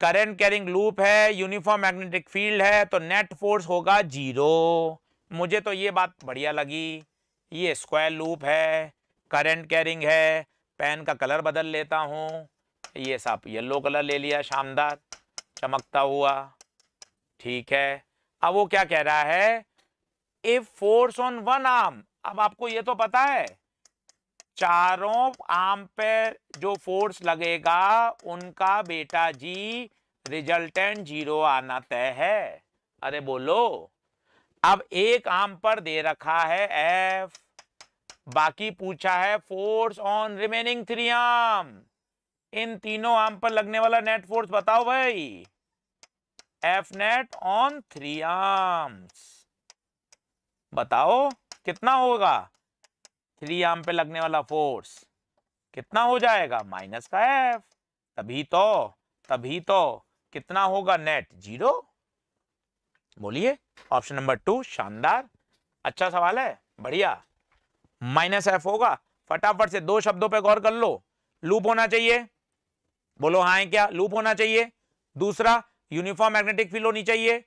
करंट कैरिंग लूप है यूनिफॉर्म मैग्नेटिक फील्ड है तो नेट फोर्स होगा जीरो मुझे तो ये बात बढ़िया लगी ये स्क्वायर लूप है करंट कैरिंग है पेन का कलर बदल लेता हूँ ये साफ येलो कलर ले लिया शानदार चमकता हुआ ठीक है अब वो क्या कह रहा है if force on one arm अब आपको ये तो पता है चारों आर्म पे जो फोर्स लगेगा उनका बेटा जी रिजल्टेंट जीरो आना तय है अरे बोलो अब एक आर्म पर दे रखा है एफ बाकी पूछा है force on remaining three arm इन तीनों आर्म पर लगने वाला नेट फोर्स बताओ भाई F net on three arms बताओ कितना होगा थ्री आर्म पे लगने वाला फोर्स कितना हो जाएगा माइनस का एफ तभी तो तभी तो कितना होगा नेट जीरो बोलिए ऑप्शन नंबर टू शानदार अच्छा सवाल है बढ़िया माइनस एफ होगा फटाफट से दो शब्दों पे गौर कर लो लूप होना चाहिए बोलो हाँ क्या लूप होना चाहिए दूसरा यूनिफॉर्म मैग्नेटिक फील्ड होनी चाहिए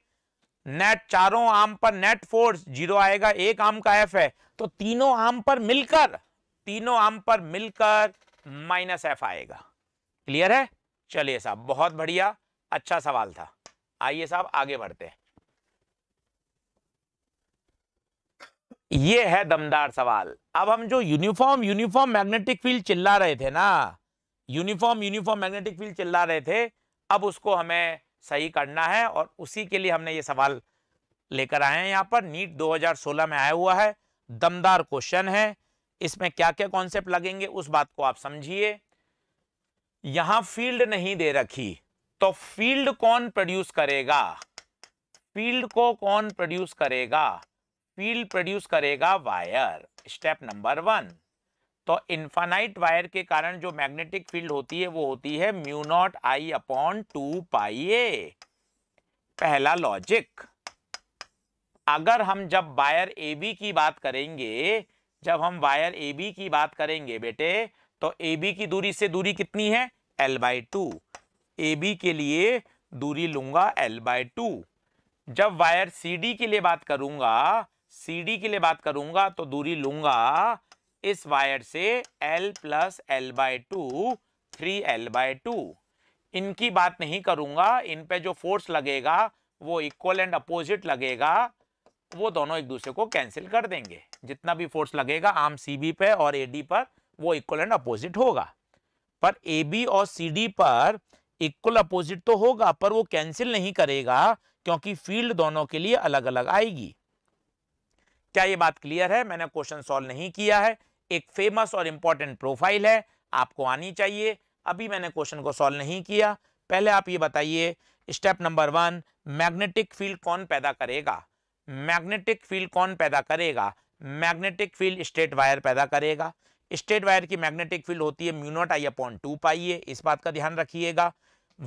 नेट चारों आम पर नेट फोर्स जीरो आएगा एक आम का एफ है तो तीनों आम पर मिलकर तीनों आम पर मिलकर माइनस एफ आएगा क्लियर है चलिए साहब बहुत बढ़िया अच्छा सवाल था आइए साहब आगे बढ़ते हैं ये है दमदार सवाल अब हम जो यूनिफॉर्म यूनिफॉर्म मैग्नेटिक फील्ड चिल्ला रहे थे ना यूनिफॉर्म यूनिफॉर्म मैग्नेटिक फील्ड चिल्ला रहे थे अब उसको हमें सही करना है और उसी के लिए हमने ये सवाल लेकर आए हैं यहाँ पर नीट 2016 में आया हुआ है दमदार क्वेश्चन है इसमें क्या क्या कॉन्सेप्ट लगेंगे उस बात को आप समझिए यहां फील्ड नहीं दे रखी तो फील्ड कौन प्रोड्यूस करेगा फील्ड को कौन प्रोड्यूस करेगा फील्ड प्रोड्यूस करेगा वायर स्टेप नंबर वन तो इन्फानाइट वायर के कारण जो मैग्नेटिक फील्ड होती है वो होती है mu naught I upon two pi A पहला लॉजिक अगर हम जब वायर ए बी की बात करेंगे जब हम वायर ए बी की बात करेंगे बेटे तो ए बी की दूरी से दूरी कितनी है L by two A B के लिए दूरी लूंगा एल बाय टू जब वायर सी डी के लिए बात करूंगा सी डी के लिए बात करूंगा तो दूरी लूंगा इस वायर से L plus L by two three L by two इनकी बात नहीं करूंगा इन पे जो फोर्स लगेगा वो इक्वल एंड अपोजिट लगेगा वो दोनों एक दूसरे को कैंसिल कर देंगे जितना भी फोर्स लगेगा आम सी बी पे और ए डी पर वो इक्वल एंड अपोजिट होगा पर ए बी और सी डी पर इक्वल अपोजिट तो होगा पर वो कैंसिल नहीं करेगा क्योंकि फील्ड दोनों के लिए अलग अलग आएगी क्या ये बात क्लियर है मैंने क्वेश्चन सॉल्व नहीं किया है एक फेमस और इम्पॉर्टेंट प्रोफाइल है आपको आनी चाहिए अभी मैंने क्वेश्चन को सॉल्व नहीं किया पहले आप ये बताइए step number one magnetic field कौन पैदा करेगा मैग्नेटिक फील्ड कौन पैदा करेगा मैग्नेटिक फील्ड स्ट्रेट वायर पैदा करेगा स्ट्रेट वायर की मैग्नेटिक फील्ड होती है म्यूनोट आई अपॉन टू पाइए इस बात का ध्यान रखिएगा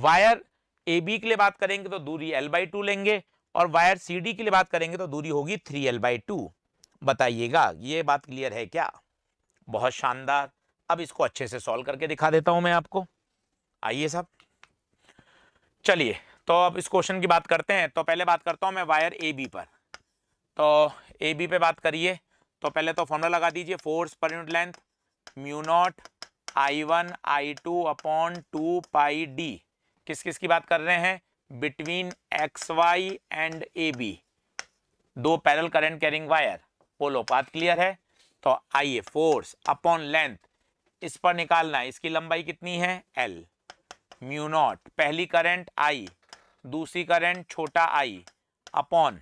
वायर ए बी के लिए बात करेंगे तो दूरी एल बाई टू लेंगे और वायर सी डी के लिए बात करेंगे तो दूरी होगी थ्री एल बाई टू बताइएगा ये बात क्लियर है क्या बहुत शानदार अब इसको अच्छे से सॉल्व करके दिखा देता हूं मैं आपको आइए साहब चलिए तो अब इस क्वेश्चन की बात करते हैं तो पहले बात करता हूं मैं वायर ए बी पर तो ए बी पे बात करिए तो पहले तो फॉर्मूला लगा दीजिए फोर्स पर unit length mu naught I one I two upon two pi D किस किस की बात कर रहे हैं between X Y and A B दो पैरल करेंट कैरिंग वायर बोलो बात क्लियर है तो आइए फोर्स अपॉन लेंथ इस पर निकालना इसकी लंबाई कितनी है एल म्यू नॉट पहली करंट आई दूसरी करंट छोटा I upon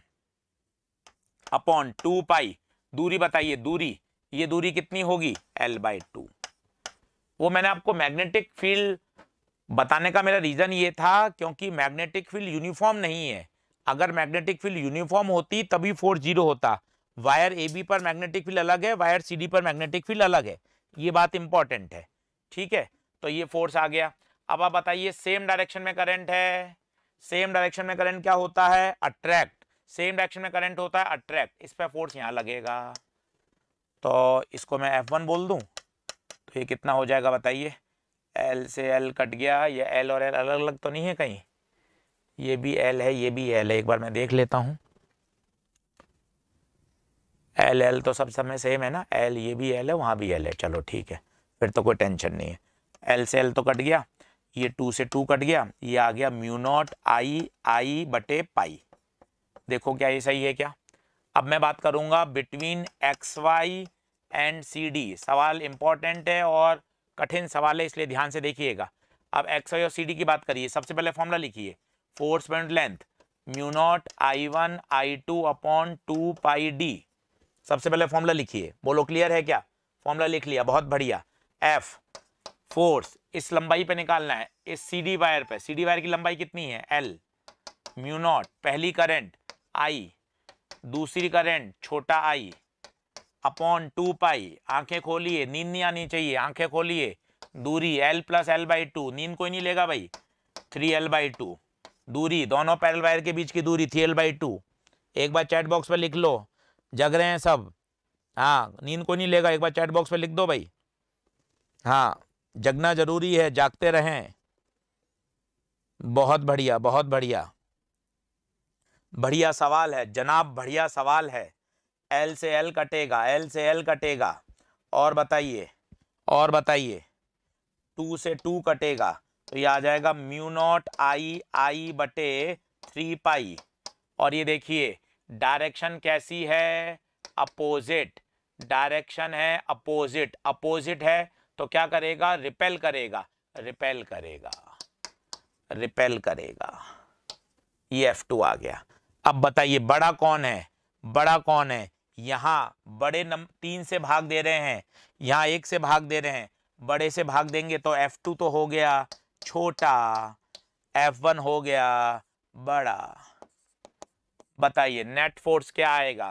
upon two pi दूरी बताइए दूरी ये दूरी कितनी होगी एल बाई टू वो मैंने आपको मैग्नेटिक फील्ड बताने का मेरा रीज़न ये था क्योंकि मैग्नेटिक फील्ड यूनिफॉर्म नहीं है अगर मैग्नेटिक फील्ड यूनिफॉर्म होती तभी फोर्स जीरो होता वायर ए बी पर मैग्नेटिक फील्ड अलग है वायर सी डी पर मैग्नेटिक फील्ड अलग है ये बात इंपॉर्टेंट है ठीक है तो ये फोर्स आ गया अब आप बताइए सेम डायरेक्शन में करंट है सेम डायरेक्शन में करंट क्या होता है अट्रैक्ट सेम डायरेक्शन में करंट होता है अट्रैक्ट इस पर फोर्स यहाँ लगेगा तो इसको मैं एफ वन बोल दूँ तो ये कितना हो जाएगा बताइए एल से एल कट गया या एल और एल अलग अलग तो नहीं है कहीं ये भी एल है ये भी एल है एक बार मैं देख लेता हूँ एल एल तो सब समय सेम है ना एल ये भी एल है वहाँ भी एल है चलो ठीक है फिर तो कोई टेंशन नहीं है एल से एल तो कट गया ये टू से टू कट गया ये आ गया म्यू नॉट आई आई बटे पाई देखो क्या ये सही है क्या अब मैं बात करूंगा between X Y and C D सवाल इम्पॉर्टेंट है और कठिन सवाल है इसलिए ध्यान से देखिएगा अब एक्स वाई और सी डी की बात करिए सबसे पहले फॉर्मूला लिखिए force point length mu naught I one I two upon two pi D सबसे पहले फॉर्मूला लिखिए बोलो क्लियर है क्या फॉर्मूला लिख लिया बहुत बढ़िया एफ फोर्स इस लंबाई पे निकालना है इस सीडी वायर पे सीडी वायर की लंबाई कितनी है एल म्यूनोट पहली करंट आई दूसरी करंट छोटा आई अपॉन टू पाई आंखें खोलिए नींद नहीं आनी चाहिए आंखें खोलिए दूरी L plus L by two नींद कोई नहीं लेगा भाई थ्री एल बाई टू दूरी दोनों पैरल वायर के बीच की दूरी थ्री एल बाई टू एक बार चैट बॉक्स पर लिख लो जग रहे हैं सब हाँ नींद को नहीं लेगा एक बार चैट बॉक्स में लिख दो भाई हाँ जगना जरूरी है जागते रहें बहुत बढ़िया बहुत बढ़िया बढ़िया सवाल है जनाब बढ़िया सवाल है एल से एल कटेगा एल से एल कटेगा और बताइए और बताइए टू से टू कटेगा तो ये आ जाएगा म्यू नॉट आई आई बटे थ्री पाई और ये देखिए डायरेक्शन कैसी है अपोजिट डायरेक्शन है अपोजिट अपोजिट है तो क्या करेगा रिपेल करेगा रिपेल करेगा रिपेल करेगा ये एफ टू आ गया अब बताइए बड़ा कौन है बड़ा कौन है यहाँ बड़े नम तीन से भाग दे रहे हैं यहाँ एक से भाग दे रहे हैं बड़े से भाग देंगे तो एफ टू तो हो गया छोटा एफ वन हो गया बड़ा बताइए नेट फोर्स क्या आएगा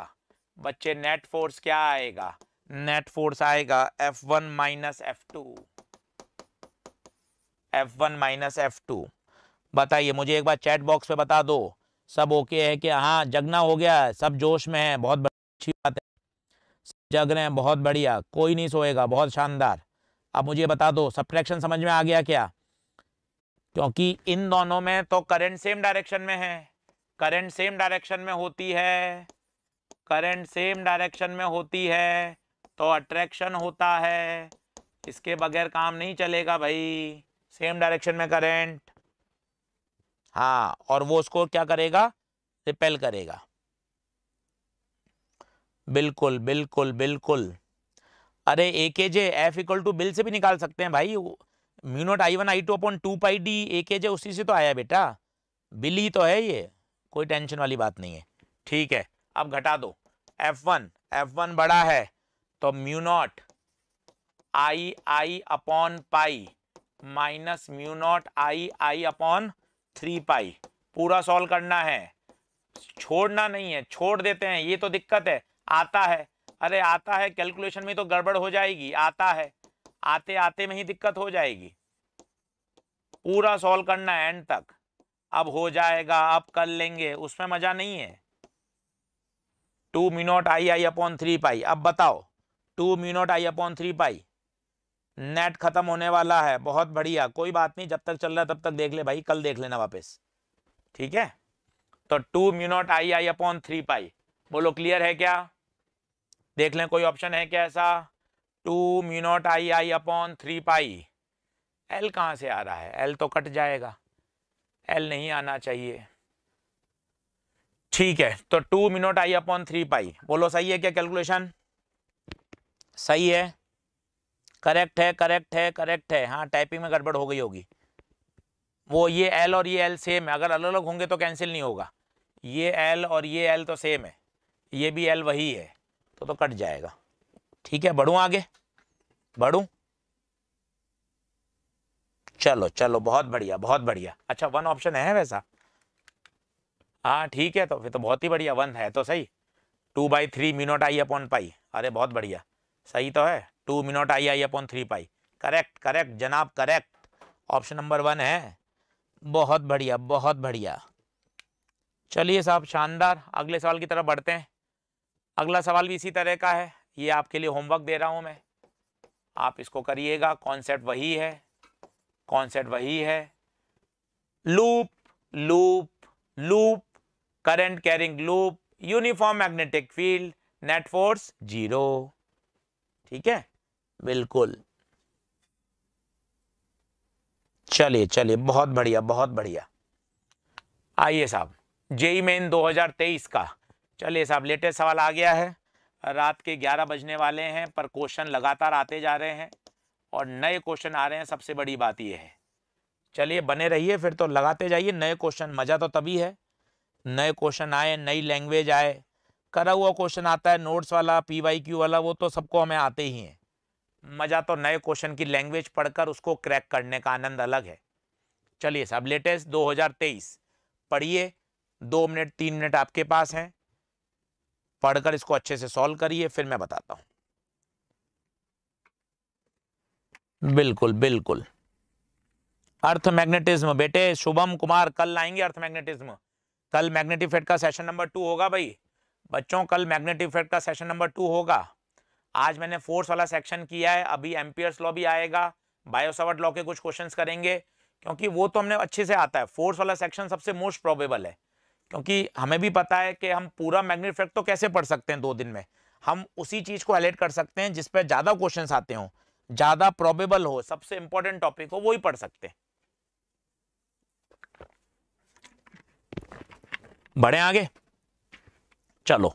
बच्चे नेट फोर्स क्या आएगा नेट फोर्स आएगा F one minus F two F one minus F two बताइए मुझे एक बार चैट बॉक्स पे बता दो सब ओके है कि हाँ जगना हो गया है सब जोश में है बहुत अच्छी बात है जग रहे हैं बहुत बढ़िया कोई नहीं सोएगा बहुत शानदार अब मुझे बता दो सब्ट्रैक्शन समझ में आ गया क्या क्योंकि इन दोनों में तो करंट सेम डायरेक्शन में है करंट सेम डायरेक्शन में होती है करंट सेम डायरेक्शन में होती है तो अट्रैक्शन होता है इसके बगैर काम नहीं चलेगा भाई सेम डायरेक्शन में करंट हाँ और वो उसको क्या करेगा रिपेल करेगा बिल्कुल बिल्कुल बिल्कुल अरे A K J F equal to BIL से भी निकाल सकते हैं भाई mu naught I one I two upon two pi D A K J उसी से तो आया बेटा बिल ही तो है ये कोई टेंशन वाली बात नहीं है ठीक है अब घटा दो एफ वन एफ वन बड़ा है तो mu naught I I upon pi minus mu naught I I upon three pi पूरा सॉल्व करना है छोड़ना नहीं है छोड़ देते हैं ये तो दिक्कत है आता है अरे आता है कैलकुलेशन में तो गड़बड़ हो जाएगी आता है आते आते में ही दिक्कत हो जाएगी पूरा सॉल्व करना है एंड तक अब हो जाएगा अब कर लेंगे उसमें मजा नहीं है two mu I I upon three pi अब बताओ two mu I upon three pi net खत्म होने वाला है बहुत बढ़िया कोई बात नहीं जब तक चल रहा है तब तक देख ले भाई कल देख लेना वापस ठीक है तो two mu naught I I upon three pi बोलो क्लियर है क्या देख लें कोई ऑप्शन है क्या ऐसा two mu naught I I upon three pi L कहाँ से आ रहा है एल तो कट जाएगा एल नहीं आना चाहिए ठीक है तो two mu naught I upon three pi बोलो सही है क्या कैलकुलेशन सही है करेक्ट है करेक्ट है करेक्ट है हाँ टाइपिंग में गड़बड़ हो गई होगी वो ये एल और ये एल सेम है अगर अलग अलग होंगे तो कैंसिल नहीं होगा ये एल और ये एल तो सेम है ये भी एल वही है तो तो कट जाएगा ठीक है बढ़ूँ आगे बढ़ूँ चलो चलो बहुत बढ़िया बहुत बढ़िया अच्छा वन ऑप्शन है वैसा हाँ ठीक है तो फिर तो बहुत ही बढ़िया वन है तो सही two by three mu naught I upon pi अरे बहुत बढ़िया सही तो है two mu naught I I upon three pi correct correct जनाब करेक्ट ऑप्शन नंबर वन है बहुत बढ़िया बहुत बढ़िया चलिए साहब शानदार अगले सवाल की तरफ बढ़ते हैं अगला सवाल भी इसी तरह का है ये आपके लिए होमवर्क दे रहा हूँ मैं आप इसको करिएगा कॉन्सेप्ट वही है कॉन्सेप्ट वही है loop loop loop current carrying loop uniform magnetic field net force zero ठीक है बिल्कुल चलिए चलिए बहुत बढ़िया बहुत बढ़िया आइए साहब जेई मेन 2023 का चलिए साहब लेटेस्ट सवाल आ गया है रात के 11 बजने वाले हैं पर क्वेश्चन लगातार आते जा रहे हैं और नए क्वेश्चन आ रहे हैं सबसे बड़ी बात यह है चलिए बने रहिए फिर तो लगाते जाइए नए क्वेश्चन मज़ा तो तभी है नए क्वेश्चन आए नई लैंग्वेज आए करा हुआ क्वेश्चन आता है नोट्स वाला पी वाई क्यू वाला वो तो सबको हमें आते ही हैं मज़ा तो नए क्वेश्चन की लैंग्वेज पढ़कर उसको क्रैक करने का आनंद अलग है चलिए सब लेटेस्ट 2023 पढ़िए दो मिनट तीन मिनट आपके पास हैं पढ़कर इसको अच्छे से सॉल्व करिए फिर मैं बताता हूँ बिल्कुल बिल्कुल अर्थ मैग्नेटिज्म बेटे शुभम कुमार कल आएंगे अर्थ मैग्नेटिज्म कल मैग्नेटिक इफेक्ट का सेशन नंबर टू होगा भाई बच्चों कल मैग्नेटिक इफेक्ट का सेशन नंबर टू होगा आज मैंने फोर्स वाला सेक्शन किया है अभी एम्पियर्स लॉ भी आएगा बायोसावर्ट लॉ के कुछ क्वेश्चन करेंगे क्योंकि वो तो हमने अच्छे से आता है फोर्स वाला सेक्शन सबसे मोस्ट प्रोबेबल है क्योंकि हमें भी पता है कि हम पूरा मैग्नेट इफेक्ट तो कैसे पढ़ सकते हैं दो दिन में हम उसी चीज़ को हाईलाइट कर सकते हैं जिस पर ज़्यादा क्वेश्चन आते हों ज्यादा प्रोबेबल हो सबसे इंपॉर्टेंट टॉपिक हो वो ही पढ़ सकते हैं बढ़े आगे चलो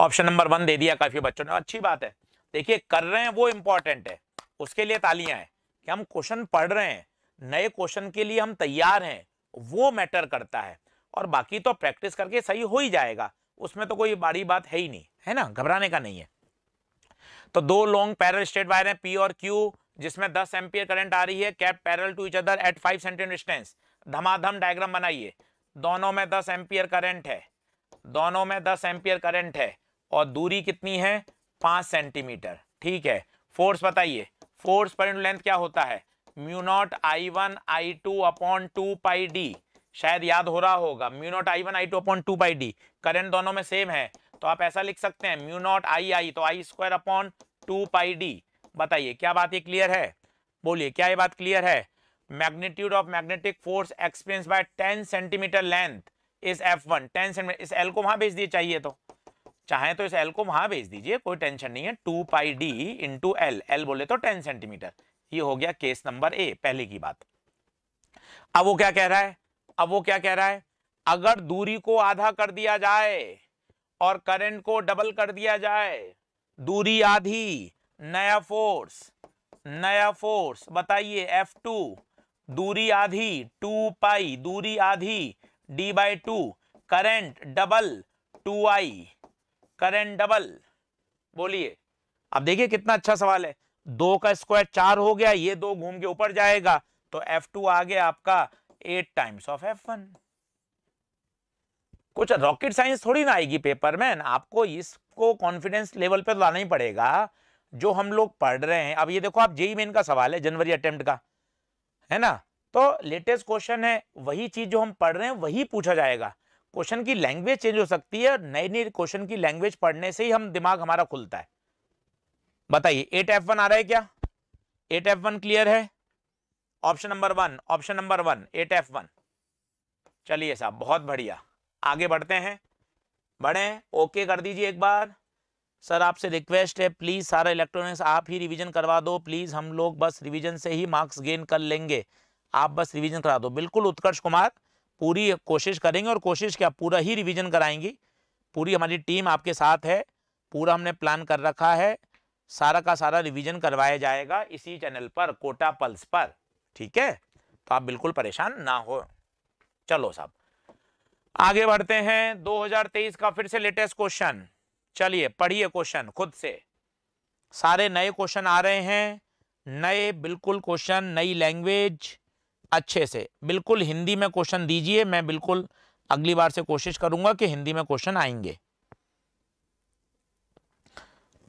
ऑप्शन नंबर वन दे दिया काफी बच्चों ने अच्छी बात है देखिए कर रहे हैं वो इंपॉर्टेंट है उसके लिए तालियां हैं कि हम क्वेश्चन पढ़ रहे हैं नए क्वेश्चन के लिए हम तैयार हैं वो मैटर करता है और बाकी तो प्रैक्टिस करके सही हो ही जाएगा उसमें तो कोई बड़ी बात है ही नहीं है ना घबराने का नहीं है तो दो लॉन्ग पैरल स्टेट वायर है पी और क्यू जिसमें 10 एम्पियर करंट आ रही है kept parallel to each other at 5 centimetre distance धमाधम डायग्राम बनाइए दोनों में 10 एम्पियर करंट है दोनों में 10 एम्पियर करंट है और दूरी कितनी है 5 सेंटीमीटर ठीक है फोर्स बताइए फोर्स पर लेंथ क्या होता है mu naught I one I two upon two pi D शायद याद हो रहा होगा mu naught I one I two upon two pi D current दोनों में सेम है तो आप ऐसा लिख सकते हैं म्यू नॉट आई आई तो I square upon two pi D बताइए क्या बात ये क्लियर है बोलिए क्या ये बात क्लियर है magnitude of magnetic force experience by ten centimetre length is F one ten centimetre इस एल को वहां भेज दिए चाहिए तो चाहे तो इस एल को वहां भेज दीजिए कोई टेंशन नहीं है two pi D into L L बोले तो टेन सेंटीमीटर ये हो गया केस नंबर ए पहले की बात अब वो क्या कह रहा है अब वो क्या कह रहा है अगर दूरी को आधा कर दिया जाए और करंट को डबल कर दिया जाए दूरी आधी नया फोर्स नया फोर्स बताइए एफ टू दूरी आधी टू पाई दूरी आधी D by two current double two I current double बोलिए अब देखिए कितना अच्छा सवाल है दो का स्क्वायर चार हो गया ये दो घूम के ऊपर जाएगा तो एफ टू आ गया आपका eight times of F one कुछ रॉकेट साइंस थोड़ी ना आएगी पेपर में आपको इसको कॉन्फिडेंस लेवल पर लाना ही पड़ेगा जो हम लोग पढ़ रहे हैं अब ये देखो आप जेई मेन का सवाल है जनवरी अटेम्प्ट का है ना तो लेटेस्ट क्वेश्चन है वही चीज जो हम पढ़ रहे हैं वही पूछा जाएगा क्वेश्चन की लैंग्वेज चेंज हो सकती है और नई नई क्वेश्चन की लैंग्वेज पढ़ने से ही हम दिमाग हमारा खुलता है बताइए एट एफ वन आ रहा है क्या एट एफ वन क्लियर है option number one option number one eight F one चलिए साहब बहुत बढ़िया आगे बढ़ते हैं बढ़ें ओके कर दीजिए एक बार सर आपसे रिक्वेस्ट है प्लीज़ सारा इलेक्ट्रॉनिक्स आप ही रिवीजन करवा दो प्लीज़ हम लोग बस रिवीजन से ही मार्क्स गेन कर लेंगे आप बस रिवीजन करा दो बिल्कुल उत्कर्ष कुमार पूरी कोशिश करेंगे और कोशिश क्या पूरा ही रिवीजन कराएंगी पूरी हमारी टीम आपके साथ है पूरा हमने प्लान कर रखा है सारा का सारा रिवीजन करवाया जाएगा इसी चैनल पर कोटा पल्स पर ठीक है तो आप बिल्कुल परेशान ना हो चलो साहब आगे बढ़ते हैं 2023 का फिर से लेटेस्ट क्वेश्चन चलिए पढ़िए क्वेश्चन खुद से सारे नए क्वेश्चन आ रहे हैं नए बिल्कुल क्वेश्चन नई लैंग्वेज अच्छे से बिल्कुल हिंदी में क्वेश्चन दीजिए मैं बिल्कुल अगली बार से कोशिश करूंगा कि हिंदी में क्वेश्चन आएंगे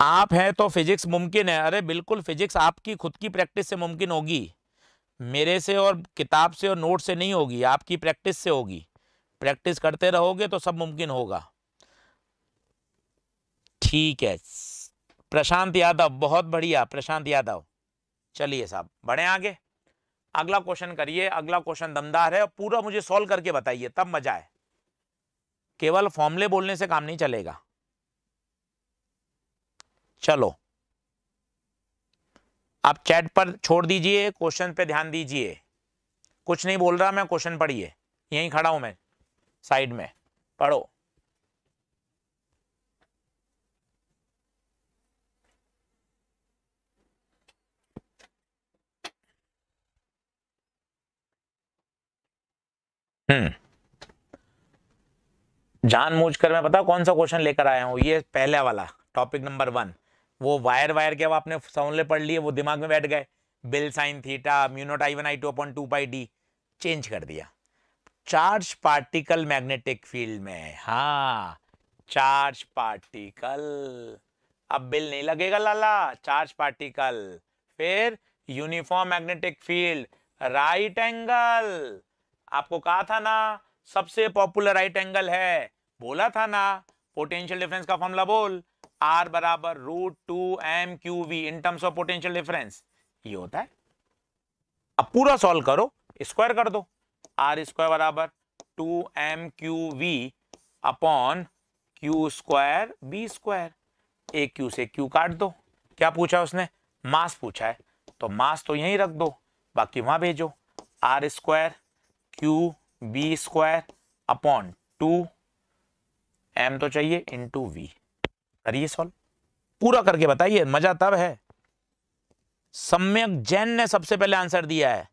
आप हैं तो फिजिक्स मुमकिन है अरे बिल्कुल फिजिक्स आपकी खुद की प्रैक्टिस से मुमकिन होगी मेरे से और किताब से और नोट से नहीं होगी आपकी प्रैक्टिस से होगी प्रैक्टिस करते रहोगे तो सब मुमकिन होगा ठीक है प्रशांत यादव बहुत बढ़िया प्रशांत यादव चलिए साहब बढ़े आगे अगला क्वेश्चन करिए अगला क्वेश्चन दमदार है पूरा मुझे सॉल्व करके बताइए तब मजा आए केवल फॉर्मले बोलने से काम नहीं चलेगा चलो आप चैट पर छोड़ दीजिए क्वेश्चन पे ध्यान दीजिए कुछ नहीं बोल रहा मैं क्वेश्चन पढ़िए यहीं खड़ा हूं मैं साइड में पढ़ो हम्म जानबूझकर मैं पता कौन सा क्वेश्चन लेकर आया हूं ये पहला वाला टॉपिक नंबर वन वो वायर वायर के अब आपने सौले पढ़ लिए वो दिमाग में बैठ गए BIL sine theta mu naught I two upon two by D change कर दिया चार्ज पार्टिकल मैग्नेटिक फील्ड में है हाँ चार्ज पार्टिकल अब बिल नहीं लगेगा लाला चार्ज पार्टिकल फिर uniform magnetic field right angle आपको कहा था ना सबसे पॉपुलर राइट एंगल है बोला था ना पोटेंशियल डिफरेंस का फॉर्मूला बोल आर बराबर root two M Q V in terms of potential difference ये होता है अब पूरा सॉल्व करो स्क्वायर कर दो आर स्क्वायर बराबर two M Q V upon Q square B square ए क्यू से क्यू काट दो क्या पूछा उसने मास पूछा है तो मास तो यहीं रख दो बाकी वहां भेजो R square Q B square upon two M तो चाहिए इन टू वी करिए सॉल्व पूरा करके बताइए मजा तब है सम्यक जैन ने सबसे पहले आंसर दिया है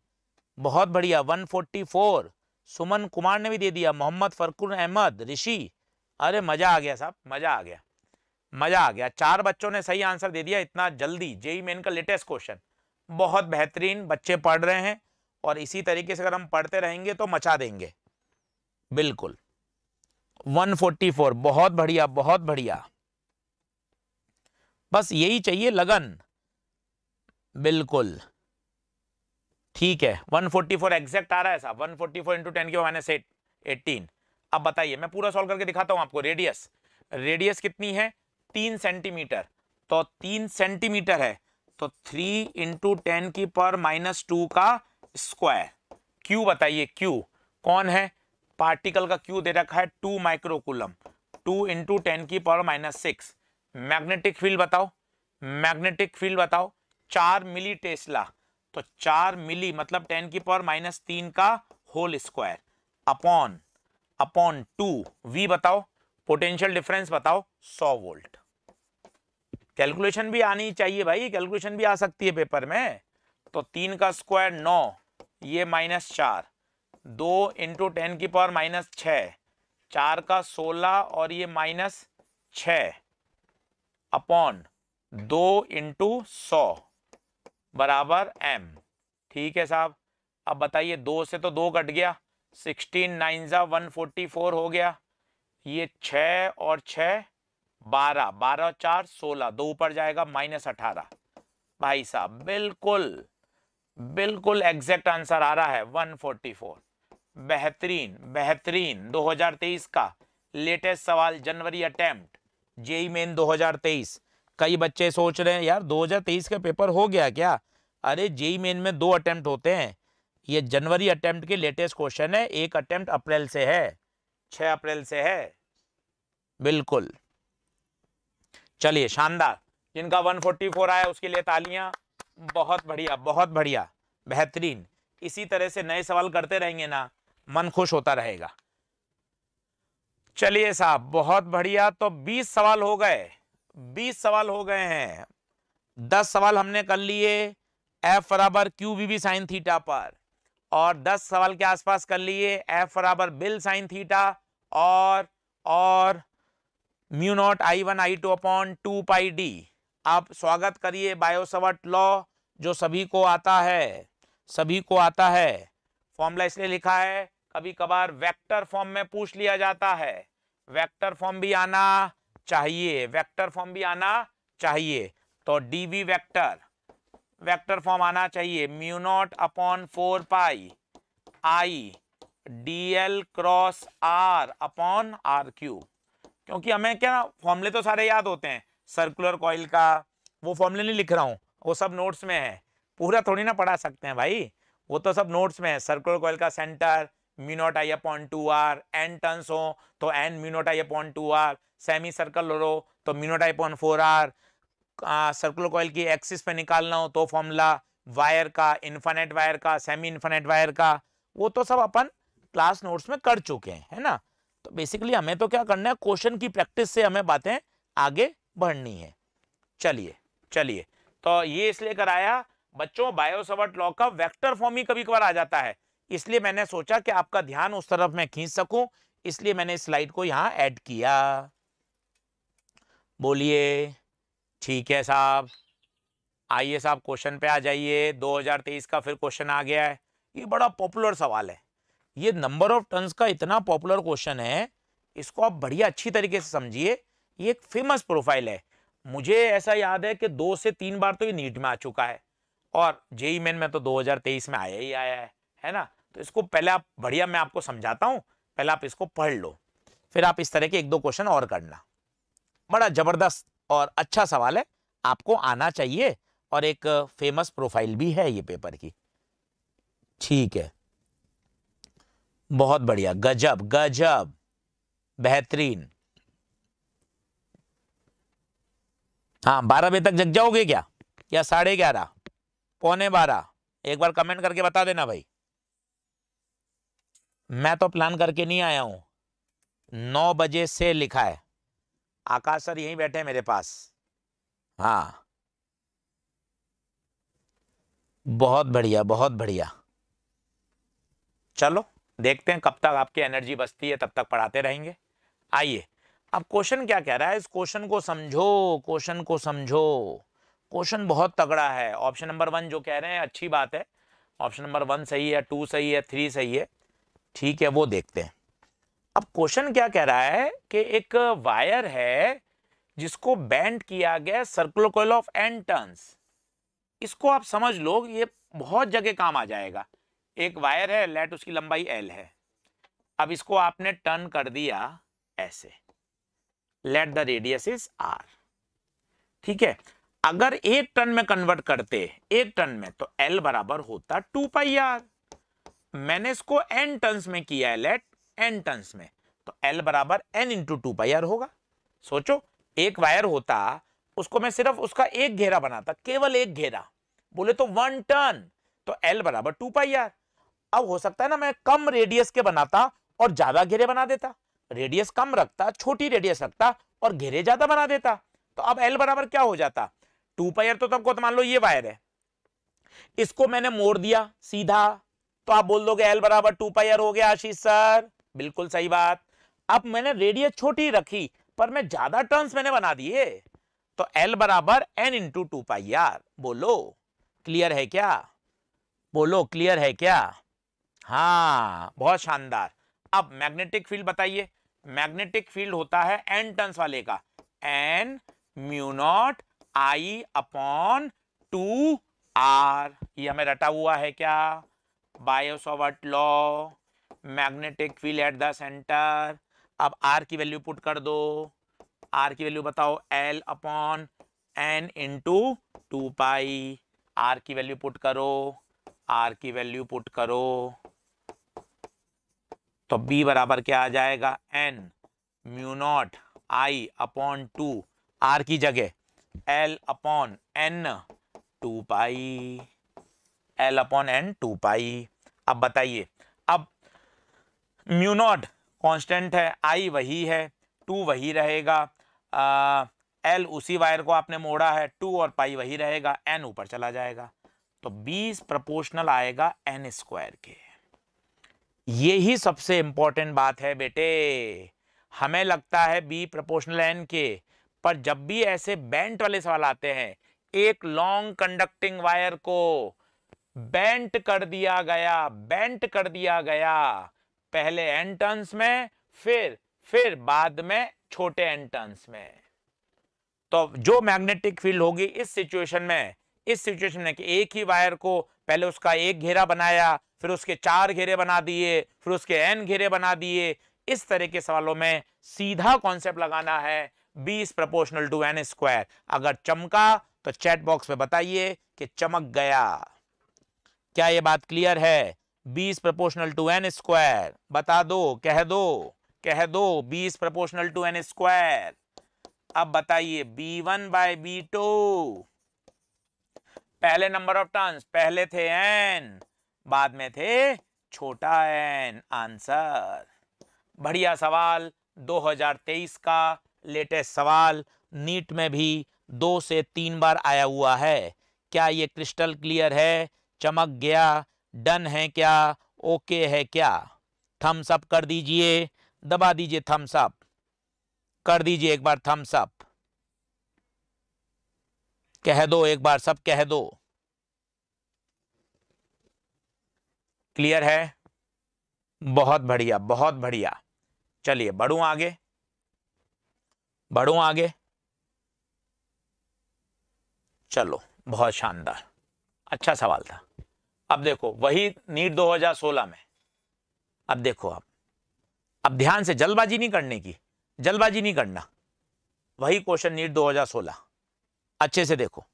बहुत बढ़िया 144 सुमन कुमार ने भी दे दिया मोहम्मद फरकुर अहमद ऋषि अरे मज़ा आ गया साहब मज़ा आ गया मज़ा आ गया चार बच्चों ने सही आंसर दे दिया इतना जल्दी जेई मेन का लेटेस्ट क्वेश्चन बहुत बेहतरीन बच्चे पढ़ रहे हैं और इसी तरीके से अगर हम पढ़ते रहेंगे तो मचा देंगे बिल्कुल 144 बहुत बढ़िया बहुत बढ़िया बस यही चाहिए लगन बिल्कुल ठीक है 144 एग्जैक्ट आ रहा है साहब 144 फोर्टी फोर इंटू टेन की माइनस एट एटीन अब बताइए मैं पूरा सॉल्व करके दिखाता हूँ आपको रेडियस रेडियस कितनी है तीन सेंटीमीटर तो तीन सेंटीमीटर है तो थ्री इंटू टेन की पर माइनस टू का स्क्वायर क्यू बताइए क्यू कौन है पार्टिकल का क्यू दे रखा है two microcoulomb two into ten की power minus six magnetic field बताओ मैग्नेटिक फील्ड बताओ चार मिली टेस्ला तो चार मिली मतलब टेन की पावर माइनस तीन का whole square upon upon two V बताओ पोटेंशियल डिफरेंस बताओ सौ वोल्ट कैलकुलेशन भी आनी चाहिए भाई कैलकुलेशन भी आ सकती है पेपर में तो तीन का स्क्वायर नौ ये माइनस चार दो इंटू टेन की पावर माइनस छ चार का सोलह और ये माइनस छ अपॉन दो इंटू सौ बराबर एम ठीक है साहब अब बताइए दो से तो दो कट गया सिक्सटीन नाइन ज़ा वन फोर्टी फोर हो गया ये छ और छ बारह बारह चार सोलह दो ऊपर जाएगा माइनस अठारह भाई साहब बिल्कुल बिल्कुल एग्जैक्ट आंसर आ रहा है वन फोर्टी फोर बेहतरीन बेहतरीन दो हजार तेईस का लेटेस्ट सवाल जनवरी अटेम्प्ट जेई मेन तेईस कई बच्चे सोच रहे हैं यार 2023 का पेपर हो गया क्या अरे जेई मेन में दो अटैम्प्ट होते हैं ये जनवरी अटैम्प्ट के लेटेस्ट क्वेश्चन है एक अटैम्प्ट अप्रैल से है छः अप्रैल से है बिल्कुल चलिए शानदार जिनका 144 आया उसके लिए तालियां बहुत बढ़िया बहुत बढ़िया बेहतरीन इसी तरह से नए सवाल करते रहेंगे ना मन खुश होता रहेगा चलिए साहब बहुत बढ़िया तो 20 सवाल हो गए बीस सवाल हो गए हैं दस सवाल हमने कर लिए एफ बराबर Q B B sine theta पर और दस सवाल के आसपास कर लिए एफ बराबर बिल साइन थीटा और और mu naught I one I two upon two pi D आप स्वागत करिए बायोसवर्ट लॉ जो सभी को आता है सभी को आता है फॉर्मूला इसलिए लिखा है कभी कभार वेक्टर फॉर्म में पूछ लिया जाता है वेक्टर फॉर्म भी आना चाहिए वेक्टर फॉर्म भी आना चाहिए तो D V vector vector form आना चाहिए mu naught upon four pi I D L cross R upon R cube क्योंकि हमें क्या फॉर्मूले तो सारे याद होते हैं सर्कुलर कॉइल का वो फॉर्मूले नहीं लिख रहा हूँ वो सब नोट्स में है पूरा थोड़ी ना पढ़ा सकते हैं भाई वो तो सब नोट्स में है सर्कुलर कॉइल का centre mu naught I upon two R N turns हो तो N mu naught I upon two R semi circle हो तो mu naught I upon four R circular coil की एक्सिस पे निकालना हो तो फॉर्मूला वायर का इन्फानेट वायर का सेमी इन्फानेट वायर का वो तो सब अपन क्लास नोट्स में कर चुके हैं है ना तो बेसिकली हमें तो क्या करना है क्वेश्चन की प्रैक्टिस से हमें बातें आगे बढ़नी है चलिए चलिए तो ये इसलिए कराया बच्चों बायोसवर्ट लॉ का वेक्टर फॉर्म ही कभी कभार आ जाता है इसलिए मैंने सोचा कि आपका ध्यान उस तरफ मैं खींच सकूं इसलिए मैंने स्लाइड को यहां ऐड किया बोलिए ठीक है साहब आइए साहब क्वेश्चन पे आ जाइए 2023 का फिर क्वेश्चन आ गया है ये बड़ा पॉपुलर सवाल है ये नंबर ऑफ टर्न्स का इतना पॉपुलर क्वेश्चन है इसको आप बढ़िया अच्छी तरीके से समझिए ये एक फेमस प्रोफाइल है मुझे ऐसा याद है कि दो से तीन बार तो ये नीट में आ चुका है और जेई मेन में तो 2023 में आया ही आया है है ना तो इसको पहले आप बढ़िया मैं आपको समझाता हूँ पहले आप इसको पढ़ लो फिर आप इस तरह के एक दो क्वेश्चन और करना बड़ा ज़बरदस्त और अच्छा सवाल है आपको आना चाहिए और एक फेमस प्रोफाइल भी है ये पेपर की ठीक है बहुत बढ़िया गजब गजब बेहतरीन हाँ बारह बजे तक जग जाओगे क्या या साढ़े ग्यारह पौने बारह एक बार कमेंट करके बता देना भाई मैं तो प्लान करके नहीं आया हूँ नौ बजे से लिखा है आकाश सर यहीं बैठे हैं मेरे पास हाँ बहुत बढ़िया बहुत बढ़िया चलो देखते हैं कब तक आपकी एनर्जी बचती है तब तक पढ़ाते रहेंगे आइए अब क्वेश्चन क्या कह रहा है इस क्वेश्चन को समझो क्वेश्चन को समझो क्वेश्चन बहुत तगड़ा है ऑप्शन नंबर वन जो कह रहे हैं अच्छी बात है ऑप्शन नंबर वन सही है टू सही है थ्री सही है ठीक है वो देखते हैं अब क्वेश्चन क्या कह रहा है कि एक वायर है जिसको बैंड किया गया circular coil of N turns इसको आप समझ लो ये बहुत जगह काम आ जाएगा एक वायर है लेट उसकी लंबाई एल है अब इसको आपने टर्न कर दिया ऐसे let the radius is R ठीक है अगर एक टन में कन्वर्ट करते एक टन में तो एल बराबर होता टू पाई आर मैंने इसको एन टन्स में किया है लेट एन टन्स में तो एल बराबर N into two by R होगा सोचो एक वायर होता उसको मैं सिर्फ उसका एक घेरा बनाता केवल एक घेरा बोले तो वन टर्न तो एल बराबर टू पाई आर अब हो सकता है ना मैं कम रेडियस के बनाता और ज्यादा घेरे बना देता रेडियस कम रखता छोटी रेडियस रखता और घेरे ज्यादा बना देता तो अब एल बराबर क्या हो जाता टू पाई आर तो तब को तो मान लो ये वायर है इसको मैंने मोड़ दिया सीधा तो आप बोल दोगे एल बराबर टू पाई आर हो गया आशीष सर बिल्कुल सही बात अब मैंने रेडियस छोटी रखी पर मैं ज्यादा टर्न्स मैंने बना दिए तो एल बराबर N into two pi R बोलो क्लियर है क्या बोलो क्लियर है क्या हाँ बहुत शानदार अब मैग्नेटिक फील्ड बताइए मैग्नेटिक फील्ड होता है एन टर्न्स वाले का N mu naught I upon two R ये हमें रटा हुआ है क्या Biot Savart law magnetic field at the centre अब आर की वैल्यू पुट कर दो आर की वैल्यू बताओ L upon N into two pi R की वैल्यू पुट करो आर की वैल्यू पुट करो तो बी बराबर क्या आ जाएगा N mu naught I upon two R की जगह L upon N two pi L upon N two pi अब बताइए अब म्यूनॉट कांस्टेंट है आई वही है टू वही रहेगा एल उसी वायर को आपने मोड़ा है टू और पाई वही रहेगा एन ऊपर चला जाएगा तो बीस प्रपोर्शनल आएगा एन स्क्वायर के ये ही सबसे इंपॉर्टेंट बात है बेटे हमें लगता है बी प्रपोर्शनल एन के पर जब भी ऐसे बैंट वाले सवाल आते हैं एक लॉन्ग कंडक्टिंग वायर को बेंट कर दिया गया बेंट कर दिया गया पहले एंटन्स में फिर फिर बाद में छोटे एंटन्स में तो जो मैग्नेटिक फील्ड होगी इस सिचुएशन में इस सिचुएशन में कि एक ही वायर को पहले उसका एक घेरा बनाया फिर उसके चार घेरे बना दिए फिर उसके एन घेरे बना दिए इस तरह के सवालों में सीधा कॉन्सेप्ट लगाना है बीस प्रपोर्शनल टू एन स्क्वायर अगर चमका तो चैट बॉक्स में बताइए कि चमक गया क्या ये बात क्लियर है बीस प्रपोर्शनल टू एन स्क्वायर बता दो कह दो कह दो बीस प्रपोर्शनल टू एन स्क्वायर अब बताइए B one by B two पहले नंबर ऑफ टर्न्स पहले थे एन बाद में थे छोटा एन आंसर बढ़िया सवाल 2023 का लेटेस्ट सवाल नीट में भी दो से तीन बार आया हुआ है क्या ये क्रिस्टल क्लियर है चमक गया डन है क्या ओके है क्या थम्स अप कर दीजिए दबा दीजिए थम्स अप कर दीजिए एक बार थम्स अप कह दो एक बार सब कह दो क्लियर है बहुत बढ़िया बहुत बढ़िया चलिए बढ़ू आगे बढ़ू आगे चलो बहुत शानदार अच्छा सवाल था अब देखो वही नीट 2016 में अब देखो आप अब ध्यान से जल्दबाजी नहीं करने की जल्दबाजी नहीं करना वही क्वेश्चन नीट 2016 अच्छे से देखो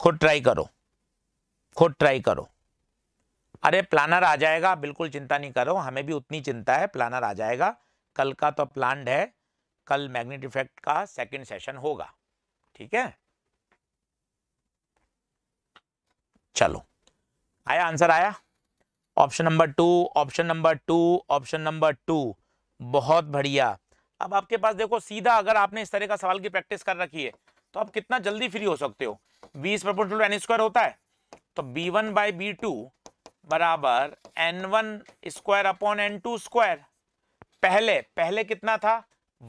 खुद ट्राई करो खुद ट्राई करो अरे प्लानर आ जाएगा बिल्कुल चिंता नहीं करो हमें भी उतनी चिंता है प्लानर आ जाएगा कल का तो प्लान है कल मैग्नेट इफेक्ट का सेकंड सेशन होगा ठीक है चलो आया आंसर आया option number two option number two option number two बहुत बढ़िया अब आपके पास देखो सीधा अगर आपने इस तरह का सवाल की प्रैक्टिस कर रखी है तो आप कितना जल्दी फ्री हो सकते हो बीस प्रपोर्शनल एन स्क्वायर होता है तो B one by B two बराबर N one square upon N two square पहले पहले कितना था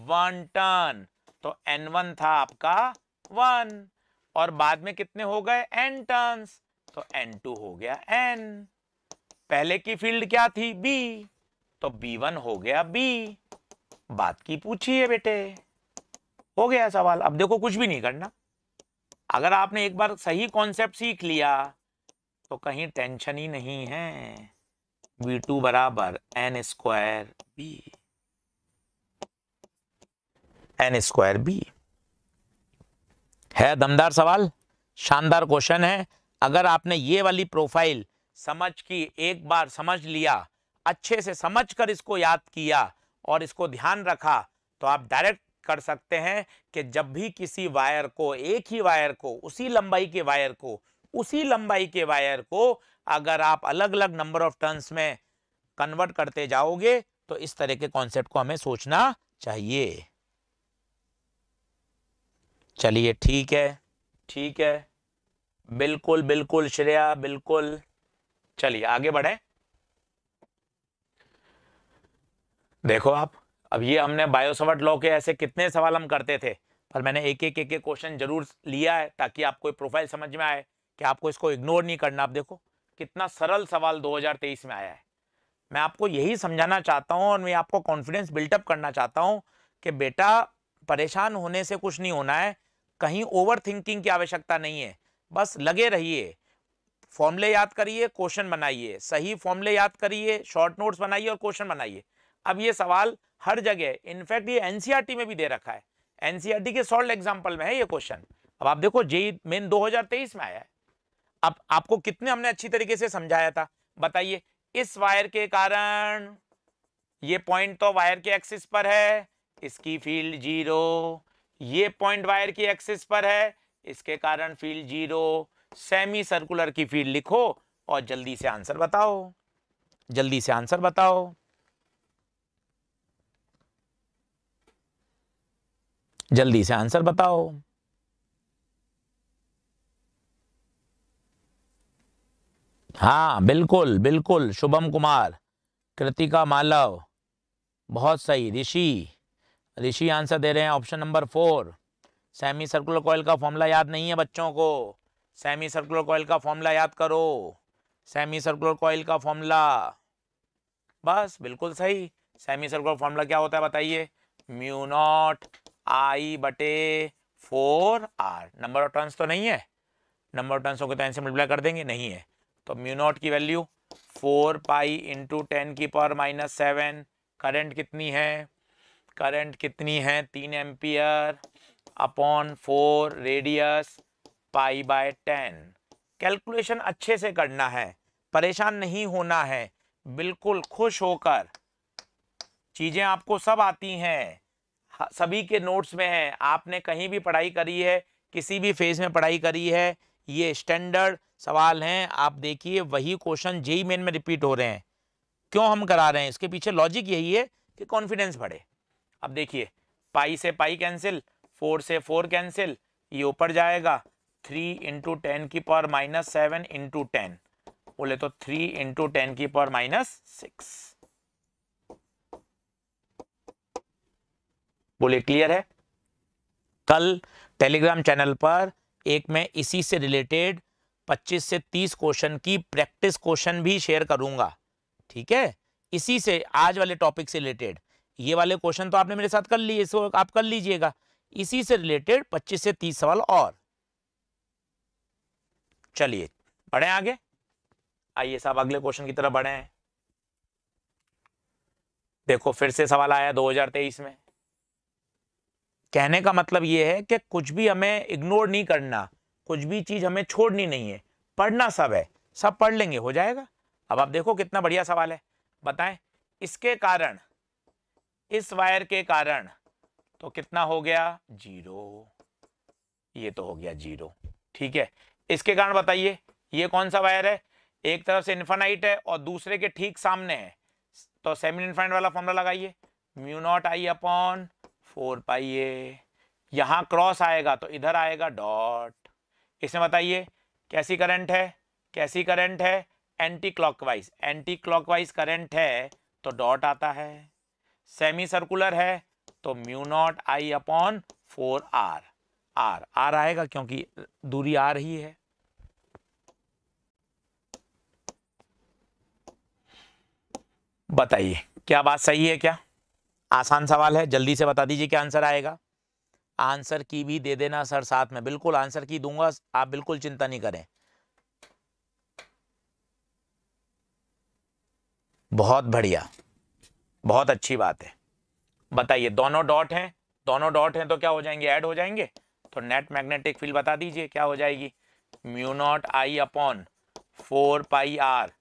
वन टन तो एन वन था आपका वन और बाद में कितने हो गए एन टर्न्स तो N2 हो गया N पहले की फील्ड क्या थी B तो B1 हो गया B बात की पूछी है बेटे हो गया सवाल अब देखो कुछ भी नहीं करना अगर आपने एक बार सही कॉन्सेप्ट सीख लिया तो कहीं टेंशन ही नहीं है बी टू बराबर N square B N square B है दमदार सवाल शानदार क्वेश्चन है अगर आपने ये वाली प्रोफाइल समझ की एक बार समझ लिया अच्छे से समझ कर इसको याद किया और इसको ध्यान रखा तो आप डायरेक्ट कर सकते हैं कि जब भी किसी वायर को एक ही वायर को उसी लंबाई के वायर को उसी लंबाई के वायर को अगर आप अलग अलग नंबर ऑफ टर्न्स में कन्वर्ट करते जाओगे तो इस तरह के कॉन्सेप्ट को हमें सोचना चाहिए चलिए ठीक है ठीक है बिल्कुल बिल्कुल श्रेया बिल्कुल चलिए आगे बढ़े देखो आप अब ये हमने बायोसवर्ट लॉ के ऐसे कितने सवाल हम करते थे पर मैंने एक एक एक क्वेश्चन जरूर लिया है ताकि आपको प्रोफाइल समझ में आए कि आपको इसको इग्नोर नहीं करना आप देखो कितना सरल सवाल 2023 में आया है मैं आपको यही समझाना चाहता हूँ और मैं आपको कॉन्फिडेंस बिल्टअप करना चाहता हूँ कि बेटा परेशान होने से कुछ नहीं होना है कहीं ओवर थिंकिंग की आवश्यकता नहीं है बस लगे रहिए फॉर्मूले याद करिए क्वेश्चन बनाइए सही फॉर्मूले याद करिए शॉर्ट नोट्स बनाइए और क्वेश्चन बनाइए अब ये सवाल हर जगह इनफैक्ट ये एनसीईआरटी में भी दे रखा है एनसीईआरटी के सॉल्ट एग्जांपल में है ये क्वेश्चन अब आप देखो जेई मेन 2023 में आया है अब आपको कितने हमने अच्छी तरीके से समझाया था बताइए इस वायर के कारण ये पॉइंट तो वायर के एक्सिस पर है इसकी फील्ड जीरो ये पॉइंट वायर की एक्सिस पर है इसके कारण फील्ड जीरो सेमी सर्कुलर की फील्ड लिखो और जल्दी से आंसर बताओ जल्दी से आंसर बताओ जल्दी से आंसर बताओ हाँ बिल्कुल बिल्कुल शुभम कुमार कृतिका मालव बहुत सही ऋषि ऋषि आंसर दे रहे हैं option number four semi circular coil का फॉर्मूला याद नहीं है बच्चों को सेमी सर्कुलर कॉयल का फॉर्मूला याद करो सेमी सर्कुलर कॉयल का फॉर्मूला बस बिल्कुल सही सेमी सर्कुलर फॉर्मूला क्या होता है बताइए म्यू नॉट आई बटे four R number of turns तो नहीं है नंबर ऑफ टर्न्स को टेन तो से मल्टीप्लाई कर देंगे नहीं है तो म्यू नॉट की value four pi into ten की पावर माइनस सेवन करेंट कितनी है करंट कितनी है तीन ampere upon four radius pi by ten calculation अच्छे से करना है परेशान नहीं होना है बिल्कुल खुश होकर चीज़ें आपको सब आती हैं सभी के नोट्स में हैं आपने कहीं भी पढ़ाई करी है किसी भी फेज में पढ़ाई करी है ये स्टैंडर्ड सवाल हैं आप देखिए वही क्वेश्चन जेई मेन में रिपीट हो रहे हैं क्यों हम करा रहे हैं इसके पीछे लॉजिक यही है कि कॉन्फिडेंस बढ़े अब देखिए पाई से पाई कैंसिल फोर से फोर कैंसिल ये ऊपर जाएगा थ्री इंटू टेन की power minus seven into ten बोले तो थ्री इंटू टेन की पावर माइनस सिक्स बोले क्लियर है कल टेलीग्राम चैनल पर एक मैं इसी से रिलेटेड 25 से 30 क्वेश्चन की प्रैक्टिस क्वेश्चन भी शेयर करूंगा ठीक है इसी से आज वाले टॉपिक से रिलेटेड ये वाले क्वेश्चन तो आपने मेरे साथ कर लिए इसको आप कर लीजिएगा इसी से रिलेटेड 25 से 30 सवाल और चलिए बढ़े आगे आइए साहब अगले क्वेश्चन की तरफ बढ़े हैं देखो फिर से सवाल आया 2023 में कहने का मतलब यह है कि कुछ भी हमें इग्नोर नहीं करना कुछ भी चीज़ हमें छोड़नी नहीं है पढ़ना सब है सब पढ़ लेंगे हो जाएगा अब आप देखो कितना बढ़िया सवाल है बताएं इसके कारण इस वायर के कारण तो कितना हो गया जीरो ये तो हो गया जीरो ठीक है इसके कारण बताइए ये कौन सा वायर है एक तरफ से इन्फानाइट है और दूसरे के ठीक सामने है तो सेमी इन्फाइट वाला फॉर्मला लगाइए mu naught I upon four pi A यहां क्रॉस आएगा तो इधर आएगा डॉट इसमें बताइए कैसी करंट है कैसी करंट है anti clockwise anti clockwise current है तो डॉट आता है सेमी सर्कुलर है तो mu naught I upon four R R R आएगा क्योंकि दूरी आ रही है बताइए क्या बात सही है क्या आसान सवाल है जल्दी से बता दीजिए क्या आंसर आएगा आंसर की भी दे देना सर साथ में बिल्कुल आंसर की दूंगा आप बिल्कुल चिंता नहीं करें बहुत बढ़िया बहुत अच्छी बात है बताइए दोनों डॉट हैं दोनों डॉट हैं तो क्या हो जाएंगे ऐड हो जाएंगे तो नेट मैग्नेटिक फील्ड बता दीजिए क्या हो जाएगी mu naught I upon four pi R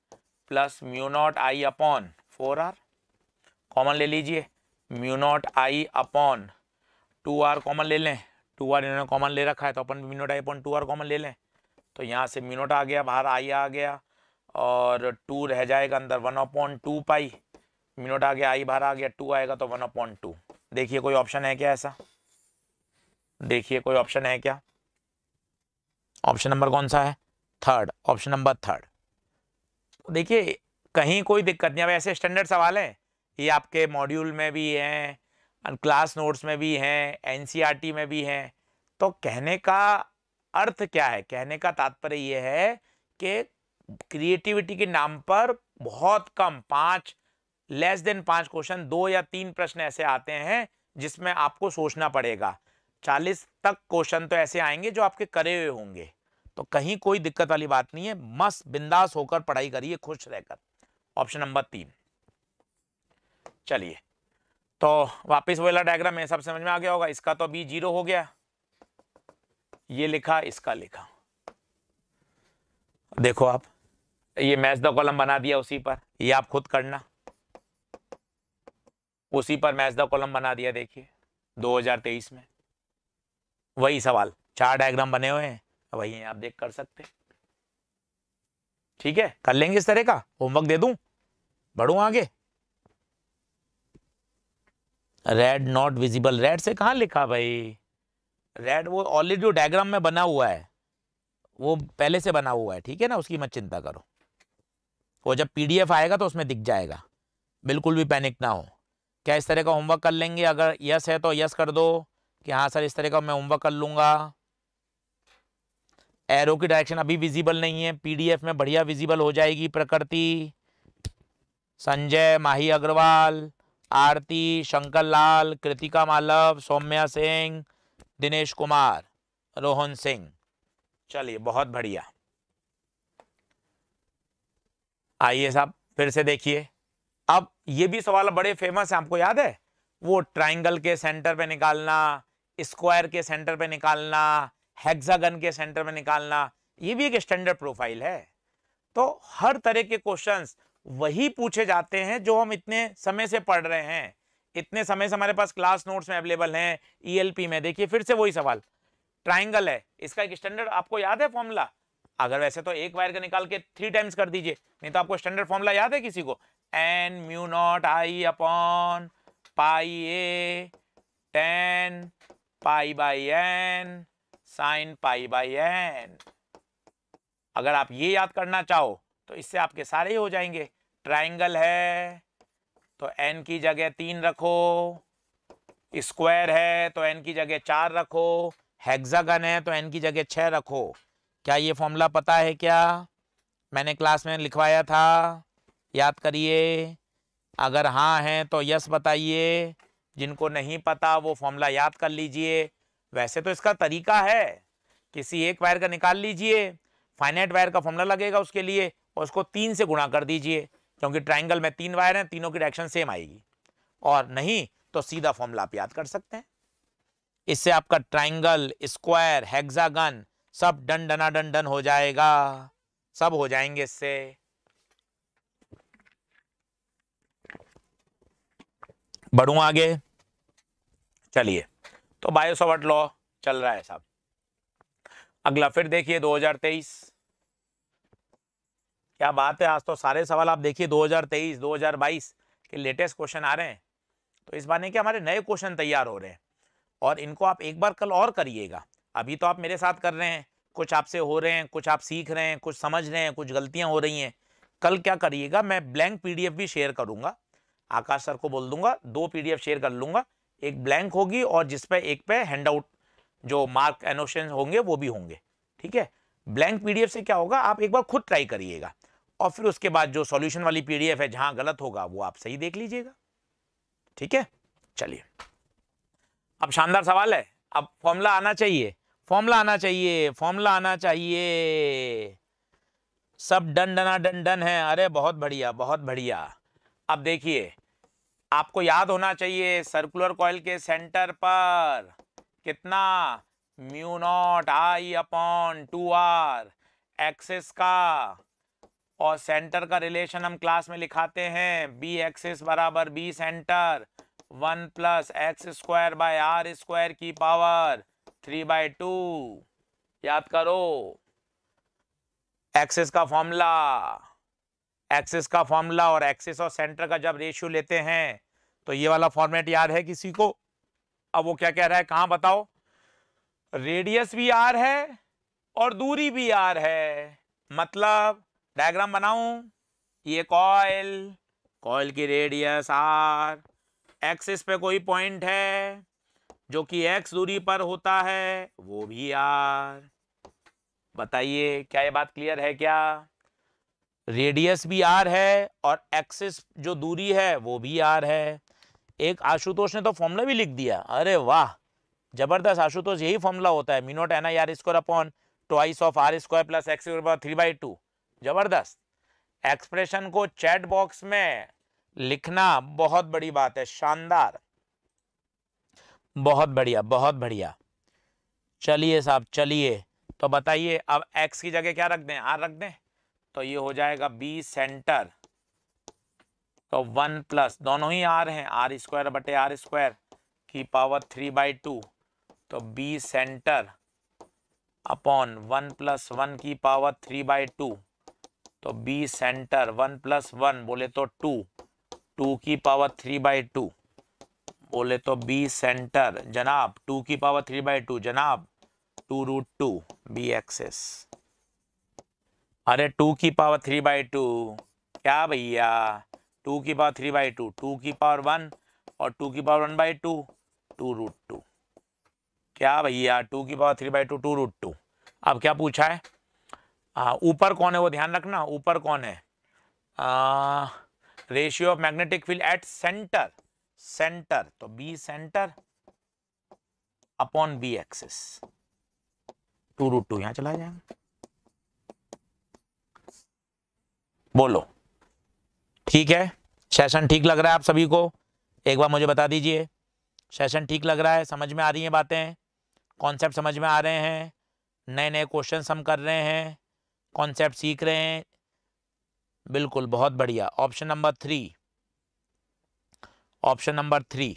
plus mu naught I upon four R common ले लीजिए mu naught I upon two R common ले लें टू आर इन्होंने कॉमन ले रखा है तो अपन mu naught I upon two R common ले लें तो यहाँ से म्यू नॉट आ गया बाहर आई आ गया और टू रह जाएगा अंदर one upon two pi minute आ गया आई बारह आ गया टू आएगा तो वन अपॉइंट टू देखिए कोई ऑप्शन है क्या ऐसा देखिए कोई ऑप्शन है क्या ऑप्शन नंबर कौन सा है थर्ड ऑप्शन नंबर थर्ड देखिए कहीं कोई दिक्कत नहीं अब ऐसे स्टैंडर्ड सवाल हैं ये आपके मॉड्यूल में भी हैं क्लास नोट्स में भी हैं एनसीईआरटी e में भी हैं तो कहने का अर्थ क्या है कहने का तात्पर्य ये है कि क्रिएटिविटी के नाम पर बहुत कम पाँच लेस देन पांच क्वेश्चन दो या तीन प्रश्न ऐसे आते हैं जिसमें आपको सोचना पड़ेगा चालीस तक क्वेश्चन तो ऐसे आएंगे जो आपके करे हुए होंगे तो कहीं कोई दिक्कत वाली बात नहीं है मस्त बिंदास होकर पढ़ाई करिए खुश रहकर ऑप्शन नंबर तीन चलिए तो वापस वेला डायग्राम ये सब समझ में आ गया होगा इसका तो अभी जीरो हो गया ये लिखा इसका लिखा देखो आप ये मैच द कॉलम बना दिया उसी पर ये आप खुद करना उसी पर मैच द कॉलम बना दिया देखिए 2023 में वही सवाल चार डायग्राम बने हुए हैं वही आप देख कर सकते ठीक है कर लेंगे इस तरह का होमवर्क दे दूं बढ़ू आगे रेड नॉट विजिबल रेड से कहा लिखा भाई रेड वो ऑलरेडी जो डायग्राम में बना हुआ है वो पहले से बना हुआ है ठीक है ना उसकी मत चिंता करो वो जब पीडीएफ आएगा तो उसमें दिख जाएगा बिल्कुल भी पैनिक ना हो क्या इस तरह का होमवर्क कर लेंगे अगर यस है तो यस कर दो कि हाँ सर इस तरह का मैं होमवर्क कर लूँगा एरो की डायरेक्शन अभी विजिबल नहीं है पीडीएफ में बढ़िया विजिबल हो जाएगी प्रकृति संजय माही अग्रवाल आरती शंकर लाल कृतिका मालव सौम्या सिंह दिनेश कुमार रोहन सिंह चलिए बहुत बढ़िया आइए साहब फिर से देखिए अब ये भी सवाल बड़े फेमस है आपको याद है वो ट्राइंगल के सेंटर पे निकालना स्क्वायर के सेंटर पे निकालना हेक्सागन के सेंटर पे निकालना ये भी एक स्टैंडर्ड प्रोफाइल है तो हर तरह के क्वेश्चंस वही पूछे जाते हैं जो हम इतने समय से पढ़ रहे हैं इतने समय से हमारे पास क्लास नोट्स में अवेलेबल हैं ईएलपी e में देखिए फिर से वही सवाल ट्राइंगल है इसका एक स्टैंडर्ड आपको याद है फॉर्मूला अगर वैसे तो एक वायर का निकाल के थ्री टाइम्स कर दीजिए नहीं तो आपको स्टैंडर्ड फॉर्मूला याद है किसी को N mu naught I upon pi A tan pi by N sine pi by N अगर आप ये याद करना चाहो तो इससे आपके सारे ही हो जाएंगे ट्राइंगल है तो एन की जगह तीन रखो स्क्वायर है तो एन की जगह चार रखो हेक्सागन है तो एन की जगह छः रखो क्या ये फॉर्मूला पता है क्या मैंने क्लास में लिखवाया था याद करिए अगर हाँ हैं तो यस बताइए जिनको नहीं पता वो फॉर्मूला याद कर लीजिए वैसे तो इसका तरीका है किसी एक वायर का निकाल लीजिए फाइनेट वायर का फॉर्मूला लगेगा उसके लिए और उसको तीन से गुणा कर दीजिए क्योंकि ट्राइंगल में तीन वायर हैं तीनों की डायरेक्शन सेम आएगी और नहीं तो सीधा फॉर्मूला आप याद कर सकते हैं इससे आपका ट्राइंगल स्क्वायर हेक्सागन सब डन डना डन डन हो जाएगा सब हो जाएंगे इससे बढ़ू आगे चलिए तो बायोसवर्ट लॉ चल रहा है साहब अगला फिर देखिए 2023 क्या बात है आज तो सारे सवाल आप देखिए 2023 2022 के लेटेस्ट क्वेश्चन आ रहे हैं तो इस बार कि हमारे नए क्वेश्चन तैयार हो रहे हैं और इनको आप एक बार कल और करिएगा अभी तो आप मेरे साथ कर रहे हैं कुछ आपसे हो रहे हैं कुछ आप सीख रहे हैं कुछ समझ रहे हैं कुछ गलतियां हो रही हैं कल क्या करिएगा मैं ब्लैंक पीडीएफ भी शेयर करूंगा आकाश सर को बोल दूंगा दो पीडीएफ शेयर कर लूंगा एक ब्लैंक होगी और जिसपे एक पे हैंड आउट जो मार्क एनोशन होंगे वो भी होंगे ठीक है ब्लैंक पीडीएफ से क्या होगा आप एक बार खुद ट्राई करिएगा और फिर उसके बाद जो सॉल्यूशन वाली पीडीएफ है जहां गलत होगा वो आप सही देख लीजिएगा ठीक है चलिए अब शानदार सवाल है अब फॉर्मूला आना चाहिए फॉर्मूला आना चाहिए फॉर्मूला आना चाहिए सब डन डना डन डन है अरे बहुत बढ़िया बहुत बढ़िया अब देखिए आपको याद होना चाहिए सर्कुलर कॉयल के सेंटर पर कितना mu naught I upon two R axis का और सेंटर का रिलेशन हम क्लास में लिखाते हैं बी एक्सेस बराबर B centre one plus X square by R square की पावर थ्री बाय टू याद करो एक्सेस का फॉर्मूला एक्सेस का फॉर्मूला और एक्सेस और सेंटर का जब रेशियो लेते हैं तो ये वाला फॉर्मेट याद है किसी को अब वो क्या कह रहा है कहां बताओ रेडियस भी आर है और दूरी भी आर है मतलब डायग्राम बनाऊं ये कॉयल कॉयल की रेडियस आर एक्सिस पे कोई पॉइंट है जो कि एक्स दूरी पर होता है वो भी आर बताइए क्या ये बात क्लियर है क्या रेडियस भी आर है और एक्सिस जो दूरी है वो भी आर है एक आशुतोष ने तो फॉर्मूला भी लिख दिया अरे वाह जबरदस्त आशुतोष यही फॉर्मूला होता है mu naught N I R square upon twice of R square plus X three by two जबरदस्त एक्सप्रेशन को चैट बॉक्स में लिखना बहुत बड़ी बात है शानदार बहुत बढ़िया बहुत बढ़िया चलिए साहब चलिए तो बताइए अब एक्स की जगह क्या रख दें आर रख दें तो ये हो जाएगा बी सेंटर तो वन प्लस दोनों ही आर हैं आर स्क्वायर बटे आर स्क्वायर की पावर थ्री बाई टू तो B centre upon one plus one की पावर थ्री बाई टू तो B centre one plus one बोले तो टू टू की पावर थ्री बाई टू बोले तो बी सेंटर जनाब टू की पावर थ्री बाई टू जनाब two root two B axis अरे टू की पावर थ्री बाई टू क्या भैया टू की power three by two two की पावर वन और टू की power one by two two root two क्या भैया टू की power three by two two root two अब क्या पूछा है ऊपर कौन है वो ध्यान रखना ऊपर कौन है ratio of magnetic field at centre centre तो B centre upon B axis two root two यहां चला जाएगा बोलो ठीक है सेशन ठीक लग रहा है आप सभी को एक बार मुझे बता दीजिए सेशन ठीक लग रहा है समझ में आ रही हैं बातें कॉन्सेप्ट समझ में आ रहे हैं नए नए क्वेश्चन हम कर रहे हैं कॉन्सेप्ट सीख रहे हैं बिल्कुल बहुत बढ़िया option number three option number three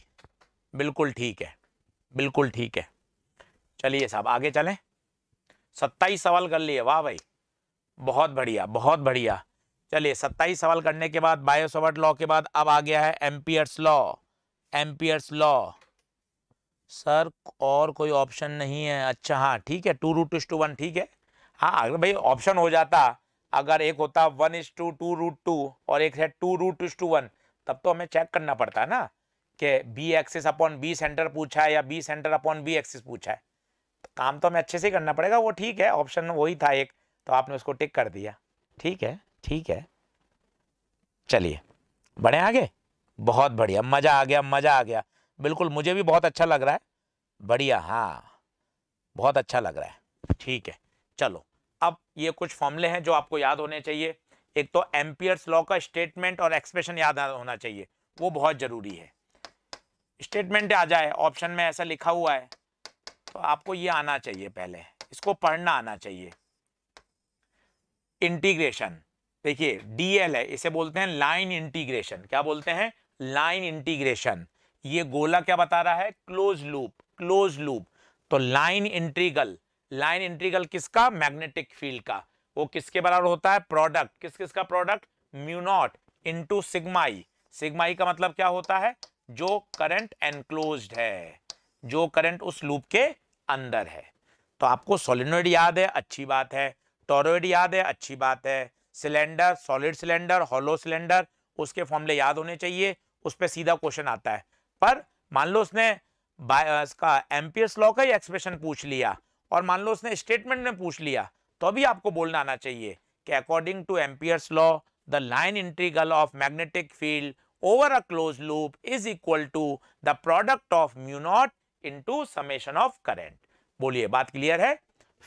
बिल्कुल ठीक है बिल्कुल ठीक है चलिए साहब आगे चलें सत्ताईस सवाल कर लिए वाह भाई बहुत बढ़िया बहुत बढ़िया चलिए सत्ताईस सवाल करने के बाद बायोसवर्ट लॉ के बाद अब आ गया है Ampere's law Ampere's law sir और कोई ऑप्शन नहीं है अच्छा हाँ ठीक है टू रूट टू वन ठीक है हाँ अगर भाई ऑप्शन हो जाता अगर एक होता one is two two root two और एक है टू रूट टू वन तब तो हमें चेक करना पड़ता है ना कि B axis upon B centre पूछा है या B centre upon B axis पूछा है तो काम तो हमें अच्छे से करना पड़ेगा वो ठीक है ऑप्शन वही था एक तो आपने उसको टिक कर दिया ठीक है ठीक है चलिए बढ़े आगे बहुत बढ़िया मज़ा आ गया मज़ा आ गया बिल्कुल मुझे भी बहुत अच्छा लग रहा है बढ़िया हाँ बहुत अच्छा लग रहा है ठीक है चलो अब ये कुछ फॉर्मूले हैं जो आपको याद होने चाहिए एक तो एम्पियर्स लॉ का स्टेटमेंट और एक्सप्रेशन याद होना चाहिए वो बहुत ज़रूरी है स्टेटमेंट आ जाए ऑप्शन में ऐसा लिखा हुआ है तो आपको ये आना चाहिए पहले इसको पढ़ना आना चाहिए इंटीग्रेशन देखिए डीएल है इसे बोलते हैं लाइन इंटीग्रेशन क्या बोलते हैं लाइन इंटीग्रेशन ये गोला क्या बता रहा है क्लोज लूप क्लोज लूप तो लाइन इंट्रीगल लाइन इंट्रीगल किसका मैग्नेटिक फील्ड का वो किसके बराबर होता है प्रोडक्ट किस किसका product mu naught into sigma I sigma I का मतलब क्या होता है जो करंट एनक्लोज है जो करंट उस लूप के अंदर है तो आपको सोलिनोइड याद है अच्छी बात है टोरोइड याद है अच्छी बात है cylinder solid cylinder hollow cylinder उसके फॉर्मले याद होने चाहिए उस पर सीधा क्वेश्चन आता है पर मान लो उसने इसका एमपीएस लॉ का ही एक्सप्रेशन पूछ लिया और मान लो उसने स्टेटमेंट में पूछ लिया तो भी आपको बोलना आना चाहिए कि according to Ampere's law the line integral of magnetic field over a close loop is equal to the product of mu in into summation of बोलिए बात क्लियर है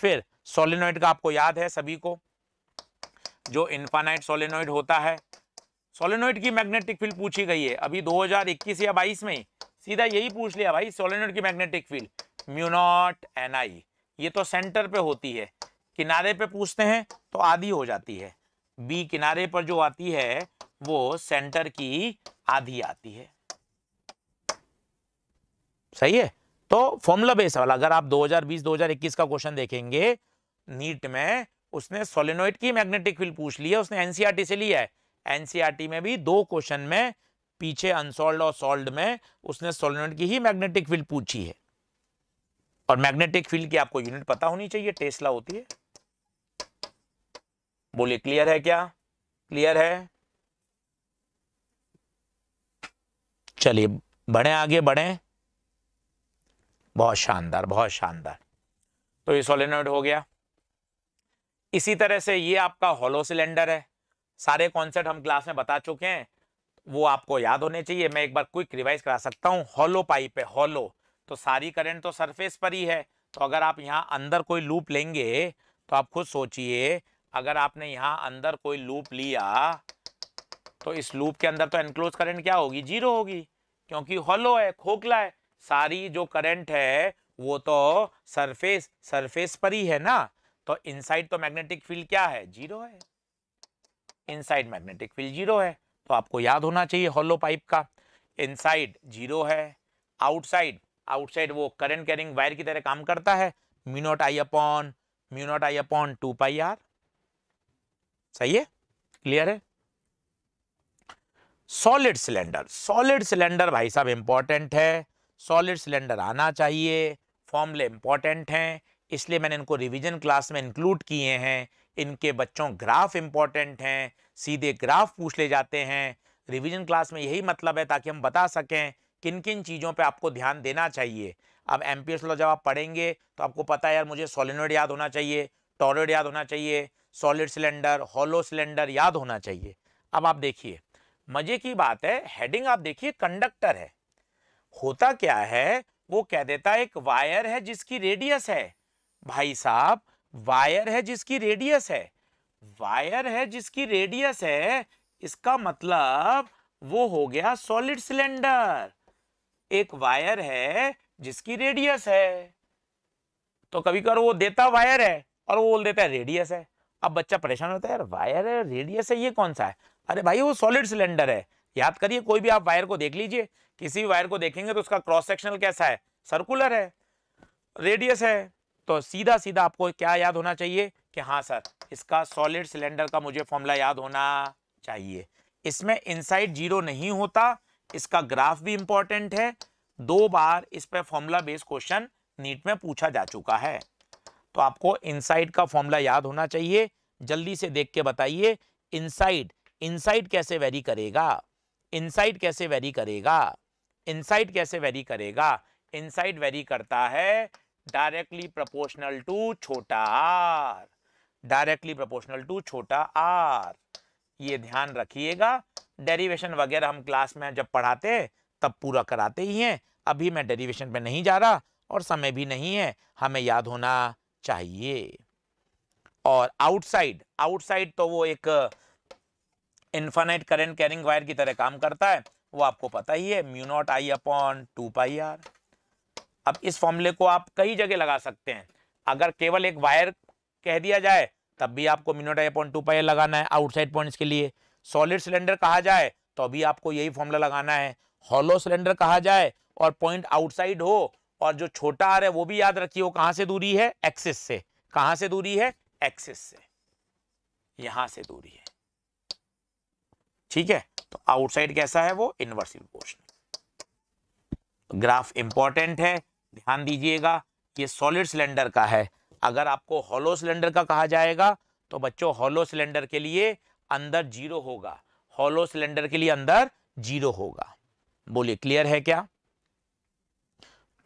फिर सोलिनोइड का आपको याद है सभी को जो इन्फानाइट सोलिनोइड होता है सोलिनोइड की मैग्नेटिक फील्ड पूछी गई है अभी 2021 या 22 में सीधा यही पूछ लिया भाई सोलिनोइड की मैग्नेटिक फील्ड म्यूनॉट आई ये तो सेंटर पे होती है किनारे पे पूछते हैं तो आधी हो जाती है बी किनारे पर जो आती है वो सेंटर की आधी आती है सही है तो फॉर्मुला बेस वाला अगर आप 2020-2021 का क्वेश्चन देखेंगे नीट में उसने सोलिनोइड की मैग्नेटिक फील्ड पूछ लिया उसने एनसीआरटी e से लिया है एनसीआरटी e में भी दो क्वेश्चन में पीछे अनसोल्ड और सोल्ड में उसने सोलिनोइड की ही मैग्नेटिक फील्ड पूछी है और मैग्नेटिक फील्ड की आपको यूनिट पता होनी चाहिए टेस्ला होती है बोलिए क्लियर है क्या क्लियर है चलिए बढ़े आगे बढ़े बहुत शानदार बहुत शानदार तो ये सोलिनोइड हो गया इसी तरह से ये आपका हॉलो सिलेंडर है सारे कॉन्सेप्ट हम क्लास में बता चुके हैं वो आपको याद होने चाहिए मैं एक बार क्विक रिवाइज करा सकता हूँ होलो पाइप है होलो तो सारी करंट तो सरफेस पर ही है तो अगर आप यहाँ अंदर कोई लूप लेंगे तो आप खुद सोचिए अगर आपने यहाँ अंदर कोई लूप लिया तो इस लूप के अंदर तो एनक्लोज करंट क्या होगी जीरो होगी क्योंकि हॉलो है खोखला है सारी जो करंट है वो तो सरफेस सरफेस पर ही है ना तो इनसाइड तो मैग्नेटिक फील्ड क्या है जीरो है इनसाइड मैग्नेटिक फील्ड जीरो है तो आपको याद होना चाहिए हॉलो पाइप का इनसाइड जीरो है आउटसाइड आउटसाइड वो करंट कैरिंग वायर की तरह काम करता है mu naught I upon mu naught I upon two pi R सही है क्लियर है सॉलिड सिलेंडर सॉलिड सिलेंडर भाई साहब इंपॉर्टेंट है सॉलिड सिलेंडर आना चाहिए फॉर्मले इंपॉर्टेंट हैं इसलिए मैंने इनको रिवीजन क्लास में इंक्लूड किए हैं इनके बच्चों ग्राफ इम्पॉर्टेंट हैं सीधे ग्राफ पूछ ले जाते हैं रिवीजन क्लास में यही मतलब है ताकि हम बता सकें किन किन चीज़ों पे आपको ध्यान देना चाहिए अब एम पी जब आप पढ़ेंगे तो आपको पता है यार मुझे सोलिनोड याद होना चाहिए टॉरॉइड याद होना चाहिए सॉलिड सिलेंडर हॉलो सिलेंडर याद होना चाहिए अब आप देखिए मज़े की बात है हेडिंग आप देखिए कंडक्टर है होता क्या है वो कह देता है एक वायर है जिसकी रेडियस है भाई साहब वायर है जिसकी रेडियस है वायर है जिसकी रेडियस है इसका मतलब वो हो गया सॉलिड सिलेंडर एक वायर है जिसकी रेडियस है तो कभी कभी वो देता वायर है और वो बोल देता है रेडियस है अब बच्चा परेशान होता है यार वायर है रेडियस है ये कौन सा है अरे भाई वो सॉलिड सिलेंडर है याद करिए कोई भी आप वायर को देख लीजिए किसी भी वायर को देखेंगे तो उसका क्रॉस सेक्शनल कैसा है सर्कुलर है रेडियस है तो सीधा सीधा आपको क्या याद होना चाहिए कि हाँ सर इसका सॉलिड सिलेंडर का मुझे फॉर्मूला याद होना चाहिए इसमें इनसाइड जीरो नहीं होता इसका ग्राफ भी इंपॉर्टेंट है दो बार इस पर फॉर्मूला बेस्ड क्वेश्चन नीट में पूछा जा चुका है तो आपको इनसाइड का फॉर्मूला याद होना चाहिए जल्दी से देख के बताइए इनसाइड इनसाइड कैसे वेरी करेगा इनसाइड कैसे वेरी करेगा इनसाइड कैसे वेरी करेगा इनसाइड वेरी करता है डायरेक्टली प्रोपोर्शनल टू छोटा आर डायरेक्टली प्रोपोर्शनल टू छोटा आर ये ध्यान रखिएगा डेरिवेशन वगैरह हम क्लास में जब पढ़ाते हैं तब पूरा कराते ही हैं अभी मैं डेरिवेशन पे नहीं जा रहा और समय भी नहीं है हमें याद होना चाहिए और आउटसाइड आउटसाइड तो वो एक इन्फानाइट करेंट कैरिंग वायर की तरह काम करता है वो आपको पता ही है mu naught I upon two pi R अब इस फॉर्मूले को आप कई जगह लगा सकते हैं अगर केवल एक वायर कह दिया जाए तब भी आपको मिनोटाई पॉइंट टू पाई लगाना है आउटसाइड पॉइंट्स के लिए सॉलिड सिलेंडर कहा जाए तो भी आपको यही फॉर्मूला लगाना है हॉलो सिलेंडर कहा जाए और पॉइंट आउटसाइड हो और जो छोटा आर है वो भी याद रखिए वो कहाँ से दूरी है एक्सिस से कहाँ से दूरी है एक्सिस से यहाँ से दूरी है ठीक है तो आउटसाइड कैसा है वो इनवर्सिव पोर्शन ग्राफ इंपॉर्टेंट है ध्यान दीजिएगा ये सॉलिड सिलेंडर का है अगर आपको हॉलो सिलेंडर का कहा जाएगा तो बच्चों हॉलो सिलेंडर के लिए अंदर जीरो होगा हॉलो सिलेंडर के लिए अंदर जीरो होगा बोलिए क्लियर है क्या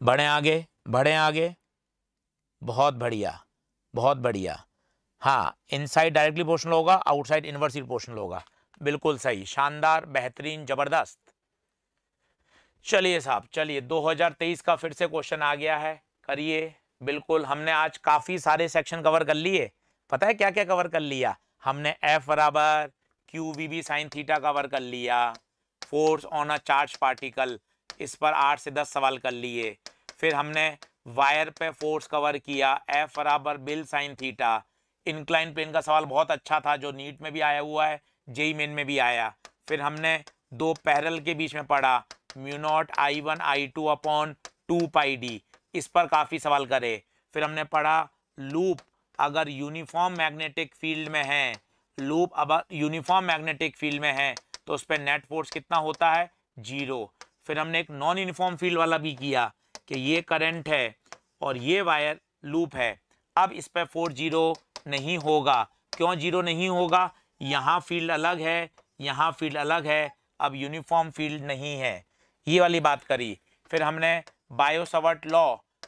बढ़े आगे बढ़े आगे बहुत बढ़िया बहुत बढ़िया हाँ इनसाइड डायरेक्टली पोर्शनल होगा आउटसाइड इन्वर्सली पोर्शनल होगा बिल्कुल सही शानदार बेहतरीन ज़बरदस्त चलिए साहब चलिए 2023 का फिर से क्वेश्चन आ गया है करिए बिल्कुल हमने आज काफ़ी सारे सेक्शन कवर कर लिए पता है क्या क्या कवर कर लिया हमने एफ बराबर Q V B sine theta cover कर लिया force on a charge particle इस पर आठ से दस सवाल कर लिए फिर हमने वायर पे फोर्स कवर किया एफ बराबर bill sine theta incline plane का सवाल बहुत अच्छा था जो नीट में भी आया हुआ है जेई मेन में भी आया फिर हमने दो पैरल के बीच में पढ़ा mu naught I one I two upon two pi D इस पर काफ़ी सवाल करे फिर हमने पढ़ा लूप अगर यूनिफॉर्म मैग्नेटिक फील्ड में है लूप अब यूनिफॉर्म मैग्नेटिक फील्ड में है तो उस पर नेट फोर्स कितना होता है जीरो फिर हमने एक नॉन यूनिफॉर्म फील्ड वाला भी किया कि ये करंट है और ये वायर लूप है अब इस पर फोर जीरो नहीं होगा क्यों जीरो नहीं होगा यहाँ फील्ड अलग है यहाँ फील्ड अलग है अब यूनिफॉर्म फील्ड नहीं है ये वाली बात करी फिर हमने बायोसवर्ट लॉ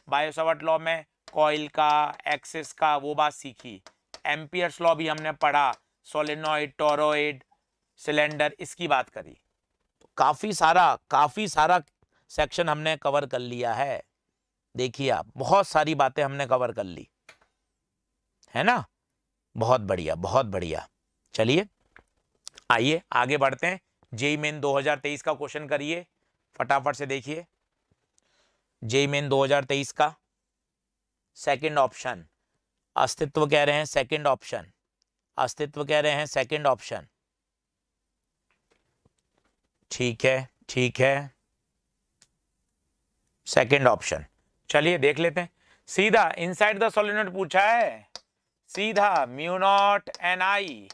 बायोसवर्ट लॉ में कॉइल का एक्सेस का वो बात सीखी एम्पियर्स लॉ भी हमने पढ़ा सोलिनोइड टोरोइड सिलेंडर इसकी बात करी काफ़ी सारा काफ़ी सारा सेक्शन हमने कवर कर लिया है देखिए आप बहुत सारी बातें हमने कवर कर ली है ना बहुत बढ़िया बहुत बढ़िया चलिए आइए आगे बढ़ते हैं जेई मेन 2023 का क्वेश्चन करिए फटाफट से देखिए जे मेन 2023 का सेकंड ऑप्शन अस्तित्व कह रहे हैं सेकंड ऑप्शन अस्तित्व कह रहे हैं सेकंड ऑप्शन ठीक है ठीक है सेकंड ऑप्शन चलिए देख लेते हैं सीधा इनसाइड द सोलिनोट पूछा है सीधा म्यूनोट एन आई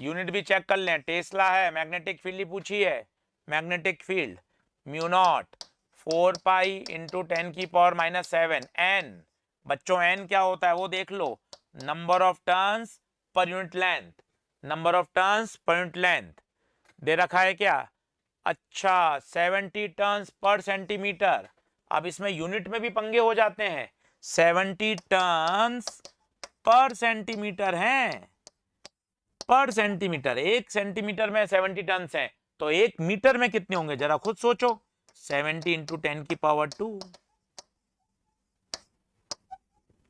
यूनिट भी चेक कर लें टेस्ला है मैग्नेटिक फील्ड ही पूछी है magnetic field mu naught four pi into ten की पावर माइनस सेवन एन बच्चों एन क्या होता है वो देख लो number of turns per unit length number of turns per unit length दे रखा है क्या अच्छा सेवेंटी टर्न्स पर सेंटीमीटर अब इसमें यूनिट में भी पंगे हो जाते हैं सेवेंटी टर्न्स पर सेंटीमीटर हैं पर सेंटीमीटर एक सेंटीमीटर में सेवेंटी टर्न्स हैं तो एक मीटर में कितने होंगे जरा खुद सोचो सेवेंटी इंटू टेन की पावर टू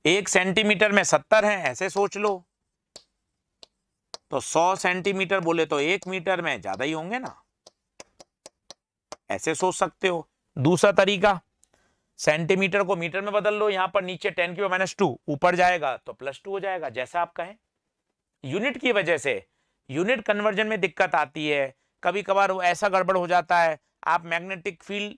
एक सेंटीमीटर में सत्तर है ऐसे सोच लो तो सौ सेंटीमीटर बोले तो एक मीटर में ज्यादा ही होंगे ना ऐसे सोच सकते हो दूसरा तरीका सेंटीमीटर को मीटर में बदल लो यहां पर नीचे टेन की माइनस टू ऊपर जाएगा तो प्लस टू हो जाएगा जैसा आप कहें यूनिट की वजह से यूनिट कन्वर्जन में दिक्कत आती है कभी कभार वो ऐसा गड़बड़ हो जाता है आप मैग्नेटिक फील्ड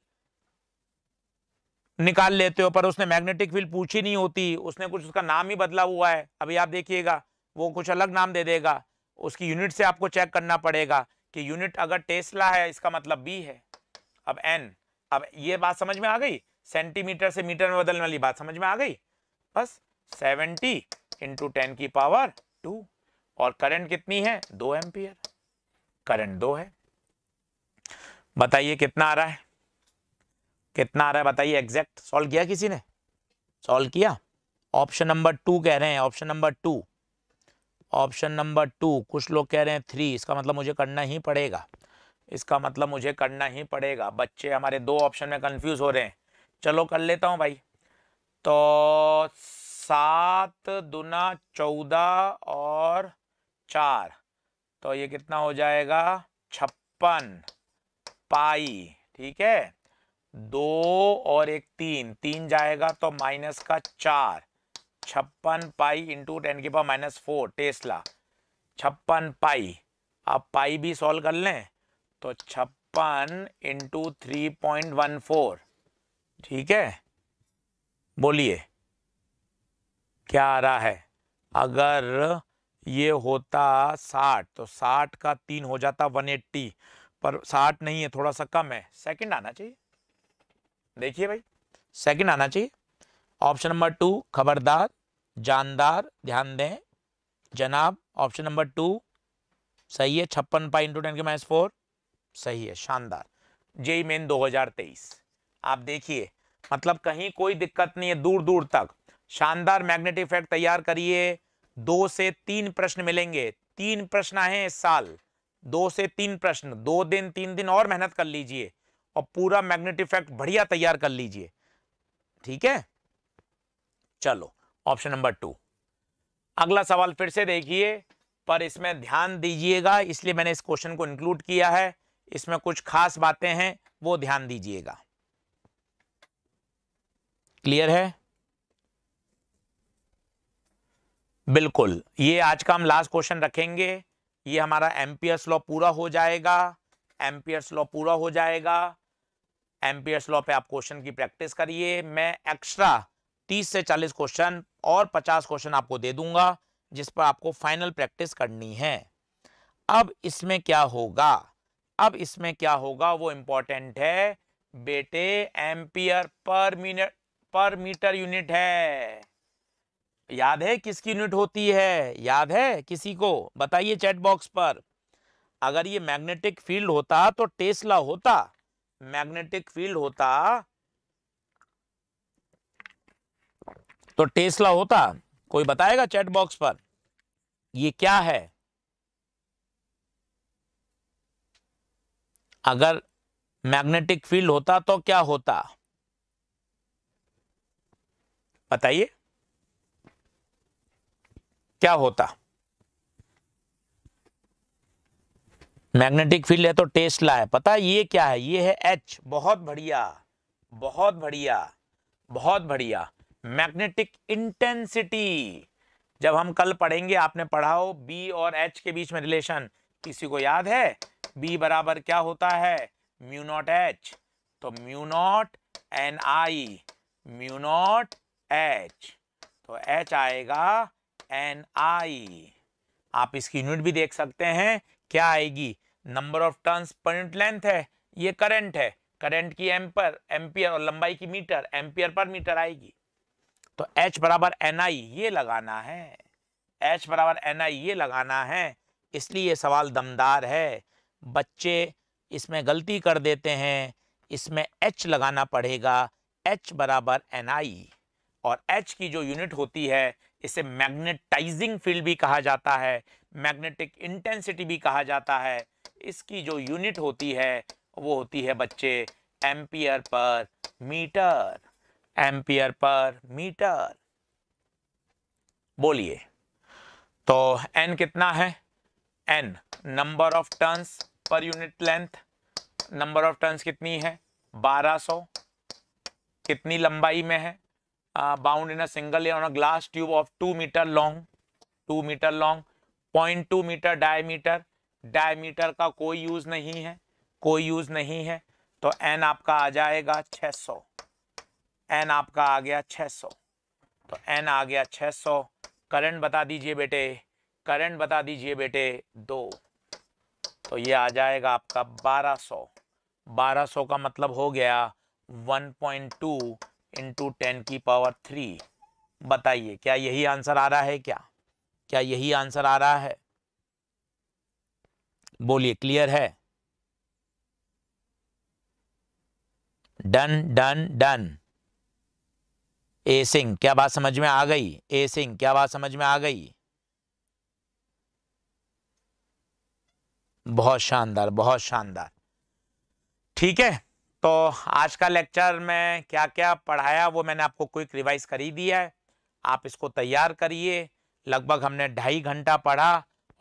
निकाल लेते हो पर उसने मैग्नेटिक फील्ड पूछी नहीं होती उसने कुछ उसका नाम ही बदला हुआ है अभी आप देखिएगा वो कुछ अलग नाम दे देगा उसकी यूनिट से आपको चेक करना पड़ेगा कि यूनिट अगर टेस्ला है इसका मतलब बी है अब एन अब ये बात समझ में आ गई सेंटीमीटर से मीटर में बदलने वाली बात समझ में आ गई बस सेवेंटी इंटू टेन की पावर टू और करंट कितनी है दो एम्पियर करंट दो है बताइए कितना आ रहा है कितना आ रहा है बताइए एग्जैक्ट सॉल्व किया किसी ने सॉल्व किया ऑप्शन नंबर टू कह रहे हैं option number two option number two कुछ लोग कह रहे हैं थ्री इसका मतलब मुझे करना ही पड़ेगा इसका मतलब मुझे करना ही पड़ेगा बच्चे हमारे दो ऑप्शन में कंफ्यूज हो रहे हैं चलो कर लेता हूँ भाई तो सात दुना चौदह और चार तो ये कितना हो जाएगा छप्पन पाई ठीक है दो और एक तीन तीन जाएगा तो माइनस का चार छप्पन पाई इंटू टेन के पावर माइनस फोर टेस्ला छप्पन पाई आप पाई भी सॉल्व कर लें तो छप्पन into three point one four ठीक है बोलिए क्या आ रहा है अगर ये होता साठ तो साठ का तीन हो जाता वन एट्टी पर साठ नहीं है थोड़ा सा कम है सेकंड आना चाहिए देखिए भाई सेकंड आना चाहिए ऑप्शन नंबर टू खबरदार जानदार ध्यान दें जनाब ऑप्शन नंबर टू सही है छप्पन पाई इंटू टेन के माइनस फोर सही है शानदार जेई मेन 2023 आप देखिए मतलब कहीं कोई दिक्कत नहीं है दूर दूर तक शानदार मैग्नेट इफेक्ट तैयार करिए दो से तीन प्रश्न मिलेंगे तीन प्रश्न आए इस साल दो से तीन प्रश्न दो दिन तीन दिन और मेहनत कर लीजिए और पूरा मैग्नेट इफेक्ट बढ़िया तैयार कर लीजिए ठीक है चलो ऑप्शन नंबर टू अगला सवाल फिर से देखिए पर इसमें ध्यान दीजिएगा इसलिए मैंने इस क्वेश्चन को इंक्लूड किया है इसमें कुछ खास बातें हैं वो ध्यान दीजिएगा क्लियर है बिल्कुल ये आज का हम लास्ट क्वेश्चन रखेंगे ये हमारा एम्पियर्स लॉ पूरा हो जाएगा एम्पियर्स लॉ पूरा हो जाएगा एम्पियर्स लॉ पे आप क्वेश्चन की प्रैक्टिस करिए मैं एक्स्ट्रा तीस से चालीस क्वेश्चन और पचास क्वेश्चन आपको दे दूंगा जिस पर आपको फाइनल प्रैक्टिस करनी है अब इसमें क्या होगा अब इसमें क्या होगा वो इम्पोर्टेंट है बेटे एम्पियर पर मिनट पर मीटर यूनिट है याद है किसकी यूनिट होती है याद है किसी को बताइए चैट बॉक्स पर अगर ये मैग्नेटिक फील्ड होता तो टेस्ला होता मैग्नेटिक फील्ड होता तो टेस्ला होता कोई बताएगा चैट बॉक्स पर ये क्या है अगर मैग्नेटिक फील्ड होता तो क्या होता बताइए क्या होता मैग्नेटिक फील्ड है तो टेस्ला है पता है ये क्या है ये है एच बहुत बढ़िया बहुत बढ़िया बहुत बढ़िया मैग्नेटिक इंटेंसिटी जब हम कल पढ़ेंगे आपने पढ़ा हो बी और एच के बीच में रिलेशन किसी को याद है बी बराबर क्या होता है म्यू नॉट एच तो mu naught N I mu naught H तो एच आएगा एन आई आप इसकी यूनिट भी देख सकते हैं क्या आएगी number of turns per unit length है ये करंट है करंट की एम्पर एम्पियर और लंबाई की मीटर एम्पियर पर मीटर आएगी तो एच बराबर एन आई ये लगाना है एच बराबर एन आई ये लगाना है इसलिए ये सवाल दमदार है बच्चे इसमें गलती कर देते हैं इसमें एच लगाना पड़ेगा एच बराबर एन आई और एच की जो यूनिट होती है इसे मैग्नेटाइजिंग फील्ड भी कहा जाता है मैग्नेटिक इंटेंसिटी भी कहा जाता है इसकी जो यूनिट होती है वो होती है बच्चे ampere per metre ampere per metre बोलिए तो एन कितना है N number of turns per unit length number of turns कितनी है 1200 कितनी लंबाई में है uh, bound in a single layer on a glass tube of 2 meter long 2 meter long 0.2 meter diameter diameter का कोई यूज नहीं है कोई यूज नहीं है तो n आपका आ जाएगा 600 n आपका आ गया 600 तो n आ गया 600 करंट बता दीजिए बेटे करंट बता दीजिए बेटे दो तो ये आ जाएगा आपका 1200 1200 का मतलब हो गया 1.2 इंटू टेन की पावर थ्री बताइए क्या यही आंसर आ रहा है क्या क्या यही आंसर आ रहा है बोलिए क्लियर है done done done A Singh क्या बात समझ में आ गई ए सिंह क्या बात समझ में आ गई बहुत शानदार बहुत शानदार ठीक है तो आज का लेक्चर में क्या क्या पढ़ाया वो मैंने आपको क्विक रिवाइज कर ही दिया है आप इसको तैयार करिए लगभग हमने ढाई घंटा पढ़ा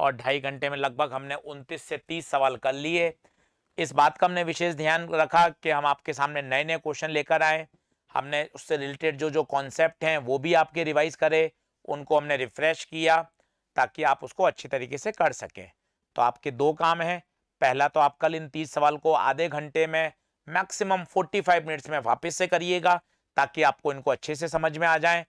और ढाई घंटे में लगभग हमने उनतीस से तीस सवाल कर लिए इस बात का हमने विशेष ध्यान रखा कि हम आपके सामने नए नए क्वेश्चन लेकर आए हमने उससे रिलेटेड जो जो कॉन्सेप्ट हैं वो भी आपके रिवाइज करें उनको हमने रिफ्रेश किया ताकि आप उसको अच्छी तरीके से कर सकें तो आपके दो काम हैं पहला तो आप कल इन तीस सवाल को आधे घंटे में मैक्सिमम 45 मिनट्स में वापस से करिएगा ताकि आपको इनको अच्छे से समझ में आ जाए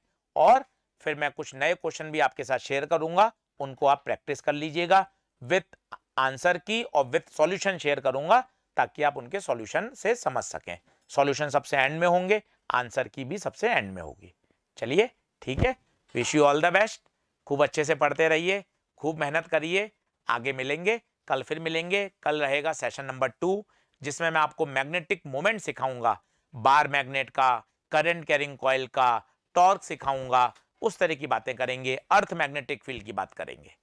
और फिर मैं कुछ नए क्वेश्चन भी आपके साथ शेयर करूंगा उनको आप प्रैक्टिस कर लीजिएगा विथ आंसर की और विथ सॉल्यूशन शेयर करूंगा ताकि आप उनके सॉल्यूशन से समझ सकें सॉल्यूशन सबसे एंड में होंगे आंसर की भी सबसे एंड में होगी चलिए ठीक है wish you all the best खूब अच्छे से पढ़ते रहिए खूब मेहनत करिए आगे मिलेंगे कल फिर मिलेंगे कल रहेगा सेशन नंबर टू जिसमें मैं आपको मैग्नेटिक मोमेंट सिखाऊंगा बार मैग्नेट का करंट कैरिंग कॉयल का टॉर्क सिखाऊंगा उस तरह की बातें करेंगे अर्थ मैग्नेटिक फील्ड की बात करेंगे